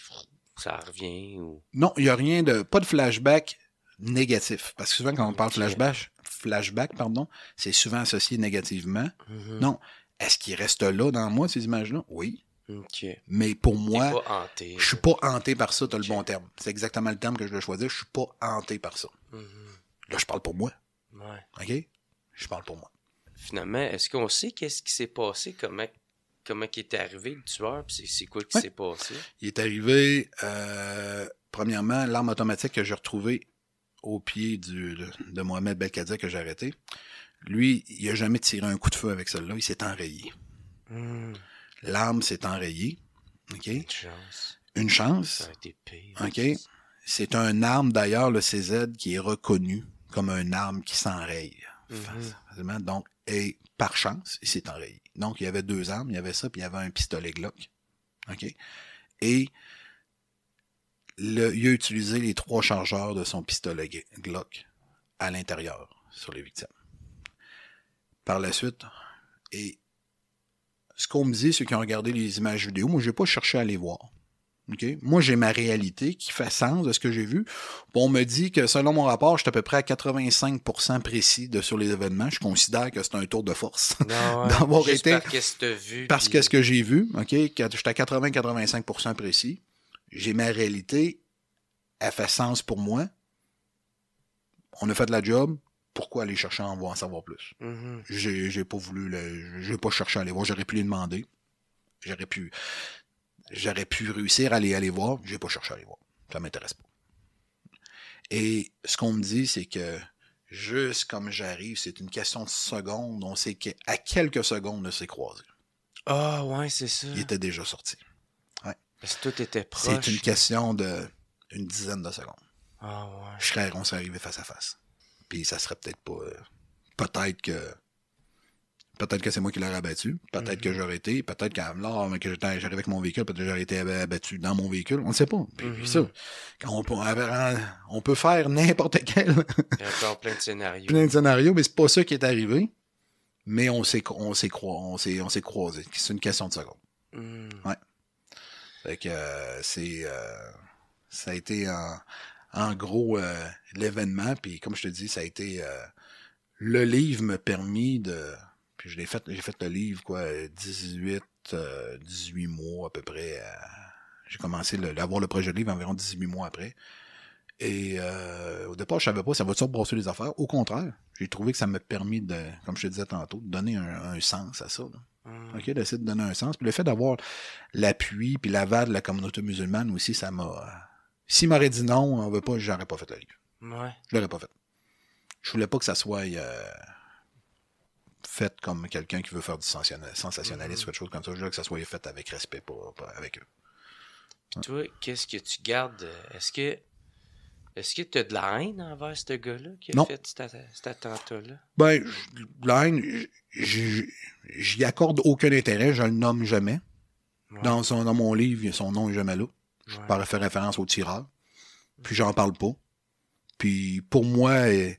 ça revient. Non, il n'y a rien de. Pas de flashback négatif. Parce que souvent, quand on parle flashback, flashback pardon, c'est souvent associé négativement. Mm-hmm. Non. Est-ce qu'il reste là dans moi, ces images-là? Oui. Mais pour moi, je suis pas hanté par ça, tu as le bon terme. C'est exactement le terme que je dois choisir. Je suis pas hanté par ça. Mm-hmm. Là, je parle pour moi. Ouais. OK? Je parle pour moi. Finalement, est-ce qu'on sait qu'est-ce qui s'est passé? Comment, comment il est arrivé le tueur? C'est quoi qui s'est passé? Il est arrivé, euh, premièrement, l'arme automatique que j'ai retrouvée au pied de, Mohamed Belkadia que j'ai arrêté. Lui, il a jamais tiré un coup de feu avec celle-là. Il s'est enrayé. Mm. L'arme s'est enrayée. Une chance. Une OK? C'est un arme, d'ailleurs, le CZ, qui est reconnu comme un arme qui s'enraye. Mm-hmm. Donc, et par chance, il s'est enrayé. Donc, il y avait deux armes, il y avait ça, puis il y avait un pistolet Glock. OK? Et le, il a utilisé les trois chargeurs de son pistolet Glock à l'intérieur sur les victimes. Par la suite, et ce qu'on me dit, ceux qui ont regardé les images vidéo, moi, je n'ai pas cherché à les voir. Moi, j'ai ma réalité qui fait sens de ce que j'ai vu. on me dit que selon mon rapport, je suis à peu près à 85% précis sur les événements. Je considère que c'est un tour de force d'avoir été. Parce que, vu, parce que ce que j'ai vu, OK, je suis à 80-85% précis. J'ai ma réalité. Elle fait sens pour moi. On a fait de la job pourquoi aller chercher à en, en savoir plus? Mm-hmm. J'ai pas voulu, j'ai pas cherché à aller voir. J'aurais pu les demander. J'aurais pu, j'aurais pu réussir à aller, aller voir. J'ai pas cherché à aller voir. Ça m'intéresse pas. Et ce qu'on me dit, c'est que juste comme j'arrive, c'est une question de secondes. On sait qu'à quelques secondes on s'est croisé. Ah, ouais, c'est ça. Il était déjà sorti. Ouais. tout était prêt. C'est une question de une dizaine de secondes. Ah, ouais. Je on s'est arrivé face à face. Puis ça serait peut-être pas. Euh, peut-être que. Peut-être que c'est moi qui l'aurais abattu. Peut-être que mhm. j'aurais été. Peut-être qu'à mais que j'arrivais avec mon véhicule, peut-être que j'aurais été abattu dans mon véhicule. On ne sait pas. Puis, mhm. ça, hein, on, peut, faire n'importe quel. Il y a encore plein de scénarios. plein de scénarios, mais c'est pas ça qui est arrivé. Mais on s'est croisés. croisé. C'est une question de seconde. Mhm. Ouais. Fait euh, c'est. Euh, ça a été en gros euh, l'événement. Puis comme je te dis, ça a été. Euh, le livre m'a permis de. Puis je l'ai fait, j'ai fait le livre, quoi, 18, 18 euh, mois à peu près. j'ai commencé à avoir le projet de livre environ 18 mois après. Et au départ, je savais pas, ça va toujours brosser les affaires. Au contraire, j'ai trouvé que ça m'a permis de, comme je te disais tantôt, de donner un, sens à ça. Mmh. OK, d'essayer de donner un sens. Puis le fait d'avoir l'appui puis l'aval de la communauté musulmane aussi, ça m'a s'il m'aurait dit non, on veut pas, j'aurais pas fait la ligue. Ouais. Je l'aurais pas fait. Je voulais pas que ça soit euh, fait comme quelqu'un qui veut faire du sensationnalisme, mm-hmm. ou quelque chose comme ça. Je voulais que ça soit fait avec respect pour, avec eux. Puis toi, qu'est-ce que tu gardes? Est-ce que est-ce que tu as de la haine envers ce gars-là qui a fait cet, attentat-là? Ben, la haine, j'y accorde aucun intérêt, je le nomme jamais. Dans, son, dans mon livre, son nom est jamais là. Je parle, fais référence au tireur. Puis j'en parle pas. Puis pour moi, euh,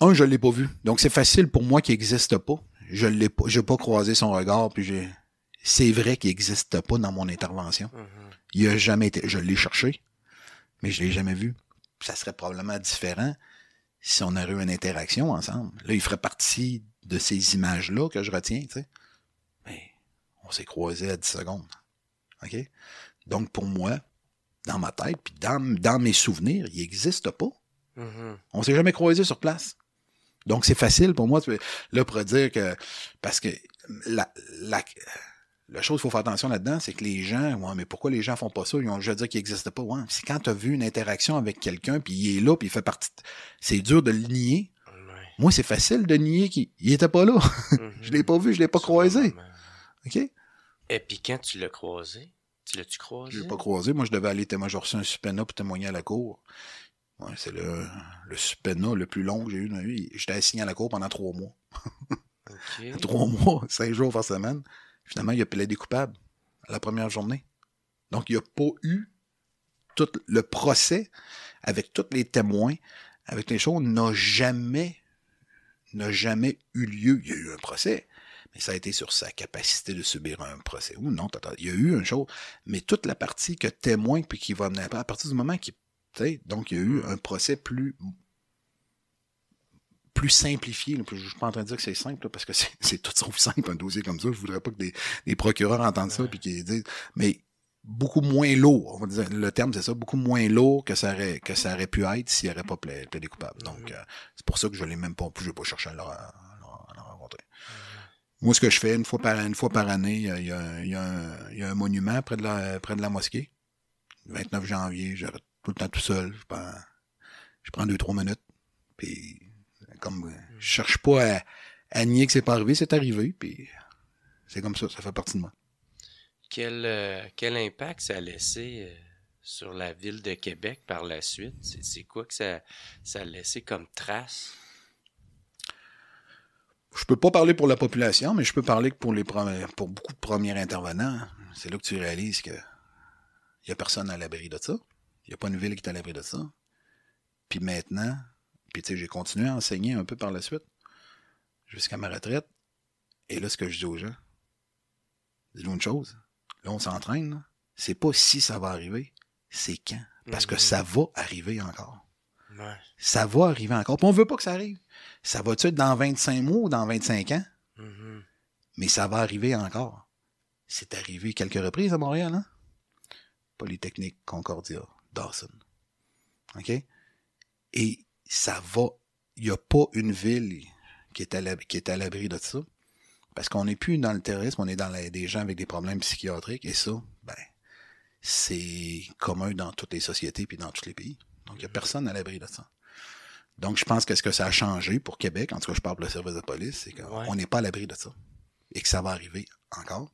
un, je l'ai pas vu. Donc c'est facile pour moi qu'il n'existe pas. Je l'ai pas, croisé son regard, puis C'est vrai qu'il n'existe pas dans mon intervention. Mm-hmm. Il a jamais été. Je l'ai cherché, mais je l'ai jamais vu. Ça serait probablement différent si on aurait eu une interaction ensemble. Là, il ferait partie de ces images-là que je retiens, Mais on s'est croisé à 10 secondes. OK? Donc, pour moi, dans ma tête, puis dans, dans mes souvenirs, il n'existe pas. On mm-hmm. ne On s'est jamais croisé sur place. Donc, c'est facile pour moi, là, pour dire que, parce que la, chose qu'il faut faire attention là-dedans, c'est que les gens, ouais, mais pourquoi les gens font pas ça? Ils ont déjà dit qu'il n'existe pas. Ouais, c'est quand tu as vu une interaction avec quelqu'un, puis il est là, puis il fait partie. C'est dur de le nier. Moi, c'est facile de nier qu'il n'était pas là. Je ne je l'ai mm-hmm. pas vu, je l'ai pas croisé. OK? Et puis quand tu l'as croisé, tu l'as-tu croisé? Je l'ai pas croisé. Moi, je devais aller témoigner. J'ai reçu un supéna pour témoigner à la cour. c'est le, le le plus long que j'ai eu J'étais assigné à la cour pendant trois mois. Trois mois, cinq jours par semaine. Finalement, il a plaidé coupable à la première journée. Donc, il n'y a pas eu le procès avec tous les témoins, avec les choses, n'a jamais, n'a jamais eu lieu. Il y a eu un procès, ça a été sur sa capacité de subir un procès ou non. Il y a eu un chose, mais toute la partie que témoin puis qui va amener à partir du moment qu'il donc, il y a eu un procès plus, plus simplifié. je ne suis pas en train de dire que c'est simple, parce que c'est tout sauf simple, un dossier comme ça. Je ne voudrais pas que des, procureurs entendent ça puis qu'ils disent. Mais beaucoup moins lourd, on va dire, le terme c'est ça, beaucoup moins lourd que ça aurait, que ça aurait pu être s'il n'y aurait pas plaidé coupable. Donc, euh, c'est pour ça que je ne l'ai même pas, je ne vais pas chercher à moi, ce que je fais une fois par, une fois par année, il y, a, un, monument près de la, près de la mosquée. Le 29 janvier, je tout le temps tout seul. Je prends, je prends deux, trois minutes. Puis, comme, euh, je cherche pas à, nier que c'est pas arrivé, c'est arrivé. Puis, c'est comme ça, ça fait partie de moi. Quel, euh, impact ça a laissé euh, sur la ville de Québec par la suite? C'est quoi que ça, ça a laissé comme trace? Je peux pas parler pour la population, mais je peux parler pour les pour beaucoup de premiers intervenants, hein. c'est là que tu réalises que il y a personne à l'abri de ça. Il n'y a pas une ville qui est à l'abri de ça. Puis maintenant, puis tu sais, j'ai continué à enseigner un peu par la suite, jusqu'à ma retraite. Et là, ce que je dis aux gens, dis une chose, là, on s'entraîne, c'est pas si ça va arriver, c'est quand. Parce que mm-hmm. ça va arriver encore. Ça va arriver encore. Puis on veut pas que ça arrive. Ça va-tu être dans 25 mois ou dans 25 ans? Mm-hmm. Mais ça va arriver encore. C'est arrivé quelques reprises à Montréal, hein? Polytechnique, Concordia, Dawson. OK? Et ça va. Il n'y a pas une ville qui est à l'abri de ça. Parce qu'on n'est plus dans le terrorisme, on est dans des gens avec des problèmes psychiatriques. Et ça, ben, c'est commun dans toutes les sociétés puis dans tous les pays. Donc, il n'y a personne à l'abri de ça. Donc, je pense que ce que ça a changé pour Québec, en tout cas, je parle pour le service de police, c'est qu'on n'est pas à l'abri de ça. Et que ça va arriver encore.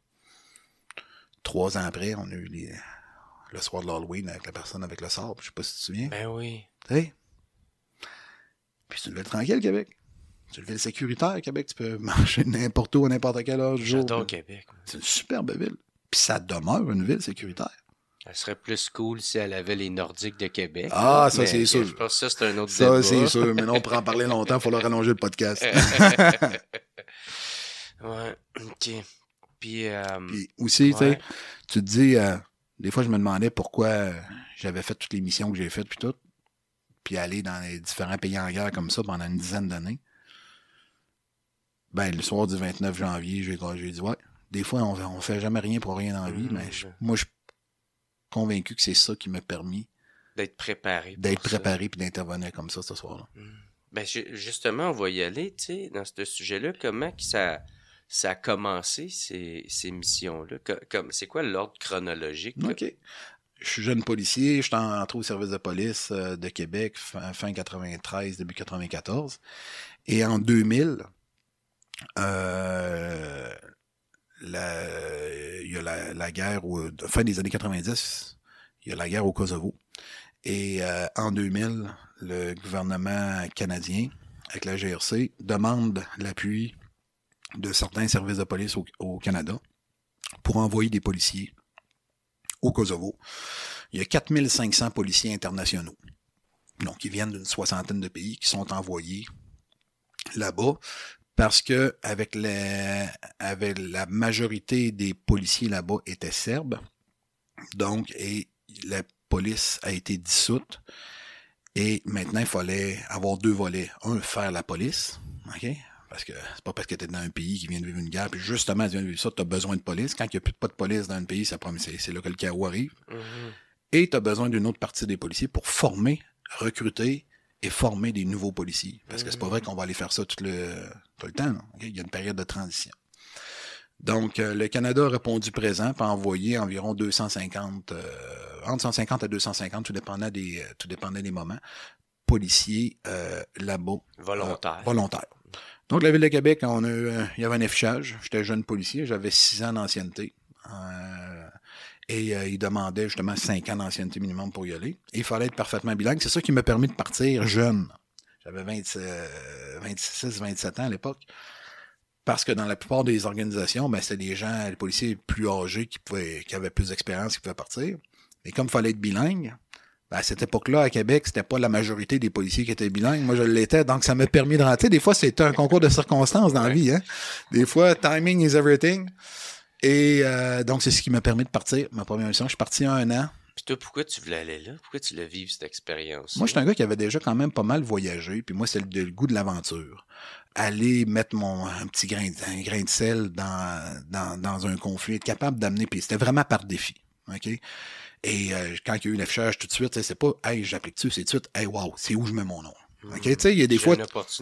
Trois ans après, on a eu le soir de l'Halloween avec la personne avec le sort. Je ne sais pas si tu te souviens. Ben oui. Tu sais? Puis c'est une ville tranquille, Québec. C'est une ville sécuritaire, Québec. Tu peux marcher n'importe où, à n'importe quelle heure du jour. J'adore Québec. C'est une superbe ville. Puis ça demeure une ville sécuritaire. Elle serait plus cool si elle avait les Nordiques de Québec. Ah, ça, c'est sûr. Je pense que ça, c'est un autre Ça, c'est sûr. Mais non, on en parler longtemps. Il faut leur allonger le podcast. ouais, OK. Euh, puis, aussi, tu sais, tu te dis, euh, des fois, je me demandais pourquoi euh, j'avais fait toutes les missions que j'ai faites, puis tout, puis aller dans les différents pays en guerre comme ça pendant une dizaine d'années. Ben, le soir du 29 janvier, j'ai dit, ouais, des fois, on, on fait jamais rien pour rien dans la vie, mm. mais moi, je convaincu que c'est ça qui m'a permis d'être préparé. D'être préparé puis d'intervenir comme ça ce soir-là. Hmm. Ben, justement, on va y aller, tu sais, dans ce sujet-là, comment ça, ça a commencé, ces, missions-là? Comme, c'est quoi l'ordre chronologique? OK. Je suis jeune policier, je suis entré au service de police euh, de Québec fin, fin 93, début 94. Et en 2000, euh, il y a la, guerre, au, fin des années 90, il y a la guerre au Kosovo. Et euh, en 2000, le gouvernement canadien, avec la GRC, demande l'appui de certains services de police au, Canada pour envoyer des policiers au Kosovo. Il y a 4500 policiers internationaux. Donc, qui viennent d'une soixantaine de pays qui sont envoyés là-bas parce que avec, avec la majorité des policiers là-bas étaient serbes, donc et la police a été dissoute et maintenant il fallait avoir deux volets, un faire la police, ok, parce que c'est pas parce que tu es dans un pays qui vient de vivre une guerre, puis justement tu viens de vivre ça, tu as besoin de police. Quand il n'y a plus de, pas de police dans un pays, c'est là que le chaos arrive. Mm-hmm. Et tu as besoin d'une autre partie des policiers pour former, recruter et former des nouveaux policiers. Parce que c'est pas vrai mm-hmm. qu'on va aller faire ça tout le, temps. Il y a une période de transition. Donc, euh, le Canada a répondu présent pas envoyé environ 250, euh, entre 150 à 250, tout dépendait des, euh, tout dépendait des moments, policiers là Volontaires. Donc, la Ville de Québec, on a, il y avait un affichage. J'étais jeune policier, j'avais six ans d'ancienneté. Et euh, il demandait justement 5 ans d'ancienneté minimum pour y aller. Et il fallait être parfaitement bilingue. C'est ça qui m'a permis de partir jeune. J'avais 26, 27 euh, ans à l'époque. Parce que dans la plupart des organisations, ben, c'était des gens, les policiers plus âgés qui, pouvaient, qui avaient plus d'expérience qui pouvaient partir. Mais comme il fallait être bilingue, ben, à cette époque-là, à Québec, c'était pas la majorité des policiers qui étaient bilingues. Moi, je l'étais, donc ça m'a permis de rentrer. Des fois, c'est un concours de circonstances dans la vie. Hein. Des fois, timing is everything. Et euh, donc, c'est ce qui m'a permis de partir. Ma première mission, je suis parti il y a un an. Puis toi, pourquoi tu voulais aller là? Pourquoi tu le vivre cette expérience? Moi, je suis un gars qui avait déjà quand même pas mal voyagé, puis moi, c'est le, goût de l'aventure. Aller mettre mon un petit grain, grain de sel dans, dans, un conflit, être capable d'amener, puis c'était vraiment par défi. OK? Et euh, quand il y a eu l'affichage tout de suite, c'est pas Hey, j'applique dessus, c'est tout de suite Hey wow, c'est où je mets mon nom. Hmm. Tu sais, il y a des fois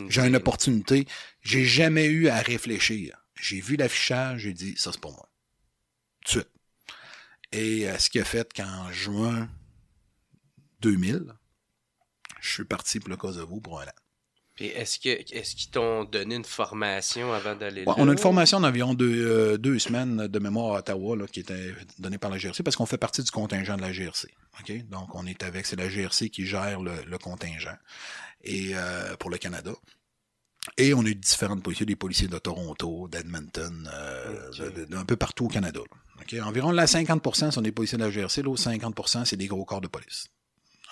j'ai une opportunité. J'ai jamais eu à réfléchir. J'ai vu l'affichage, j'ai dit ça c'est pour moi suite. Et euh, ce qui a fait qu'en juin 2000, je suis parti pour le Kosovo pour un an. est-ce qu'ils est t'ont donné une formation avant d'aller On a une formation d'environ deux, euh, deux, semaines de mémoire à Ottawa qui était donnée par la GRC parce qu'on fait partie du contingent de la GRC. Donc on est avec, c'est la GRC qui gère le, contingent et euh, pour le Canada. Et on a eu différentes policiers, des policiers de Toronto, d'Edmonton, un peu partout au Canada. Environ la 50 sont des policiers de la GRC, l'autre 50 c'est des gros corps de police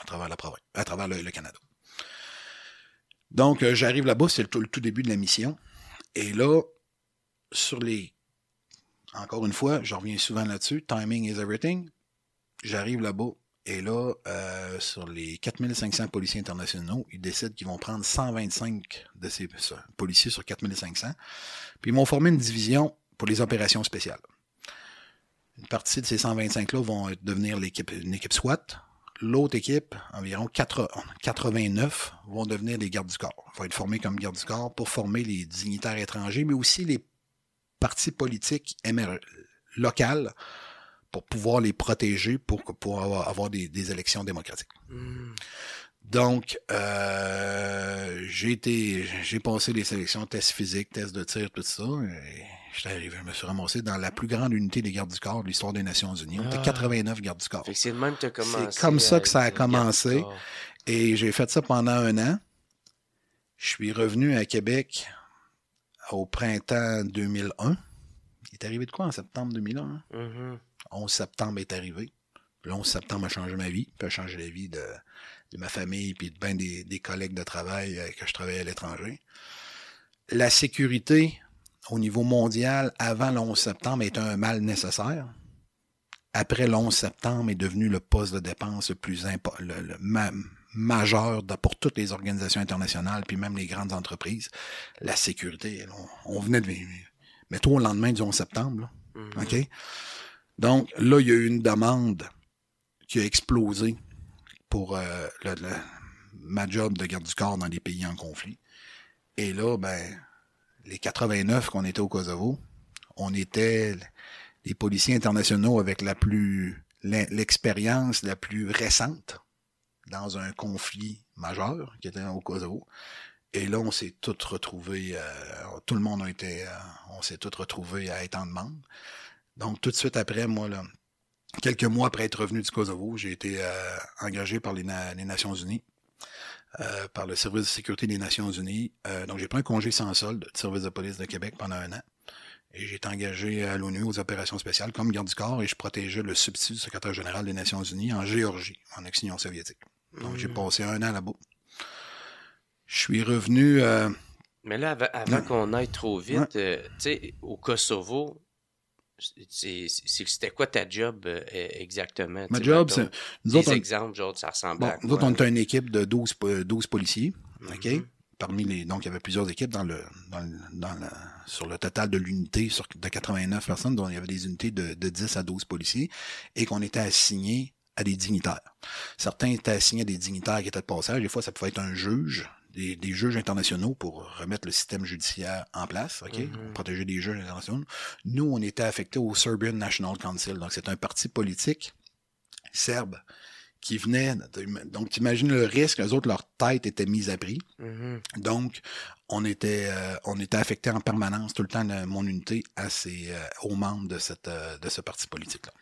à travers la province, à travers le, Canada. Donc, euh, j'arrive là-bas, c'est le tout, début de la mission. Et là, sur les. Encore une fois, je reviens souvent là-dessus. Timing is everything. J'arrive là-bas. Et là, euh, sur les 4500 policiers internationaux, ils décident qu'ils vont prendre 125 de ces policiers sur 4500. Puis ils m'ont formé une division pour les opérations spéciales. Une partie de ces 125-là vont devenir l'équipe, une équipe SWAT. L'autre équipe, environ 89, vont devenir des gardes du corps. Ils vont être formés comme gardes du corps pour former les dignitaires étrangers, mais aussi les partis politiques locales pour pouvoir les protéger pour, pour avoir, des, élections démocratiques. Hmm. Donc, euh, j'ai été, j'ai passé les sélections, tests physiques, tests de tir, tout ça je me suis ramassé dans la plus grande unité des gardes du corps de l'histoire des Nations Unies. On était 89 ah. gardes du corps. C'est comme ça que ça a commencé. Et j'ai fait ça pendant un an. Je suis revenu à Québec au printemps 2001. Il est arrivé de quoi en septembre 2001? 11 hein? mm-hmm. septembre est arrivé. Le 11 septembre a changé ma vie, puis a changé la vie de, ma famille, puis de bien des, des collègues de travail euh, que je travaillais à l'étranger. La sécurité au niveau mondial avant le septembre est un mal nécessaire. Après le septembre est devenu le poste de dépense le plus majeur pour toutes les organisations internationales, puis même les grandes entreprises. La sécurité, on, venait de mais Mets-toi au lendemain du 11 septembre. Mm-hmm. OK? Donc là, il y a eu une demande qui a explosé pour euh, le, ma job de garde du corps dans les pays en conflit. Et là, ben, les 89 qu'on était au Kosovo, on était les policiers internationaux avec la plus l'expérience la plus récente dans un conflit majeur qui était au Kosovo. Et là, on s'est tous retrouvés, euh, tout le monde a été, euh, on s'est tous retrouvés à être en demande. Donc, tout de suite après, moi, là, quelques mois après être revenu du Kosovo, j'ai été euh, engagé par les Nations Unies euh, par le service de sécurité des Nations Unies. Euh, donc, j'ai pris un congé sans solde du service de police de Québec pendant un an. Et j'ai été engagé à l'ONU aux opérations spéciales comme garde du corps et je protégeais le substitut du secrétaire général des Nations Unies en Géorgie, en ex-Union soviétique. Donc, j'ai hmm. passé un an là-bas. Je suis revenu. Euh, Mais là, avant, hmm. qu'on aille trop vite, tu sais, au Kosovo, c'était quoi ta job euh, e-, exactement? Ma job, c'est. Des exemples, genre, ça ressemble à quoi? Nous autres, on était une équipe de 12, policiers. Mm-hmm. OK? Parmi les. Donc, il y avait plusieurs équipes dans le, sur le total de l'unité de 89 personnes, dont il y avait des unités de, de 10 à 12 policiers, et qu'on était assignés à des dignitaires. Certains étaient assignés à des dignitaires qui étaient de passage. Des fois, ça pouvait être un juge, des, des, juges internationaux pour remettre le système judiciaire en place, OK? Mhm. Protéger des juges internationaux. Nous, on était affectés au Serbian National Council. Donc, c'est un parti politique serbe qui venait. Donc, donc, t'imagines le risque. Les autres, leur tête était mise à prix. Mhm. Donc, on était, euh, on était affecté en permanence tout le temps mon unité à ces, euh, aux membres de cette, euh, de ce parti politique-là.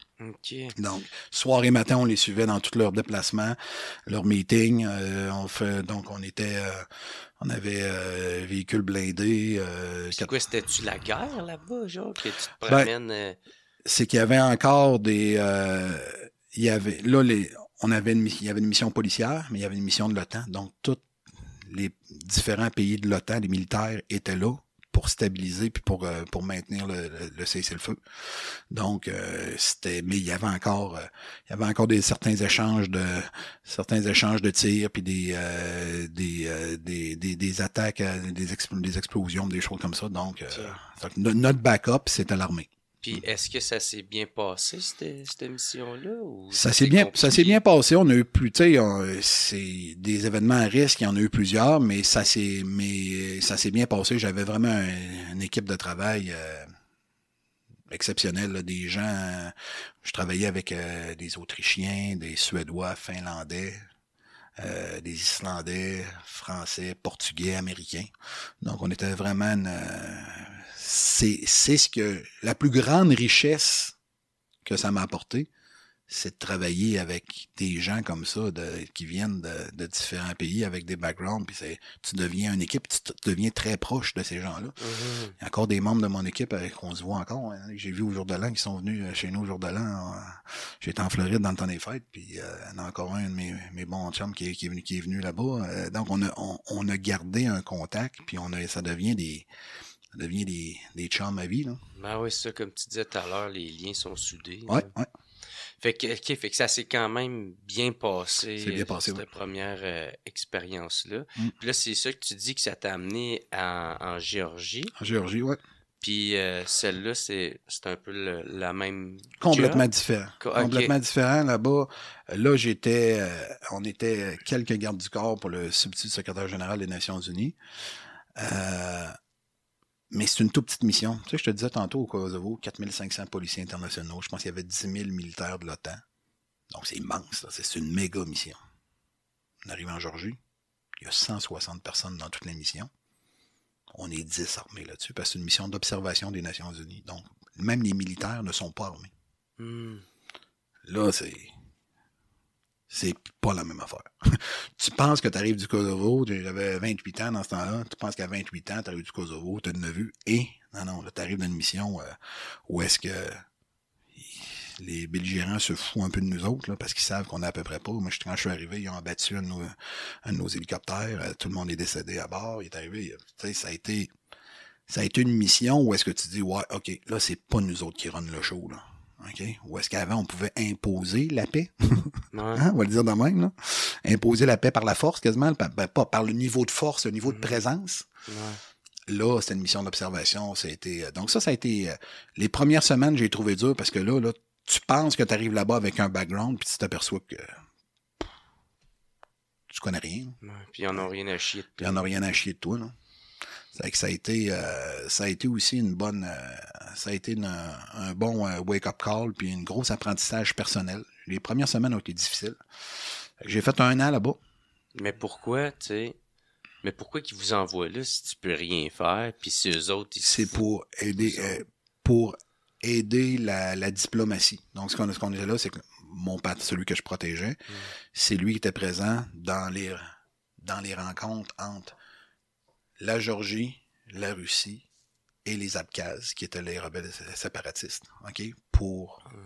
Donc, soir et matin, on les suivait dans tous leurs déplacements, leurs meetings. Euh, on fait, donc, on était, euh, on avait euh, véhicule blindé. Euh, c'est quoi, c'était-tu la guerre là-bas, genre, que tu te ben, promènes? c'est qu'il y avait encore des, il y avait, là, les, on avait une, il y avait une mission policière, mais il y avait une mission de l'OTAN. Donc, tous les différents pays de l'OTAN, les militaires étaient là pour stabiliser puis pour, euh, pour maintenir le, le, cessez-le-feu. Donc euh, c'était mais il y avait encore euh, il y avait encore des certains échanges de certains échanges de tirs puis des des, des, des, attaques des, des explosions des choses comme ça. Donc, notre backup c'était l'armée. Puis mm. est-ce que ça s'est bien passé, cette, cette là Ça s'est bien, bien passé. On a eu plus, tu sais, c'est des événements à risque, il y en a eu plusieurs, mais ça s'est, mais ça s'est bien passé. J'avais vraiment une équipe de travail. Euh, exceptionnelle, des gens, euh, je travaillais avec euh, des Autrichiens, des Suédois, Finlandais, des Islandais, Français, Portugais, Américains. Donc, on était vraiment c'est ce que la plus grande richesse que ça m'a apporté, c'est de travailler avec des gens comme ça de, qui viennent de, différents pays avec des backgrounds puis tu deviens une équipe tu, deviens très proche de ces gens-là. Mm-hmm. Il y a encore des membres de mon équipe avec qu'on se voit encore hein, j'ai vu au jour de l'an qui sont venus euh, chez nous au jour de l'an. J'étais en Floride dans le temps des fêtes puis euh, il y en a encore un de mes, mes bons chums qui, est venu qui est venu là-bas euh, donc on a on, a gardé un contact puis on a ça devient des ça devient des, des de ma vie. Là. Ben oui, ça, comme tu disais tout à l'heure, les liens sont soudés. Oui, oui. Fait que, fait ça s'est quand même bien passé. passé, Cette première euh, expérience-là. Mm. Puis là, c'est ça que tu dis que ça t'a amené en, Géorgie. En Géorgie, oui. Puis euh, celle-là, c'est un peu la même. Complètement différent. Complètement différent. Là-bas, là, j'étais. Euh, on était quelques gardes du corps pour le substitut secrétaire général des Nations Unies. Euh, mais c'est une toute petite mission. Tu sais, je te disais tantôt au Kosovo, 4500 policiers internationaux. Je pense qu'il y avait 10 000 militaires de l'OTAN. Donc, c'est immense. C'est une méga mission. On arrive en Georgie. Il y a 160 personnes dans toute la mission. On est 10 armés là-dessus parce que c'est une mission d'observation des Nations Unies. Donc, même les militaires ne sont pas armés. Hmm. Là, c'est c'est pas la même affaire. tu penses que tu arrives du Kosovo, j'avais 28 ans dans ce temps-là, tu penses qu'à 28 ans, tu arrives du Kosovo, tu as une neveu, et non, non, tu arrives mission euh, où est-ce que les belligérants se foutent un peu de nous autres, là, parce qu'ils savent qu'on est à peu près pas. Moi, quand je suis arrivé, ils ont abattu un de nos, hélicoptères, euh, tout le monde est décédé à bord, il est arrivé, euh, ça a été... Ça a été une mission où est-ce que tu dis, ouais, ok, là, c'est pas nous autres qui run le show, là ou Où est-ce qu'avant, on pouvait imposer la paix? Hein? On va le dire de même. Imposer la paix par la force, quasiment, ben, pas par le niveau de force, le niveau de mm-hmm. présence. Là, c'était une mission d'observation. C'était... Euh, donc ça, ça a été... Euh, les premières semaines, j'ai trouvé dur parce que là, là tu penses que tu arrives là-bas avec un background, puis tu t'aperçois que tu connais rien. puis ils en rien à chier de toi. Puis ils en ont rien à chier de toi, non? ça a été, euh, ça a été aussi une bonne, euh, ça a été un bon euh, wake-up call, puis un gros apprentissage personnel. Les premières semaines ont été difficiles. J'ai fait un an là-bas. Mais pourquoi, tu sais, mais pourquoi qu'ils vous envoient là si tu peux rien faire, puis si eux autres, C'est pour aider, pour aider la, la, diplomatie. Donc, ce qu'on ce qu'on disait là, c'est que mon père, celui que je protégeais, hmm. c'est lui qui était présent dans les, dans les rencontres entre la Géorgie, la Russie et les Abkhazes, qui étaient les rebelles séparatistes, OK, pour euh.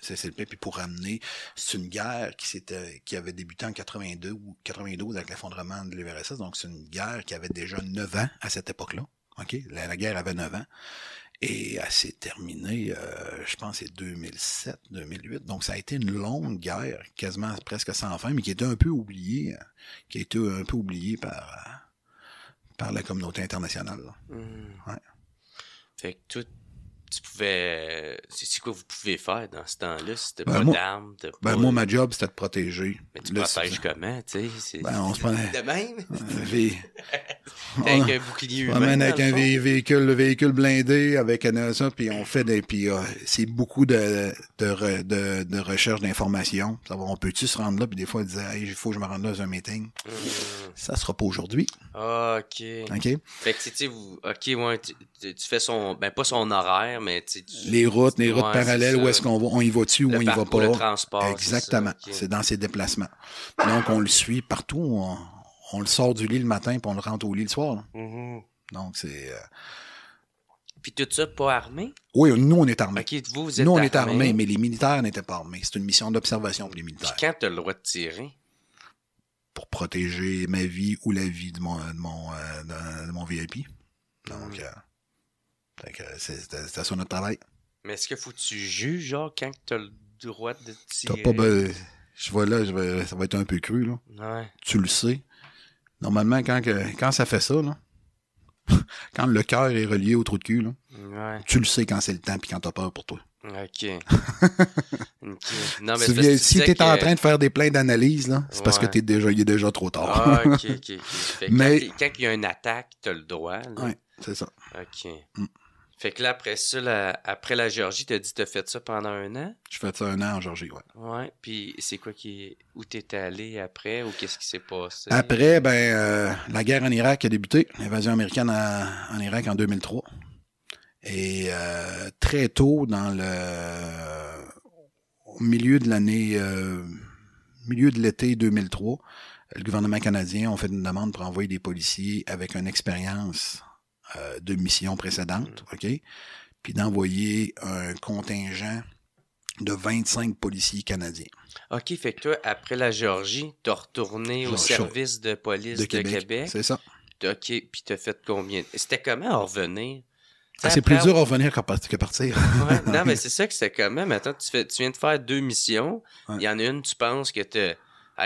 cesser le puis pour ramener... C'est une guerre qui, qui avait débuté en 82, 92 avec l'effondrement de l'URSS, donc c'est une guerre qui avait déjà 9 ans à cette époque-là. OK, la, guerre avait 9 ans. Et elle s'est terminée, euh, je pense, c'est 2007, 2008. Donc, ça a été une longue guerre, quasiment presque sans fin, mais qui était un peu oubliée, qui a été un peu oubliée par, euh, par la communauté internationale. Hmm. Fait que tout tu pouvais. C'est quoi vous pouvez faire dans ce temps-là si t'as ben pas d'armes? Ben, moi, ma job, c'était de protéger. Mais tu protèges comment, tu sais? Ben, on se prenait. De même? Avec un bouclier humain. avec un véhicule, le véhicule blindé, avec un puis on fait des. Euh, c'est beaucoup de, de, de, recherche d'informations. on peut-tu se rendre là? Puis des fois, on disait, il faut que je me rende là dans un meeting. Hmm. Ça sera pas aujourd'hui. Ah, OK. OK. Fait que, tu OK, ouais, tu fais son. Ben, pas son horaire les routes, les routes parallèles, où est-ce qu'on va, on y va-tu ou on y va pas. Le transport. Exactement. C'est dans ses déplacements. Donc, on le suit partout. On, le sort du lit le matin, puis on le rentre au lit le soir. Mm-hmm. Donc, c'est. Euh, puis tout ça, pas armé? Oui, nous, on est armé. nous, on est armé, mais les militaires n'étaient pas armés. C'est une mission d'observation pour les militaires. quand tu as le droit de tirer? Pour protéger ma vie ou la vie de mon, mon, euh, VIP. Donc, mm-hmm. euh, c'est à ça notre travail. Mais est-ce que faut que tu juges, genre, quand tu as le droit de tirer? T'as pas ben, Je vois là, ça va être un peu cru, là. Ouais. Tu le sais. Normalement, quand, quand ça fait ça, là, quand le cœur est relié au trou de cul, là, tu le sais quand c'est le temps puis quand t'as peur pour toi. OK. si tu en train de faire des pleins d'analyses, là, c'est parce que t'es déjà, est déjà trop tard. Ah, OK, OK. mais... Quand il y a une attaque, t'as le droit. Là. Ouais, c'est ça. OK. Mm. Fait que là, après ça, après la Géorgie, t'as dit t'as fait ça pendant un an? Je fait ça un an en Géorgie, ouais. Ouais, puis c'est quoi qui... Où t'es allé après ou qu'est-ce qui s'est passé? Après, ben, euh, la guerre en Irak a débuté, l'invasion américaine en Irak en 2003. Et euh, très tôt, dans le... Au milieu de l'année... Euh, milieu de l'été 2003, le gouvernement canadien a fait une demande pour envoyer des policiers avec une expérience euh, deux de missions précédentes, mm. OK? Puis d'envoyer un contingent de 25 policiers canadiens. OK, fait que toi, après la Géorgie, t'as retourné au service de police de, Québec. C'est ça. OK, puis t'as fait combien? C'était comment revenir? Ah, c'est plus dur à revenir que partir. non, mais c'est ça que c'est comment. même. Attends, tu, viens de faire deux missions. Il y en a une, tu penses que t'as...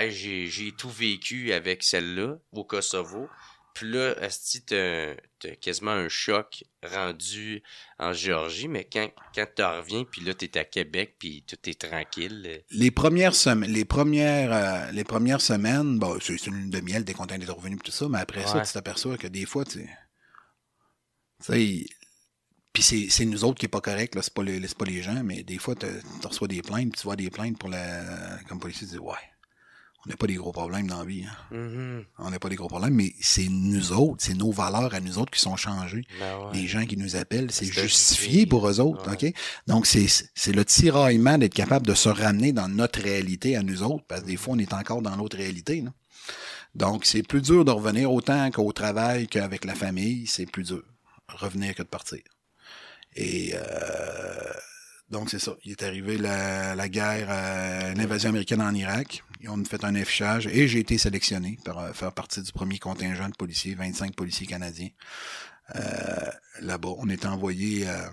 « j'ai tout vécu avec celle-là au Kosovo. Puis là, Asti, t'as quasiment un choc rendu en Géorgie, mais quand, quand tu reviens, puis là, t'es à Québec, puis tout est tranquille. Euh. Les premières, semaines, les premières, euh, les premières semaines, bon, c'est une lune de miel des content d'être revenu, tout ça, mais après ça, tu t'aperçois que des fois, tu sais, puis c'est nous autres qui n'est pas correct, c'est pas, pas les gens, mais des fois, tu reçois des plaintes, puis tu vois des plaintes pour la. Comme policier, tu dis, ouais on n'a pas des gros problèmes dans la vie. Hein. Mm-hmm. On n'a pas des gros problèmes, mais c'est nous autres, c'est nos valeurs à nous autres qui sont changées. Ben Les gens qui nous appellent, c'est justifié pour eux autres. ok Donc, c'est le tiraillement d'être capable de se ramener dans notre réalité à nous autres, parce que des fois, on est encore dans l'autre réalité. Donc, c'est plus dur de revenir autant qu'au travail qu'avec la famille, c'est plus dur. Revenir que de partir. Et euh, donc, c'est ça. Il est arrivé la, la guerre, euh, l'invasion américaine en Irak. On ont fait un affichage et j'ai été sélectionné pour euh, faire partie du premier contingent de policiers, 25 policiers canadiens. Euh, là-bas, on est envoyé euh,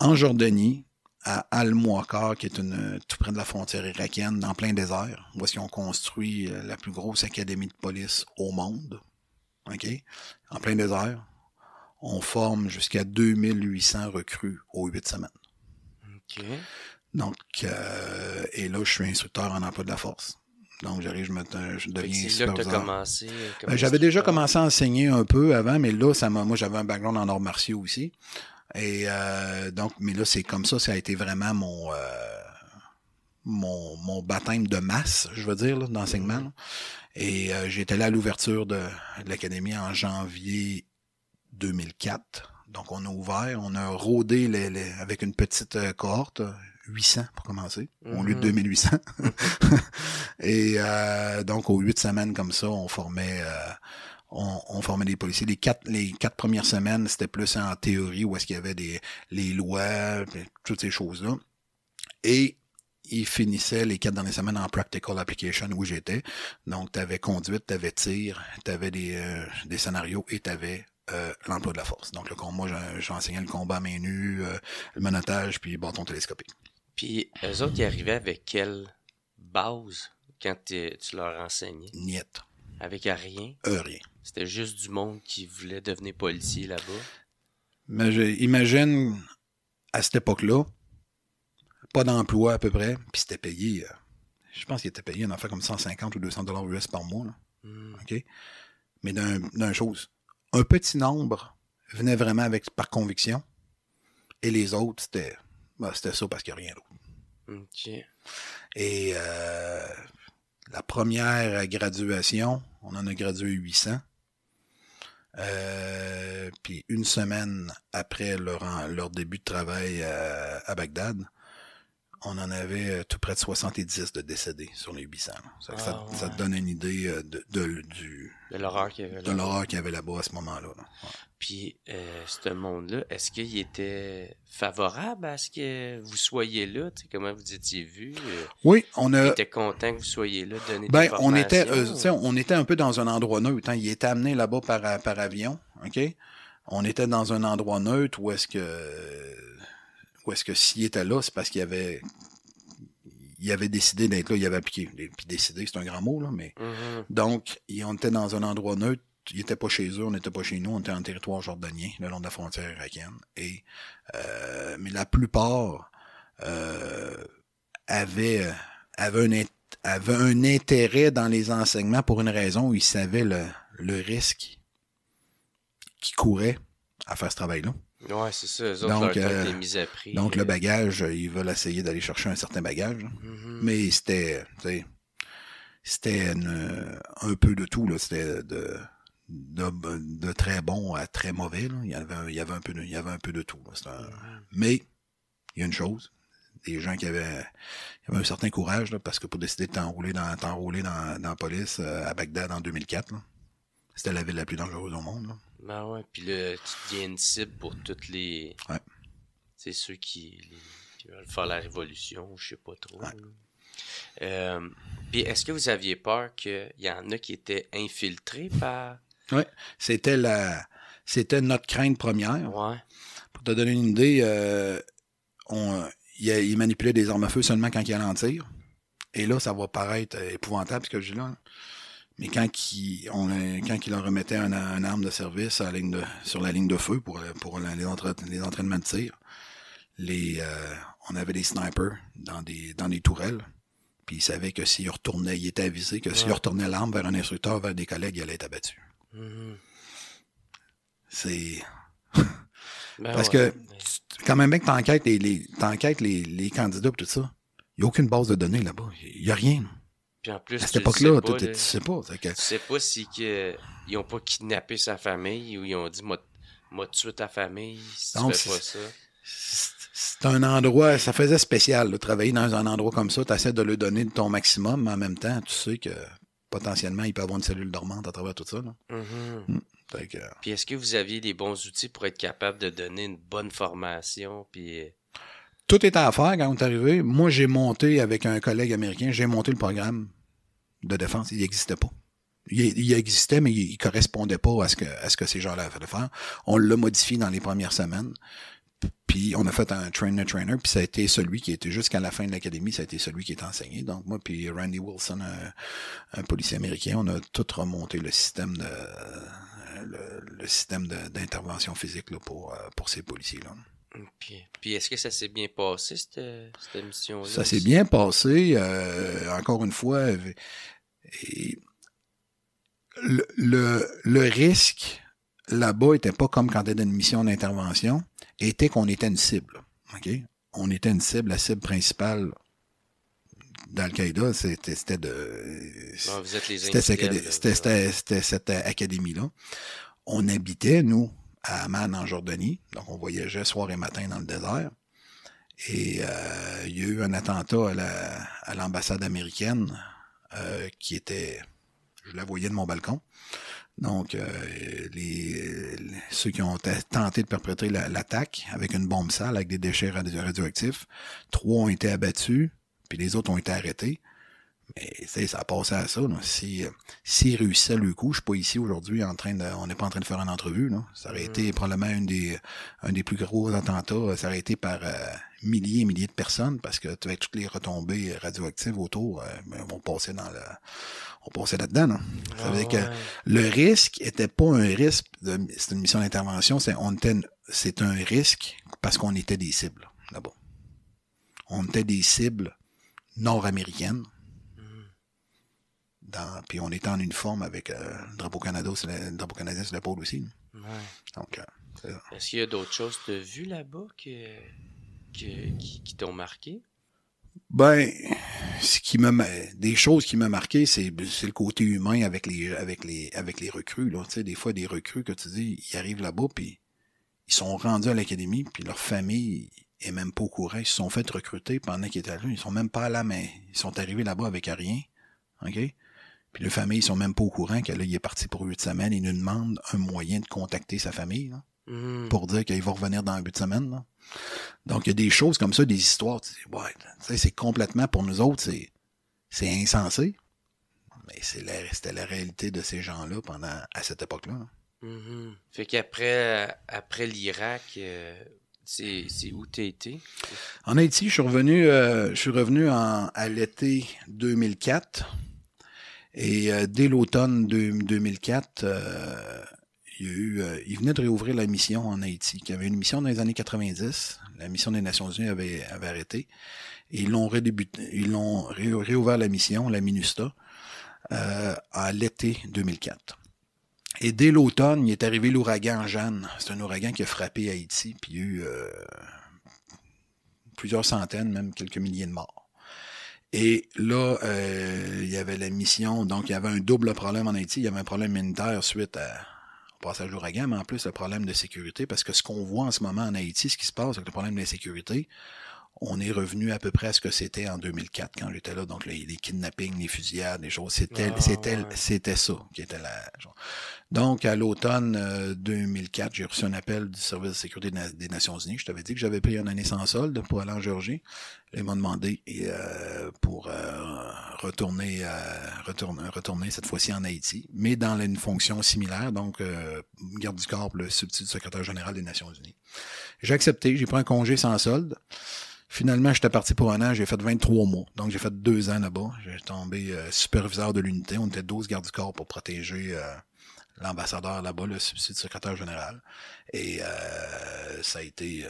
en Jordanie, à Al-Mouakar, qui est une, tout près de la frontière irakienne, en plein désert, Voici on construit la plus grosse académie de police au monde. OK? En plein désert. On forme jusqu'à 2800 recrues aux 8 semaines. OK. Donc, euh, et là, je suis instructeur en emploi de la force. Donc, j'arrive, je, me, deviens j'avais déjà commencé à enseigner un peu avant, mais là, ça moi, j'avais un background en arts martiaux aussi. Et euh, donc, mais là, c'est comme ça, ça a été vraiment mon, euh, mon, baptême de masse, je veux dire, d'enseignement. Mhm. Et j'étais là à l'ouverture de, l'académie en janvier 2004. Donc, on a ouvert, on a rodé les, avec une petite cohorte. 800 pour commencer, on lutte 2800. et euh, donc, aux huit semaines comme ça, on formait... Euh, on, formait des policiers. Les quatre, les quatre premières semaines, c'était plus en théorie où est-ce qu'il y avait des les lois, toutes ces choses-là. Et ils finissaient les quatre dernières semaines en practical application où j'étais. Donc, tu avais conduite, tu avais tir, tu avais des, euh, des scénarios et tu avais l'emploi de la force. Donc, le j'enseignais le combat à main nue, le manotage, puis bâton télescopique. Puis eux autres, ils arrivaient avec quelle base quand tu leur enseignais? Niette. Avec rien? Euh, rien. C'était juste du monde qui voulait devenir policier là-bas? Mais imagine, à cette époque-là, pas d'emploi à peu près, puis c'était payé. Euh, je pense qu'il était payé en fait comme 150 ou 200 dollars US par mois. Hmm. OK? Mais d'une chose, un petit nombre venait vraiment avec, par conviction, et les autres, c'était bah, c'était ça parce qu'il n'y a rien d'autre. OK. Et euh, la première graduation, on en a gradué 800. Euh, puis une semaine après leur, début de travail euh, à, Bagdad, on en avait tout près de 70 de décédés sur les 800. Ah, ça, te donne une idée de, du, de l'horreur qu'il y avait là-bas à ce moment-là. Puis, euh, ce monde-là, est-ce qu'il était favorable à ce que vous soyez là? comment vous étiez vu? Euh? oui, on a. était content que vous soyez là, donner ben, on était, euh, on était un peu dans un endroit neutre. Hein. Il était amené là-bas par, par avion, OK? On était dans un endroit neutre où est-ce que. Où est-ce que s'il était là, c'est parce qu'il avait il avait décidé d'être là, il avait appliqué. Puis décidé, c'est un grand mot, là, mais. Mm-hmm. Donc, on était dans un endroit neutre ils n'étaient pas chez eux, on n'était pas chez nous, on était en territoire jordanien, le long de la frontière irakienne. Et, euh, mais la plupart euh, avaient, un, un, intérêt dans les enseignements pour une raison où ils savaient le, risque qui courait à faire ce travail-là. Oui, c'est ça. autres, donc, euh, prix, donc le bagage, ils veulent essayer d'aller chercher un certain bagage. Hein. Mm-hmm. Mais c'était, c'était un peu de tout. C'était de de, très bon à très mauvais. Il, y avait un, il, y avait un, peu de, il y avait un peu de tout. Mais il y a une chose, des gens qui avaient, un certain courage, parce que pour décider de t'enrouler dans, la police euh, à Bagdad en 2004, c'était la ville la plus dangereuse au monde. Ben ouais, puis là, tu deviens une cible pour toutes les... C'est ceux qui, veulent faire la révolution, je sais pas trop. Euh, puis est-ce que vous aviez peur qu'il y en a qui étaient infiltrés par c'était la c'était notre crainte première. Pour te donner une idée, euh, on, il, manipulait des armes à feu seulement quand il allait en tir. Et là, ça va paraître euh, épouvantable ce que je dis là. Mais quand il, on, quand leur remettait un, arme de service à ligne sur la ligne de feu pour, pour les, entraînements de tir, les, euh, on avait des snipers dans des, dans des tourelles. Puis il savait que s'il retournait, il était avisés que s'il retournait l'arme vers un instructeur, vers des collègues, il allait être abattus. Mm-hmm. C'est. Ben Parce que quand même bien que t'enquêtes les, les, les, candidats et tout ça, il n'y a aucune base de données là-bas. Il n'y a rien. Puis en plus, à cette époque-là, tu ne sais pas. Tu ne sais pas si que, ils n'ont pas kidnappé sa famille ou ils ont dit moi tué ta famille si Donc, pas ça. C'est un endroit, ça faisait spécial, de travailler dans un endroit comme ça. Tu essaies de le donner de ton maximum, en même temps, tu sais que potentiellement, il peut avoir une cellule dormante à travers tout ça. Mm-hmm. Mm. Euh, puis est-ce que vous aviez des bons outils pour être capable de donner une bonne formation? Puis... Euh? Tout est à faire quand on est arrivé. Moi, j'ai monté avec un collègue américain, j'ai monté le programme de défense. Il n'existait pas. Il, existait, mais il, ne correspondait pas à ce que, ces gens-là avaient faire. On l'a modifié dans les premières semaines. Puis on a fait un trainer trainer, puis ça a été celui qui était jusqu'à la fin de l'académie, ça a été celui qui est enseigné. Donc moi, puis Randy Wilson, un, policier américain, on a tout remonté le système le, système d'intervention physique euh, pour, ces policiers-là. Puis est-ce que ça s'est bien passé, cette, cette mission-là? Ça s'est bien passé. Euh, encore une fois, et le, risque là-bas n'était pas comme quand tu dans une mission d'intervention était qu'on était une cible. OK? On était une cible, la cible principale d'Al-Qaïda, c'était de. C'était cette académie-là. On habitait, nous, à Amman, en Jordanie. Donc, on voyageait soir et matin dans le désert. Et euh, il y a eu un attentat à l'ambassade américaine euh, qui était. Je la voyais de mon balcon. Donc, euh, ceux qui ont tenté de perpétrer l'attaque avec une bombe sale, avec des déchets radioactifs, trois ont été abattus, puis les autres ont été arrêtés. Mais ça a passé à ça. Euh, s'il Si, réussissait le coup, je suis pas ici aujourd'hui en train On n'est pas en train de faire une entrevue. Ça aurait été mm. probablement des, un des plus gros attentats. Euh, ça aurait été par euh, milliers et milliers de personnes parce que tu toutes les retombées radioactives autour vont ben, passer dans le. On passait là-dedans. Ah, le risque était pas un risque de. C'est une mission d'intervention, c'est c'est un risque parce qu'on était des cibles là-bas. On était des cibles nord-américaines puis on était en uniforme avec euh, le drapeau canadien, c'est le, drapeau canadien pôle aussi. Donc, euh, Est-ce qu'il y a d'autres choses de tu vues là-bas qui, t'ont marqué? Ben, ce qui m'a des choses qui m'ont marqué, c'est le côté humain avec les avec les avec les recrues des fois des recrues que tu dis, ils arrivent là-bas puis ils sont rendus à l'académie puis leur famille est même pas au courant. Ils se sont fait recruter pendant qu'ils étaient là. Ils sont même pas à la mais ils sont arrivés là-bas avec rien. OK? Puis les familles sont même pas au courant qu'il est parti pour huit semaines. Il nous demande un moyen de contacter sa famille hmm. pour dire qu'il va revenir dans huit semaines. Donc, il y a des choses comme ça, des histoires. c'est complètement pour nous autres, c'est, insensé. Mais c'est c'était la réalité de ces gens-là pendant à cette époque-là. Là. Hein. Hmm. Fait qu'après après l'Irak, euh, c'est, c'est où tu été? En Haïti, je suis revenu, euh, je suis revenu à l'été 2004. Et euh, dès l'automne 2004, euh, il, eu, euh, il venait de réouvrir la mission en Haïti, qui avait une mission dans les années 90. La mission des Nations Unies avait, arrêté. Et ils l'ont redébuté, ils l'ont réouvert la mission, la MINUSTA, à l'été 2004. Et dès l'automne, il est arrivé l'ouragan Jeanne. C'est un ouragan qui a frappé Haïti, puis il y a eu plusieurs centaines, même quelques milliers de morts. Et là, euh, il y avait la mission. Donc, il y avait un double problème en Haïti. Il y avait un problème militaire suite au passage d'ouragan, mais en plus, le problème de sécurité. Parce que ce qu'on voit en ce moment en Haïti, ce qui se passe avec le problème de la sécurité, on est revenu à peu près à ce que c'était en 2004 quand j'étais là. Donc, les, kidnappings, les fusillades, les choses, c'était, ah, c'était, c'était ça qui était là. Donc, à l'automne 2004, euh, j'ai reçu un appel du service de sécurité des, Nations Unies. Je t'avais dit que j'avais pris une année sans solde pour aller en Géorgie. Ils m'ont demandé euh, pour euh, retourner, retourner, retourner cette fois-ci en Haïti, mais dans une fonction similaire, donc garde du corps, le substitut secrétaire général des Nations Unies. J'ai accepté, j'ai pris un congé sans solde. Finalement, j'étais parti pour un an, j'ai fait 23 mois. Donc, j'ai fait deux ans là-bas. J'ai tombé euh, superviseur de l'unité. On était 12 gardes du corps pour protéger euh, l'ambassadeur là-bas, le substitut secrétaire général. Et euh, ça a été...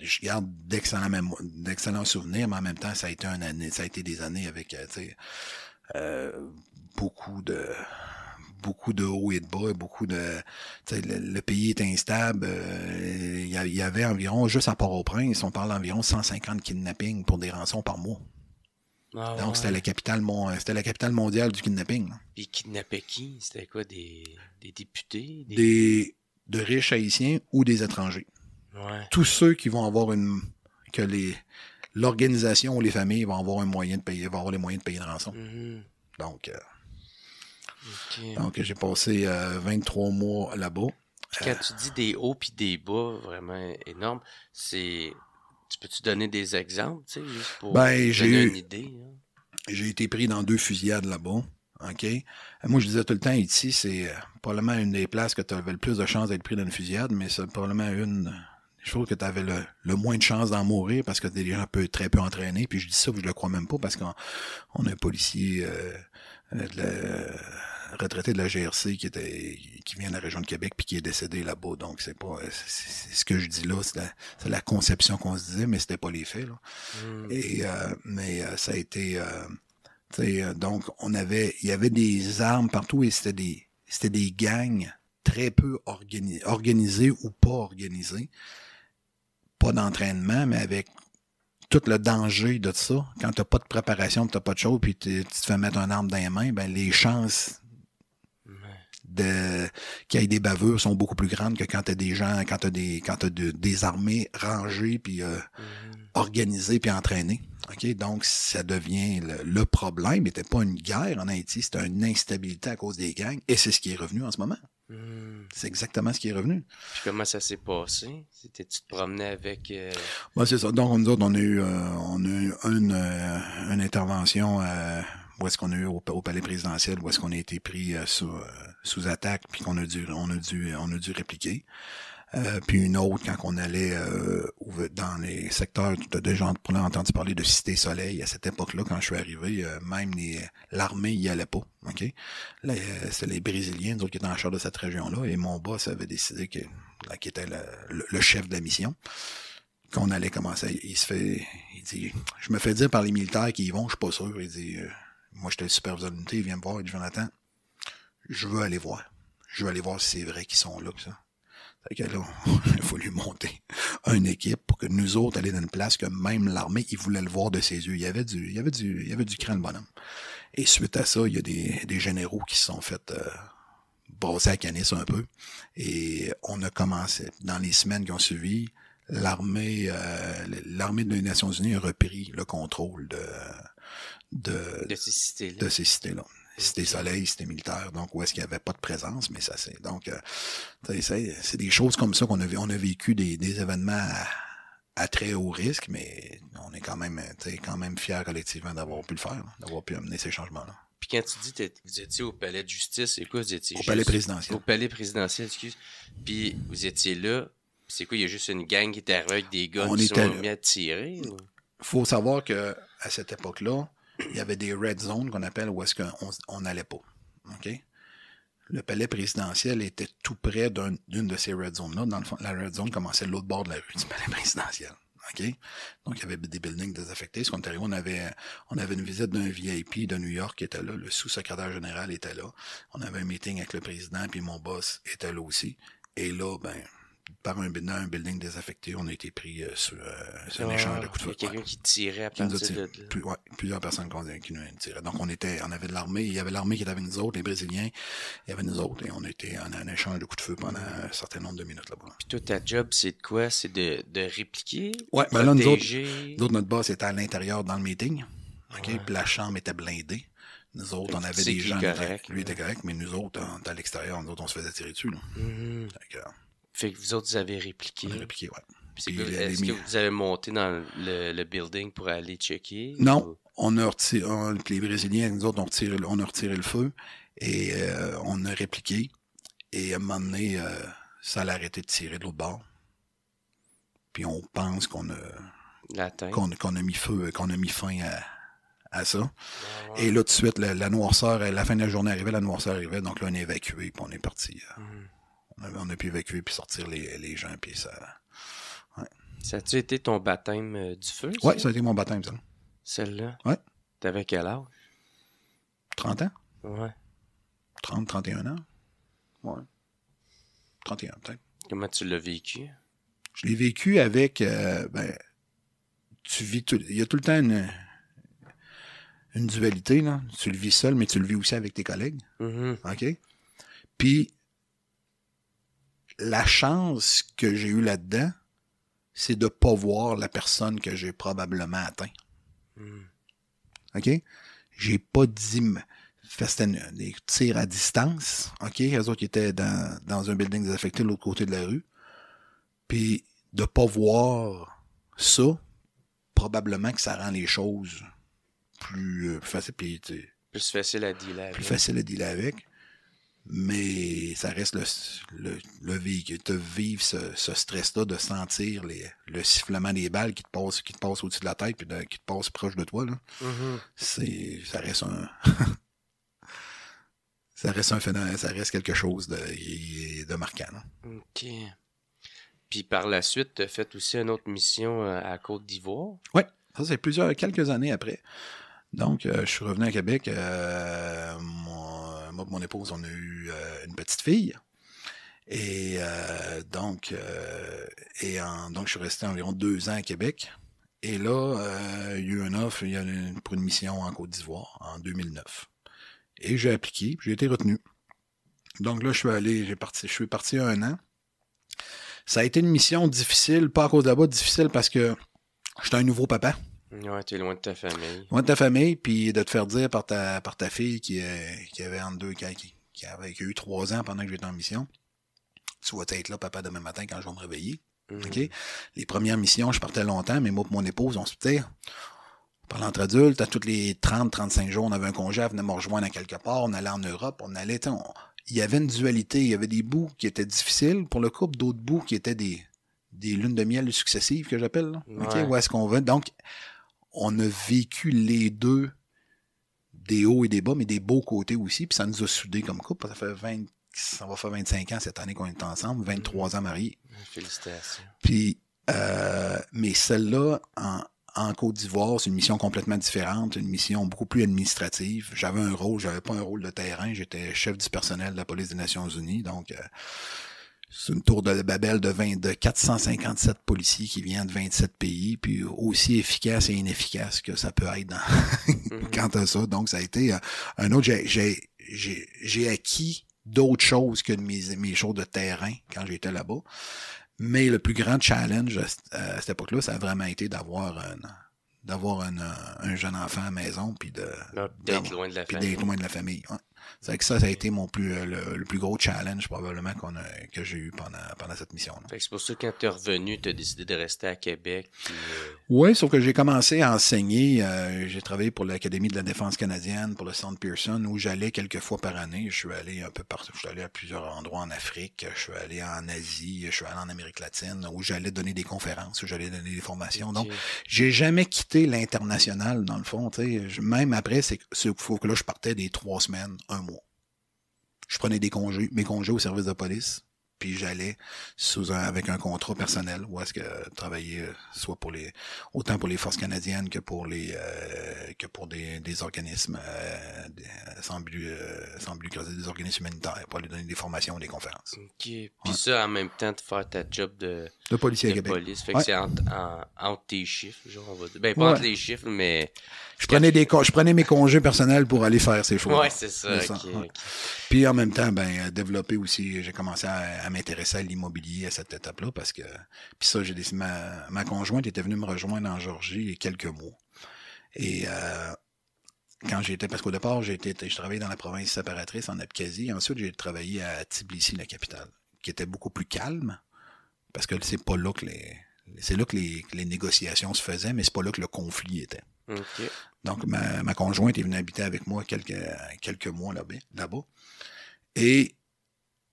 je garde d'excellents souvenirs, mais en même temps, ça a été un année, ça a été des années avec beaucoup de beaucoup de hauts et de bas, beaucoup de. Le, pays est instable. Euh, il y, avait environ, juste à Port-au-Prince, on parle d'environ 150 kidnappings pour des rançons par mois. Ah, Donc c'était la capitale c'était la capitale mondiale du kidnapping. Puis kidnappaient qui C'était quoi des, des députés des... de riches haïtiens ou des étrangers. Tous ceux qui vont avoir une que les l'organisation ou les familles vont avoir un moyen de payer, avoir les moyens de payer une rançon. Mm-hmm. Donc euh, donc, j'ai passé 23 euh, mois là-bas. Euh, Quand tu dis des hauts puis des bas vraiment énormes, c'est. Tu peux-tu donner des exemples, tu sais, juste pour ben, donner une idée? Hein? J'ai été pris dans deux fusillades là-bas. OK? Euh, moi, je disais tout le temps, ici, c'est probablement une des places que tu avais le plus de chances d'être pris dans une fusillade, mais c'est probablement une je trouve que tu avais le, moins de chances d'en mourir parce que t'es déjà un peu, très peu entraîné. Puis je dis ça, je je le crois même pas parce qu'on on a un policier de retraité de la GRC qui était qui vient de la région de Québec puis qui est décédé là-bas. Donc c'est pas euh, c'est ce que je dis là, c'est la, conception qu'on se disait, mais c'était pas les faits. Hmm. Et euh, mais euh, ça a été donc on avait il y avait des armes partout et c'était des c'était des gangs très peu organisés ou pas organisés. Pas d'entraînement, mais avec tout le danger de ça, quand t'as pas de préparation, t'as pas de chose, puis tu te fais mettre un arme dans les mains, ben les chances de des bavures sont beaucoup plus grandes que quand t'as des gens, quand t'as des, quand as des armées rangées puis euh, mm-hmm. organisées puis entraînées. Ok, donc ça devient le, problème problème. N'était pas une guerre en Haïti, c'était une instabilité à cause des gangs et c'est ce qui est revenu en ce moment. Mm. C'est exactement ce qui est revenu. Puis comment ça s'est passé? C'était tu te promenais avec. Euh, ben, c'est ça. Donc nous autres, on a eu, euh, a eu une, une intervention. à où est-ce qu'on a eu au, palais présidentiel, où est-ce qu'on a été pris euh, sous, euh, sous, attaque, puis qu'on a dû, on a dû, euh, on a dû répliquer. puis une autre quand on allait dans les secteurs, tu as déjà entendu parler de Cité Soleil à cette époque-là, quand je suis arrivé, même l'armée y allait pas. ok C'était les Brésiliens, autres, qui étaient en charge de cette région-là, et mon boss avait décidé que qui était le, chef de la mission, qu'on allait commencer. Il se fait. Il dit Je me fais dire par les militaires qu'ils y vont, je suis pas sûr. Il dit moi, j'étais le superviseur de l'unité, il vient me voir, il dit Jonathan, je veux aller voir. Je veux aller voir si c'est vrai qu'ils sont là, ça. il a fallu monter une équipe pour que nous autres allions dans une place que même l'armée, il voulait le voir de ses yeux. Il y avait du, il y avait du, il y avait du crâne bonhomme. Et suite à ça, il y a des, généraux qui se sont fait euh, brosser à canis un peu. Et on a commencé, dans les semaines qui ont suivi, l'armée, euh, l'armée des Nations Unies a repris le contrôle de, de, ces cités-là. Cité Soleil, c'était Militaire, donc où est-ce qu'il n'y avait pas de présence, mais ça c'est. Donc, euh, c'est des choses comme ça qu'on a, on a vécu des, événements à, très haut risque, mais on est quand même, euh, quand même fiers collectivement d'avoir pu le faire, hein, d'avoir pu amener ces changements-là. Puis quand tu dis que vous étiez au palais de justice, et quoi vous étiez? Au palais présidentiel. Au palais présidentiel, excuse. Puis vous étiez là, c'est quoi? Il y a juste une gang qui était avec des gars qui sont mis à tirer? faut savoir que à cette époque-là, il y avait des red zones qu'on appelle où est-ce qu'on n'allait pas. OK? Le palais présidentiel était tout près d'une de ces red zones-là. Dans le fond, la red zone commençait de l'autre bord de la rue du palais présidentiel. OK? Donc, il y avait des buildings désaffectés. Ce qu'on arrivé, on avait, on avait une visite d'un VIP de New York qui était là. Le sous-secrétaire général était là. On avait un meeting avec le président, puis mon boss était là aussi. Et là, ben, par un, building désaffecté, on a été pris euh, euh, sur, un échange de coups de feu. Ah, il y a quelqu'un qui tirait à partir de... plusieurs personnes qui nous tiraient. Donc, on était, on avait de l'armée, il y avait l'armée qui était avec nous autres, les Brésiliens, il y avait nous autres, et on était en échange de coups de feu pendant un certain nombre de minutes là-bas. Puis toi, ta job, c'est de quoi? C'est de, répliquer? Ouais, ben là, nous autres, notre boss était à l'intérieur dans le meeting, ok puis la chambre était blindée. Nous autres, on avait des gens. lui était correct, mais nous autres, à l'extérieur, nous autres, on se faisait tirer dessus. Mm-hmm. Fait que vous autres, vous avez répliqué. répliqué, ouais. Est-ce que, vous avez monté dans le, building pour aller checker? Non, on a retiré, les Brésiliens, nous autres, on, a retiré le feu et euh, on a répliqué. Et à un moment donné, euh, ça l'a arrêté de tirer de l'autre bord. Puis on pense qu'on a, qu'on, a mis feu, qu'on a mis fin à, ça. Ah et là, tout de suite, la, noirceur, la fin de la journée arrivait, la noirceur arrivait, donc là, on est évacué, puis on est parti. Euh. Hmm. Ben, on a pu évacuer puis sortir les, gens, puis ça. Ouais. Ça a-tu été ton baptême euh, du feu? Oui, ça a été mon baptême, ça. Celle-là? Oui. T'avais quel âge? 30 ans? Ouais. 30, 31 ans? Ouais. 31, peut-être. Comment tu l'as vécu? Je l'ai vécu avec. Euh, ben, tu vis. Tout, il y a tout le temps une, dualité, là. Tu le vis seul, mais tu le vis aussi avec tes collègues. Mm-hmm. OK? Puis, la chance que j'ai eue là-dedans, c'est de pas voir la personne que j'ai probablement atteint. Hmm. OK? J'ai pas dit... C'était des tirs à distance. OK? les autres qui étaient dans, un building désaffecté de l'autre côté de la rue. Puis de pas voir ça, probablement que ça rend les choses plus, euh, plus faciles. facile à dealer Plus facile à dealer avec mais ça reste le, le, le véhicule. Te vivre ce, stress-là de sentir le sifflement des balles qui te passent, passe au-dessus de la tête puis qui te passent proche de toi. Mm-hmm. C'est. Ça reste un. ça reste un phénomène, ça reste quelque chose de, de marquant. OK. Puis par la suite, tu as fait aussi une autre mission euh, à Côte d'Ivoire. Oui, ça c'est plusieurs, quelques années après. Donc, euh, je suis revenu à Québec. Euh, mon épouse, on a eu euh, une petite fille. Et euh, euh, donc, je suis resté environ deux ans à Québec. Et là, il y a eu un offre pour une mission en Côte d'Ivoire en 2009. Et j'ai appliqué, j'ai été retenu. Donc là, je suis allé, j'ai parti, je suis parti un an. Ça a été une mission difficile, pas à cause de là-bas, difficile parce que j'étais un nouveau papa. Ouais, es loin de ta famille. Loin de ta famille, puis de te faire dire par ta, par ta fille qui, euh, avait entre deux, qui, avait, eu trois ans pendant que j'étais en mission. Tu vas être là, papa, demain matin quand je vais me réveiller. Mhm. Les premières missions, je partais longtemps, mais moi et mon épouse, on se dit, parlant entre adultes, à tous les 30-35 jours, on avait un congé, elle venait me rejoindre à quelque part, on allait en Europe, on allait, il y avait une dualité, il y avait des bouts qui étaient difficiles pour le couple, d'autres bouts qui étaient des, des lunes de miel successives que j'appelle, ok où est-ce qu'on veut. Donc, on a vécu les deux des hauts et des bas, mais des beaux côtés aussi. Puis ça nous a soudés comme couple. Ça fait 20, ça va faire 25 ans cette année qu'on est ensemble, 23 mhm. ans mariés. Félicitations. Puis, euh, mais celle-là, en, Côte d'Ivoire, c'est une mission complètement différente, une mission beaucoup plus administrative. J'avais un rôle, j'avais pas un rôle de terrain, j'étais chef du personnel de la police des Nations Unies, donc euh, c'est une tour de Babel de, 20, de 457 policiers qui viennent de 27 pays, puis aussi efficace et inefficace que ça peut être dans mhm. quant à ça. Donc, ça a été euh, un autre. J'ai acquis d'autres choses que mes, mes choses de terrain quand j'étais là-bas. Mais le plus grand challenge à, cette époque-là, ça a vraiment été d'avoir un d'avoir un, jeune enfant à la maison puis de ah, d'être loin de la famille. C'est que ça, ça a été mon plus, euh, le, plus gros challenge probablement qu'on que j'ai eu pendant, pendant cette mission. C'est pour ça que quand tu es revenu, tu as décidé de rester à Québec. Euh, ouais Oui, sauf que j'ai commencé à enseigner. Euh, j'ai travaillé pour l'Académie de la Défense canadienne, pour le Centre Pearson, où j'allais quelques fois par année. Je suis allé un peu partout. Je suis allé à plusieurs endroits en Afrique. Je suis allé en Asie. Je suis allé en Amérique latine, où j'allais donner des conférences, où j'allais donner des formations. Donc, j'ai jamais quitté l'international, dans le fond. Même après, c'est, faut que là, je partais des trois semaines, un je prenais des congés, mes congés au service de police, puis j'allais sous avec un contrat personnel où est-ce que travailler euh, soit pour les autant pour les forces canadiennes que pour les euh, que pour des, organismes euh, sans but sans des organismes humanitaires pour aller donner des formations ou des conférences. OK. Puis ça en même temps de faire ta job de de policiers à Québec. Police, fait que c'est entre, tes chiffres, genre, on Ben, pas entre les chiffres, mais. Je prenais, des je prenais mes congés personnels pour aller faire ces choses. Ouais, c'est ça. Puis en même temps, ben, développer aussi, j'ai commencé à, m'intéresser à l'immobilier à cette étape-là parce que. Puis ça, j'ai décidé. Ma, conjointe était venue me rejoindre en Georgie il y a quelques mois. Et. Euh, quand j'étais, parce qu'au départ, j'étais, je travaillais dans la province séparatrice en Abkhazie. Ensuite, j'ai travaillé à Tbilissi, la capitale, qui était beaucoup plus calme parce que c'est pas là que les. C'est là que les, négociations se faisaient, mais c'est pas là que le conflit était. Donc, ma, conjointe est venue habiter avec moi quelques, quelques mois là-bas. et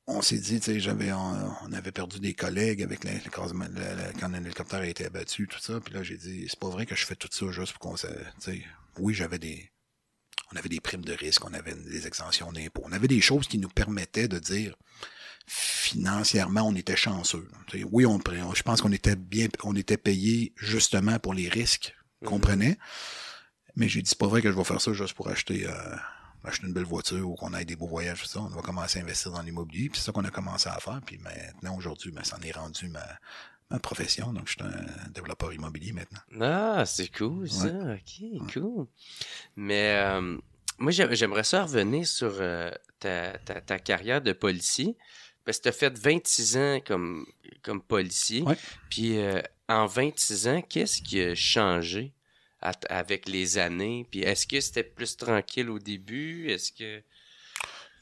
on s'est dit, tu sais, on, avait perdu des collègues avec un quand a été abattu, tout ça. Puis là, j'ai dit, c'est pas vrai que je fais tout ça juste pour qu'on se. Oui, j'avais des. On avait des primes de risque, on avait des extensions d'impôts. On avait des choses qui nous permettaient de dire financièrement, on était chanceux. oui, on, je pense qu'on était bien, on était payé justement pour les risques qu'on mhm. prenait. Mais j'ai dit, c'est pas vrai que je vais faire ça juste pour acheter, euh, une belle voiture ou qu'on aille des beaux voyages, On va commencer à investir dans l'immobilier. c'est ça qu'on a commencé à faire. Puis maintenant, aujourd'hui, ça en est rendu ma, profession. Donc, je suis un développeur immobilier maintenant. Ah, c'est cool, ça. OK, cool. Mais euh, moi, j'aimerais ça revenir sur euh, ta, ta, carrière de policier. Parce ben, que tu as fait 26 ans comme, comme policier. Puis euh, en 26 ans, qu'est-ce qui a changé avec les années? Puis est-ce que c'était plus tranquille au début? Est-ce que.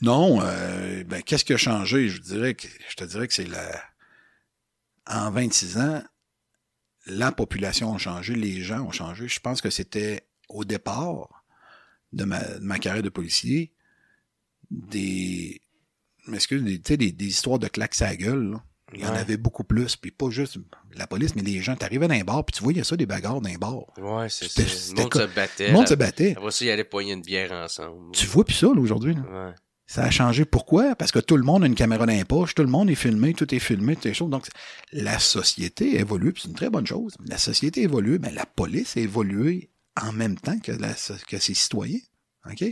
Non, euh, ben, qu'est-ce qui a changé? Je, dirais que, je te dirais que c'est la. En 26 ans, la population a changé, les gens ont changé. Je pense que c'était au départ de ma, de ma carrière de policier des Excusez-moi, des, des, des histoires de claques à gueule, Il y en avait beaucoup plus. Puis pas juste la police, mais les gens. T'arrivais dans un bar, puis tu voyais ça, des bagarres dans bar Oui, c'est Le monde se battait. Le monde se battait. ils allaient poigner une bière ensemble. Tu vois plus ça, aujourd'hui. Ça a changé. Pourquoi? Parce que tout le monde a une caméra dans les tout le monde est filmé, tout est filmé, toutes chaud. Donc, la société évolue, puis c'est une très bonne chose. La société évolue, mais la police a évolué en même temps que, la, que ses citoyens. Ok,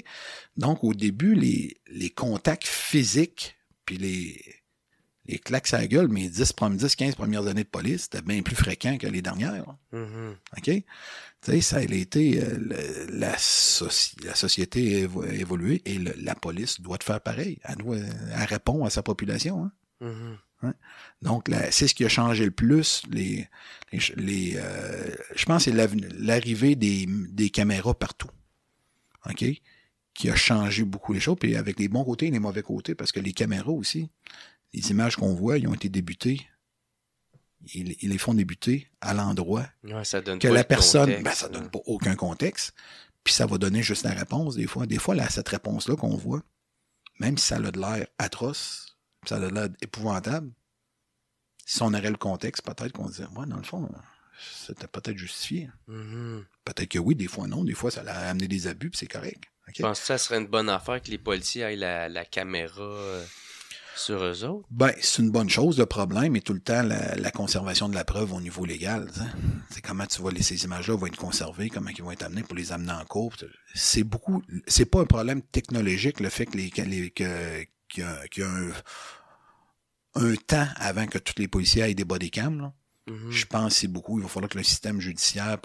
Donc, au début, les, contacts physiques, puis les, les claques à la gueule, mais 10, 10 15 premières années de police, c'était bien plus fréquent que les dernières. Mm-hmm. OK? Tu sais, ça a été. Euh, la, société a évolué et la police doit faire pareil. Elle, doit, répond à sa population. Hein. Mm-hmm. Donc, c'est ce qui a changé le plus. Les, les, euh, je pense que c'est l'arrivée des caméras partout. OK? Qui a changé beaucoup les choses, puis avec les bons côtés et les mauvais côtés, parce que les caméras aussi, les images qu'on voit, ils ont été débutées. Ils, les font débuter à l'endroit que la personne. ben, ça donne pas aucun contexte. Puis ça va donner juste la réponse des fois. Des fois, là, cette réponse-là qu'on voit, même si ça a de l'air atroce, ça a l'air épouvantable, si on aurait le contexte, peut-être qu'on dirait « ouais, dans le fond, c'était peut-être justifié. Hein. Mm-hmm. Peut-être que oui, des fois non, des fois ça a amené des abus, puis c'est correct. Tu Je que ça serait une bonne affaire que les policiers aillent la, caméra euh, sur eux autres? Ben, c'est une bonne chose. Le problème et tout le temps la, conservation de la preuve au niveau légal. Hein. C'est comment tu vas laisser ces images-là vont être conservées, comment ils vont être amenés pour les amener en cours. C'est beaucoup. C'est pas un problème technologique le fait que les, qu'il y a, un, temps avant que tous les policiers aient des cams Mm-hmm. Je pense c'est beaucoup. Il va falloir que le système judiciaire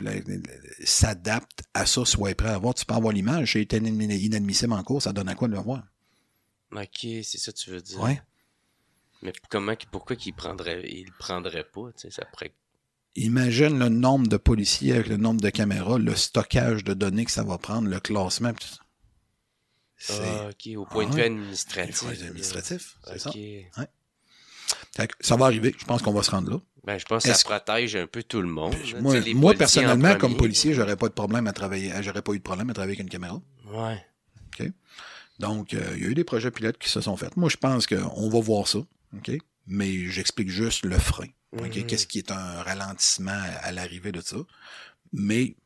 s'adapte à ça, soit prêt à voir. Tu peux avoir l'image. J'ai été inadmissible en cours. Ça donne à quoi de le voir? OK, c'est ça que tu veux dire. Mais pourquoi qu'il prendrait, il prendrait pas? Imagine le nombre de policiers avec le nombre de caméras, le stockage de données que ça va prendre, le classement. OK, au point de vue administratif. c'est ça. Ça va arriver. Je pense qu'on va se rendre là. Ben, je pense que ça protège un peu tout le monde. Ben, moi, personnellement, comme policier, j'aurais pas de problème à travailler, euh, j'aurais pas eu de problème à travailler avec une caméra. Ouais. Donc, euh, il y a eu des projets pilotes qui se sont faits. Moi, je pense qu'on va voir ça. OK. Mais j'explique juste le frein. Mhm. Qu'est-ce qui est un ralentissement à, l'arrivée de ça? Mais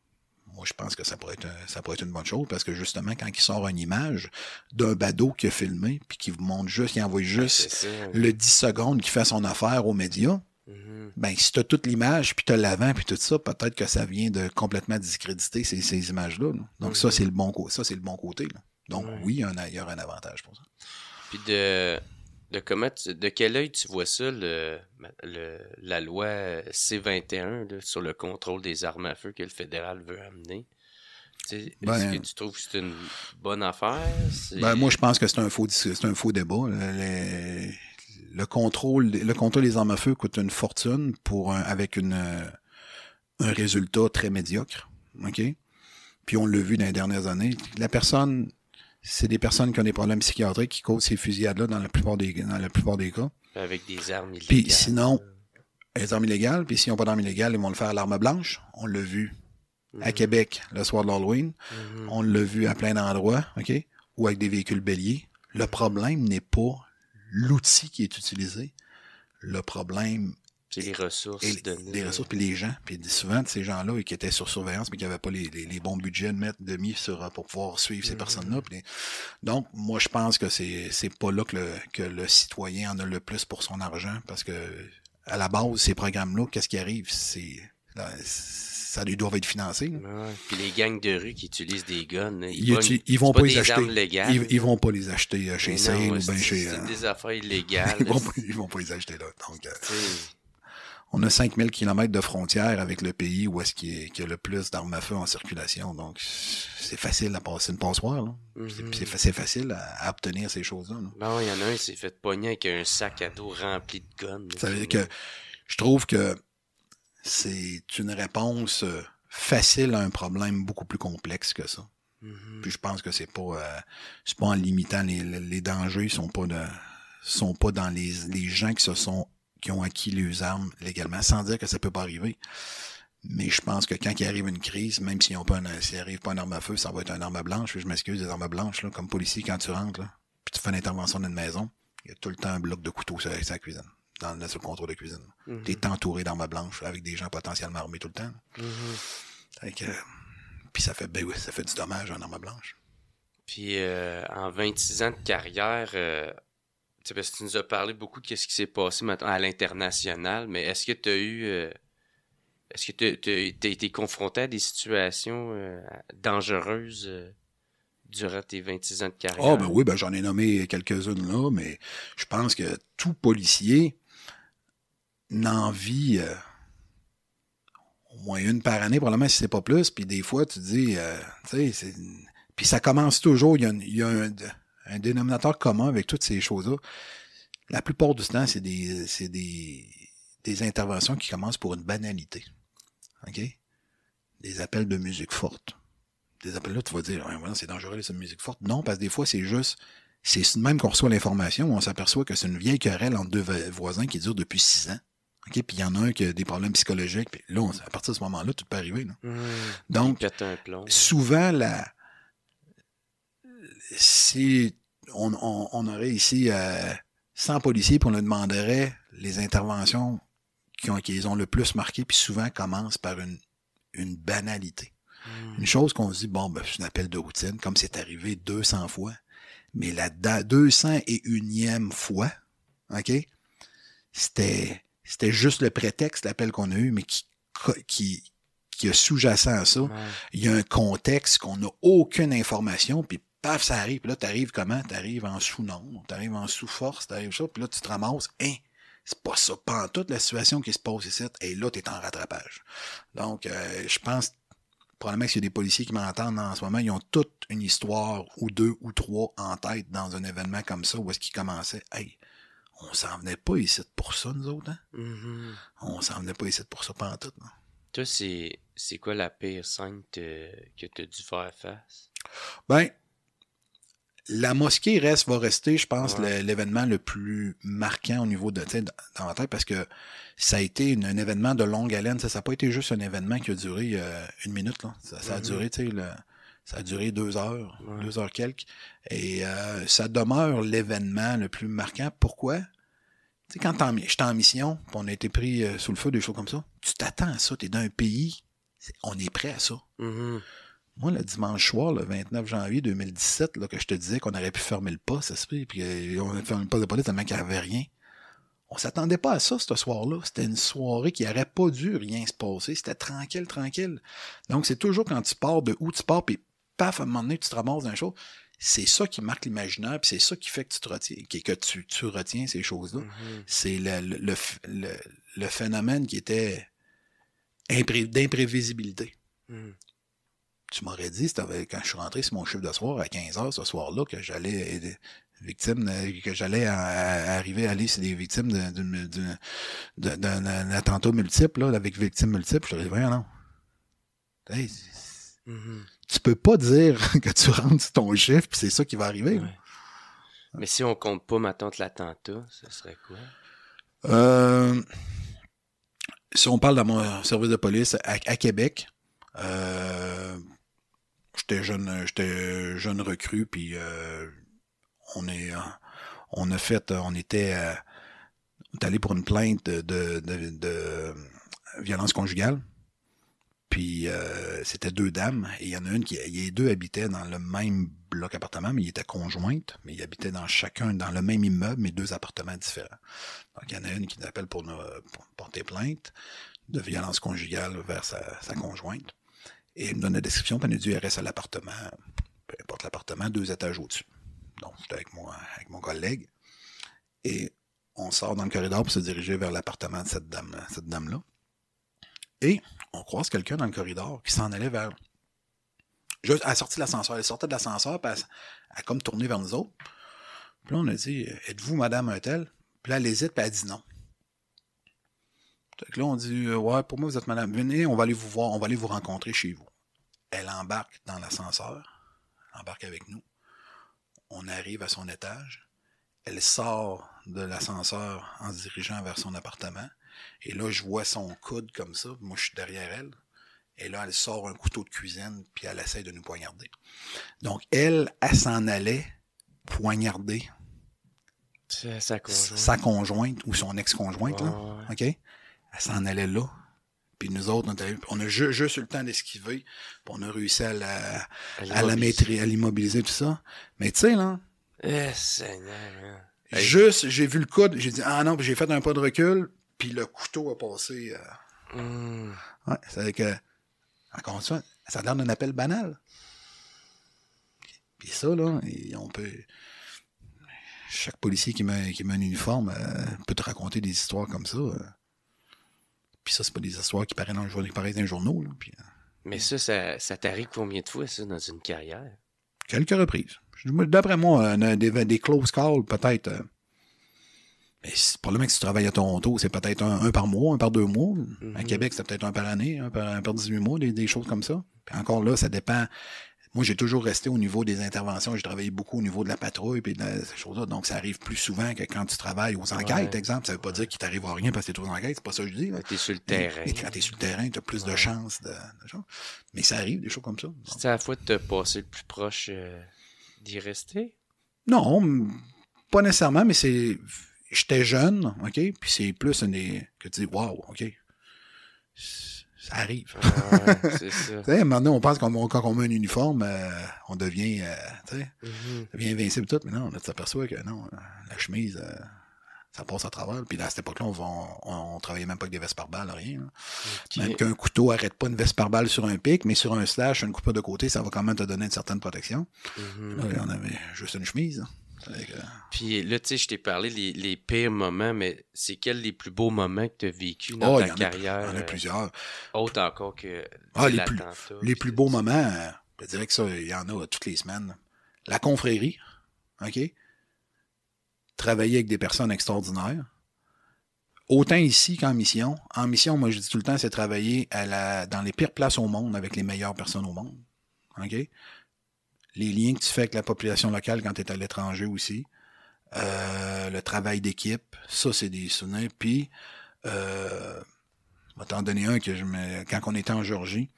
moi, je pense que ça pourrait, être, ça pourrait être une bonne chose parce que justement, quand il sort une image d'un badaud qui a filmé, puis qui vous montre juste, qui envoie juste le 10 secondes qui fait son affaire aux médias, Mhm. Ben, si tu as toute l'image, puis tu as l'avant, puis tout ça, peut-être que ça vient de complètement discréditer ces, images-là. Donc, mhm. ça, c'est le bon, ça, le bon côté. Donc, oui, il y aura un avantage pour ça. Puis, de, de comment de quel œil tu vois ça, la loi C-21 sur le contrôle des armes à feu que le fédéral veut amener? Est-ce ben, que tu trouves que c'est une bonne affaire? Ben, moi, je pense que c'est un faux, c'est un faux débat le contrôle, le contrôle des armes à feu coûte une fortune pour avec une, euh, un résultat très médiocre. OK? Puis on l'a vu dans les dernières années. La personne, c'est des personnes qui ont des problèmes psychiatriques qui causent ces fusillades-là dans la plupart des, dans la plupart des cas. Avec des armes illégales. Puis sinon, les armes illégales, puis s'ils n'ont pas d'armes illégales, ils vont le faire à l'arme blanche. On l'a vu à mhm. Québec le soir de l'Halloween. Mhm. On l'a vu à plein d'endroits, OK? Ou avec des véhicules béliers. Le problème n'est pas l'outil qui est utilisé, le problème. C'est les ressources. les, ressources, puis les gens. Puis souvent, ces gens-là qui étaient sur surveillance, mais qui n'avaient pas les, bons budgets de mettre demi sur, euh, pour pouvoir suivre ces mm-hmm. personnes-là. Donc, moi, je pense que c'est, c'est pas là que le, que le citoyen en a le plus pour son argent, parce que, à la base, ces programmes-là, qu'est-ce qui arrive? C'est, ça lui doit être financé. puis les gangs de rue qui utilisent des guns, ils, vont, pas, les acheter. Euh, euh, légales, ils, vont pas les acheter chez ça, ou bien chez. C'est des affaires illégales. ils, vont vont pas les acheter là. Donc, euh, on a 5000 km de frontière avec le pays où est-ce qu'il y, a le plus d'armes à feu en circulation. Donc, c'est facile à passer une passoire. Mhm. C'est facile à, à, obtenir ces choses-là. Non, ben il y en a un qui s'est fait pogner avec un sac à dos rempli de guns. Ça veut dire que je trouve que c'est une réponse euh, facile à un problème beaucoup plus complexe que ça. Mm-hmm. Puis je pense que c'est pas, euh, c'est pas en limitant les, les, dangers, sont pas sont pas dans les, gens qui se sont, qui ont acquis les armes légalement, sans dire que ça peut pas arriver. Mais je pense que quand il arrive une crise, même s'ils n'ont pas un, arrive pas un arme à feu, ça va être un arme à blanche. Je m'excuse des armes blanches, là, comme policier, quand tu rentres, là, puis tu fais l'intervention une maison, il y a tout le temps un bloc de couteau sur la cuisine dans le contrôle de cuisine. Tu mhm. es T'es entouré d'armes blanches avec des gens potentiellement armés tout le temps. Mhm. puis ça fait, ben oui, ça fait du dommage en arme blanche. Puis euh, en 26 ans de carrière, euh, tu nous as parlé beaucoup de ce qui s'est passé maintenant à l'international, mais est-ce que tu as eu. Euh, est-ce que tu as, été confronté à des situations dangereuses durant tes 26 ans de carrière? Ah, ben oui, ben j'en ai nommé quelques-unes là, mais je pense que tout policier envie euh, au moins une par année, probablement si c'est pas plus. Puis des fois, tu dis, euh, tu sais, puis ça commence toujours. Il y a, un, dénominateur commun avec toutes ces choses-là. La plupart du temps, c'est des, interventions qui commencent pour une banalité. OK? Des appels de musique forte. Des appels là, tu vas dire, c'est dangereux, cette musique forte. Non, parce que des fois, c'est juste c'est même qu'on reçoit l'information, on s'aperçoit que c'est une vieille querelle entre deux voisins qui dure depuis six ans puis il y en a un qui a des problèmes psychologiques. Puis là, à partir de ce moment-là, tout peut arriver. Mmh. Donc, souvent, si on, aurait ici 100 euh, policiers, puis on leur demanderait les interventions qui, ont, qui les ont le plus marquées, puis souvent commence par une, banalité. Mmh. Une chose qu'on se dit, bon, ben, c'est un appel de routine, comme c'est arrivé 200 fois. Mais la 201e fois, OK, c'était c'était juste le prétexte, l'appel qu'on a eu, mais qui, qui, qui a sous-jacent à ça. Il y a un contexte qu'on n'a aucune information, puis paf, ça arrive. Puis là, t'arrives comment? arrives en sous-nombre, t'arrives en sous-force, t'arrives ça, puis là, tu te ramasses, hein? C'est pas ça, pas toute la situation qui se passe ici, et là, t'es en rattrapage. Donc, euh, je pense probablement que s'il y a des policiers qui m'entendent en ce moment, ils ont toute une histoire ou deux ou trois en tête dans un événement comme ça où est-ce qu'ils commençaient on s'en venait pas ici pour ça, nous autres. Hein? Mm-hmm. On s'en venait pas ici pour ça en tout. Toi, c'est quoi la pire scène que, que tu as dû faire face? Ben, la mosquée reste, va rester, je pense, l'événement le, plus marquant au niveau de dans ma tête parce que ça a été un événement de longue haleine. Ça n'a pas été juste un événement qui a duré euh, une minute. Là. Ça, a mm-hmm. duré, tu sais, ça a duré deux heures, deux heures quelques. Et euh, ça demeure l'événement le plus marquant. Pourquoi? Tu sais, quand j'étais en mission, on a été pris euh, sous le feu, des choses comme ça, tu t'attends à ça. Tu es dans un pays, on est prêt à ça. Mm-hmm. Moi, le dimanche soir, le 29 janvier 2017, là, que je te disais qu'on aurait pu fermer le pas, ça se fait. puis euh, on a fermé le pas de police le qu'il n'y avait rien. On ne s'attendait pas à ça ce soir-là. C'était une soirée qui n'aurait pas dû rien se passer. C'était tranquille, tranquille. Donc, c'est toujours quand tu pars de où tu pars, puis à un moment donné, tu te ramasses d'un show. C'est ça qui marque l'imaginaire, puis c'est ça qui fait que tu retiens, que tu, retiens ces choses-là. Mhm. C'est le, le, phénomène qui était d'imprévisibilité. Mhm. Tu m'aurais dit, quand je suis rentré sur mon chiffre de soir à 15h ce soir-là, que j'allais victime euh, que j'allais arriver à aller sur des victimes d'un attentat multiple avec victimes multiples je te dis non tu peux pas dire que tu rentres ton chiffre, puis c'est ça qui va arriver. Mais si on compte pas ma tante l'attentat, ce serait quoi? Euh, si on parle dans mon service de police à, Québec, euh, j'étais jeune, j'étais jeune recrue, puis euh, on est, on a fait, on était, allé pour une plainte de violence conjugale. Puis euh, c'était deux dames, et il y en a une qui, les deux habitaient dans le même bloc appartement, mais ils étaient conjointes, mais ils habitaient dans chacun, dans le même immeuble, mais deux appartements différents. Donc il y en a une qui nous appelle pour, nous, porter plainte de violence conjugale vers sa, conjointe. Et elle me donne la description, puis elle dit, elle reste à l'appartement, peu importe l'appartement, deux étages au-dessus. Donc j'étais avec, avec mon collègue, et on sort dans le corridor pour se diriger vers l'appartement de cette dame Cette dame -là. Et on croise quelqu'un dans le corridor qui s'en allait vers. Juste à l'ascenseur. Elle sortait de l'ascenseur, puis elle, a comme tourné vers nous autres. Puis là, on a dit Êtes-vous Madame tel? Puis là, elle hésite, puis elle dit non. Donc là, on dit euh, Ouais, pour moi, vous êtes Madame. Venez, on va aller vous voir, on va aller vous rencontrer chez vous. Elle embarque dans l'ascenseur, embarque avec nous. On arrive à son étage. Elle sort de l'ascenseur en se dirigeant vers son appartement. Et là, je vois son coude comme ça. Moi, je suis derrière elle. Et là, elle sort un couteau de cuisine, puis elle essaie de nous poignarder. Donc, elle, elle s'en allait poignarder sa conjointe. ou son ex-conjointe. là. OK? Elle s'en allait là. Puis nous autres, on, a juste, eu le temps d'esquiver. Puis on a réussi à la, à maîtriser, à l'immobiliser, tout ça. Mais tu sais, là. Eh, juste, j'ai vu le coude, j'ai dit, ah non, j'ai fait un pas de recul, puis le couteau a passé. Euh... Hmm. que, encore une fois, ça donne un appel banal. Puis ça, là, on peut. Chaque policier qui met, qui met un uniforme euh, peut te raconter des histoires comme ça. Euh. Puis ça, c'est pas des histoires qui paraissent dans, le journal, qui paraissent journaux. Euh. Mais ça, ça, t'arrive combien de fois, ça, dans une carrière? Quelques reprises. D'après moi, des, des close calls, peut-être mais le problème, que si tu travailles à Toronto, c'est peut-être un, par mois, un par deux mois. Mhm. À Québec, c'est peut-être un par année, un par, un 18 mois, des, choses comme ça. Puis encore là, ça dépend. Moi, j'ai toujours resté au niveau des interventions. J'ai travaillé beaucoup au niveau de la patrouille et de choses-là. Donc, ça arrive plus souvent que quand tu travailles aux enquêtes, exemple. Ça veut pas dire qu'il t'arrive à rien parce que tu es aux enquêtes. C'est pas ça que je dis. es sur le terrain. Et quand es sur le terrain, Tu as plus de chances de, Mais ça arrive, des choses comme ça. cest à la fois de te passer le plus proche euh, d'y rester? Non, pas nécessairement, mais c'est j'étais jeune, OK? Puis c'est plus des que tu dis, wow, OK. Ça arrive. c'est maintenant, on pense qu'on quand on met un uniforme, euh, on devient, euh, tu sais, mhm. devient invincible tout. Mais non, on s'aperçoit que non, euh, la chemise, ça passe à travers. Puis à cette époque-là, on, va on, travaillait même pas avec des vestes par balles rien. Même qu'un couteau arrête pas une veste par balle sur un pic, mais sur un slash, une coupe de côté, ça va quand même te donner une certaine protection. Mhm. on avait juste une chemise. Hein. Uh, puis là, tu sais, je t'ai parlé les, pires moments, mais c'est quels les plus beaux moments que tu as vécu dans oh, ta carrière? Il y en a euh, plusieurs. Autant encore que. Ah, les, plus, beaux moments, je dirais que ça, il y en a toutes les semaines. La confrérie, OK? Travailler avec des personnes extraordinaires. Autant ici qu'en mission. En mission, moi, je dis tout le temps, c'est travailler à la, dans les pires places au monde avec les meilleures personnes au monde. OK? les liens que tu fais avec la population locale quand tu es à l'étranger aussi, euh, le travail d'équipe, ça c'est des souvenirs. Puis, euh, je donner un que je me... quand on était en Géorgie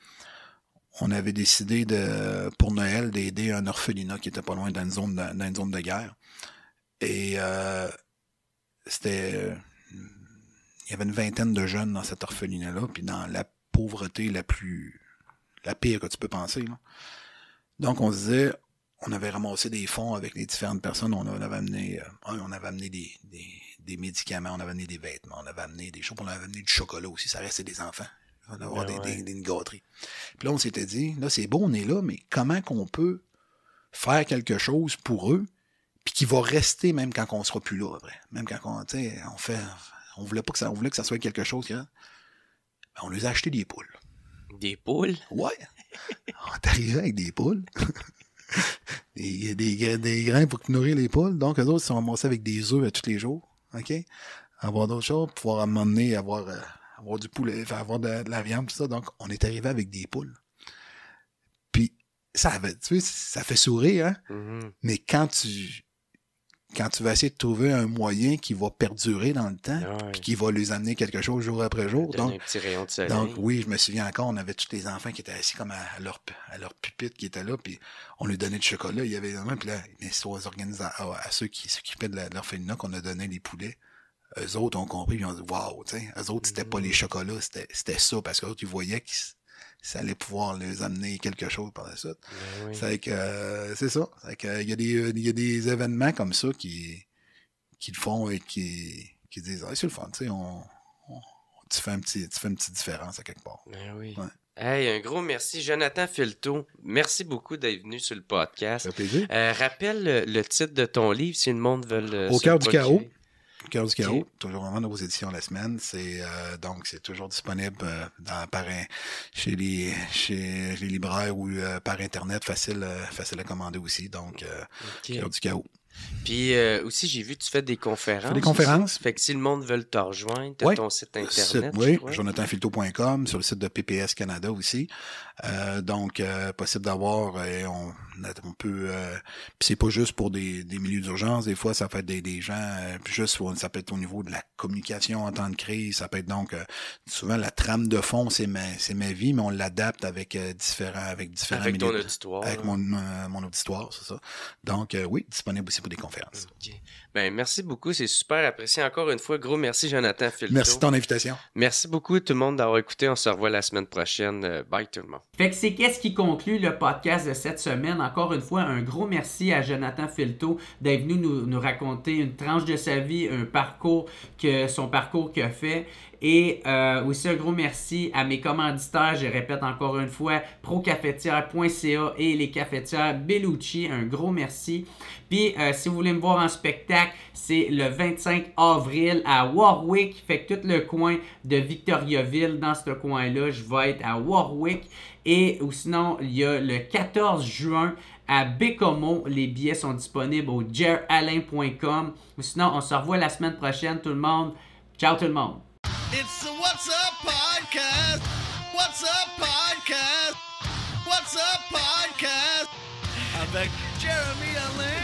on avait décidé de, pour Noël d'aider un orphelinat qui était pas loin d'une zone de, zone de guerre. Et euh, c'était il y avait une vingtaine de jeunes dans cet orphelinat-là, puis dans la pauvreté la plus la pire que tu peux penser. Là. Donc, on disait, on avait ramassé des fonds avec les différentes personnes. On, avait amené, euh, on avait amené des, médicaments, on avait amené des vêtements, on avait amené des choses, on avait amené du chocolat aussi. Ça restait des enfants. On avait ah des, des, Puis là, on s'était dit, là, c'est beau, on est là, mais comment qu'on peut faire quelque chose pour eux, puis qui va rester même quand on sera plus là après. Même quand on, on fait, on voulait pas que ça, on voulait que ça soit quelque chose. Ben, on les a acheté des poules. Des poules? Ouais. On est arrivé avec des poules. des, a des, grains pour nourrir les poules. Donc, eux autres, ils sont amassés avec des œufs tous les jours. OK? Avoir d'autres choses, pouvoir amener, avoir, euh, avoir du poulet, avoir de, la viande, tout ça. Donc, on est arrivé avec des poules. Puis, ça tu sais, ça fait sourire, hein? Mm-hmm. Mais quand tu, quand tu vas essayer de trouver un moyen qui va perdurer dans le temps, puis qui va les amener quelque chose jour après jour. Donc, un petit rayon de soleil. donc, oui, je me souviens encore, on avait tous les enfants qui étaient assis comme à leur, à pupitre qui était là, puis on lui donnait du chocolat. Il y avait même puis là, ah, à, ceux qui s'occupaient de leur l'orphelinat qu'on a donné les poulets, eux autres ont compris, ils ont dit, waouh, eux autres, c'était pas mm. les chocolats, c'était ça, parce que tu voyais voyaient qu'ils ça allait pouvoir les amener quelque chose par la suite. Ben euh, c'est ça. Euh, euh, il y a des événements comme ça qui qui le font et qui qui disent ah, c'est le fun, tu fais un petit une petite différence à quelque part. Ben un gros merci, Jonathan Filto. Merci beaucoup d'être venu sur le podcast. rappelle le titre de ton livre si le monde veut le. Au cœur du chaos. Cœur du chaos, toujours vraiment nos éditions La Semaine. C'est euh, donc c'est toujours disponible euh, dans, par chez les chez les libraires ou euh, par internet, facile facile à commander aussi. Donc Cœur du chaos. Puis euh, aussi, j'ai vu tu fais des conférences. des conférences. Fait que si le monde veut te rejoindre, tu as ton site internet. oui, jonathanfilto.com, sur le site de PPS Canada aussi. Euh, donc, euh, possible d'avoir, on, on, peut, puis c'est pas juste pour des, milieux d'urgence, des fois ça fait des, gens, juste ça peut être au niveau de la communication en temps de crise, ça peut être donc, souvent la trame de fond, c'est ma, ma vie, mais on l'adapte avec différents, avec différents Avec ton auditoire. Avec mon, mon auditoire, c'est ça. Donc, oui, disponible aussi des conférences. Ben, merci beaucoup, c'est super apprécié. Encore une fois, gros merci Jonathan Filto. Merci de ton invitation. Merci beaucoup tout le monde d'avoir écouté. On se revoit la semaine prochaine. Euh, bye tout le monde. Fait que c'est qu'est-ce qui conclut le podcast de cette semaine. Encore une fois, un gros merci à Jonathan Filto d'être venu nous, raconter une tranche de sa vie, un parcours que son parcours qu'il a fait. Et euh, aussi un gros merci à mes commanditaires, je répète encore une fois, procafetière.ca et les cafetières Bellucci. Un gros merci. Puis euh, si vous voulez me voir en spectacle, c'est le 25 avril à Warwick. Fait tout le coin de Victoriaville, dans ce coin-là, je vais être à Warwick. Et ou sinon, il y a le 14 juin à Bécomo. Les billets sont disponibles au jeralain.com. Ou sinon, on se revoit la semaine prochaine, tout le monde. Ciao tout le monde. It's What's Up Podcast. What's Up Podcast. What's Up Podcast. Avec Jeremy Alain.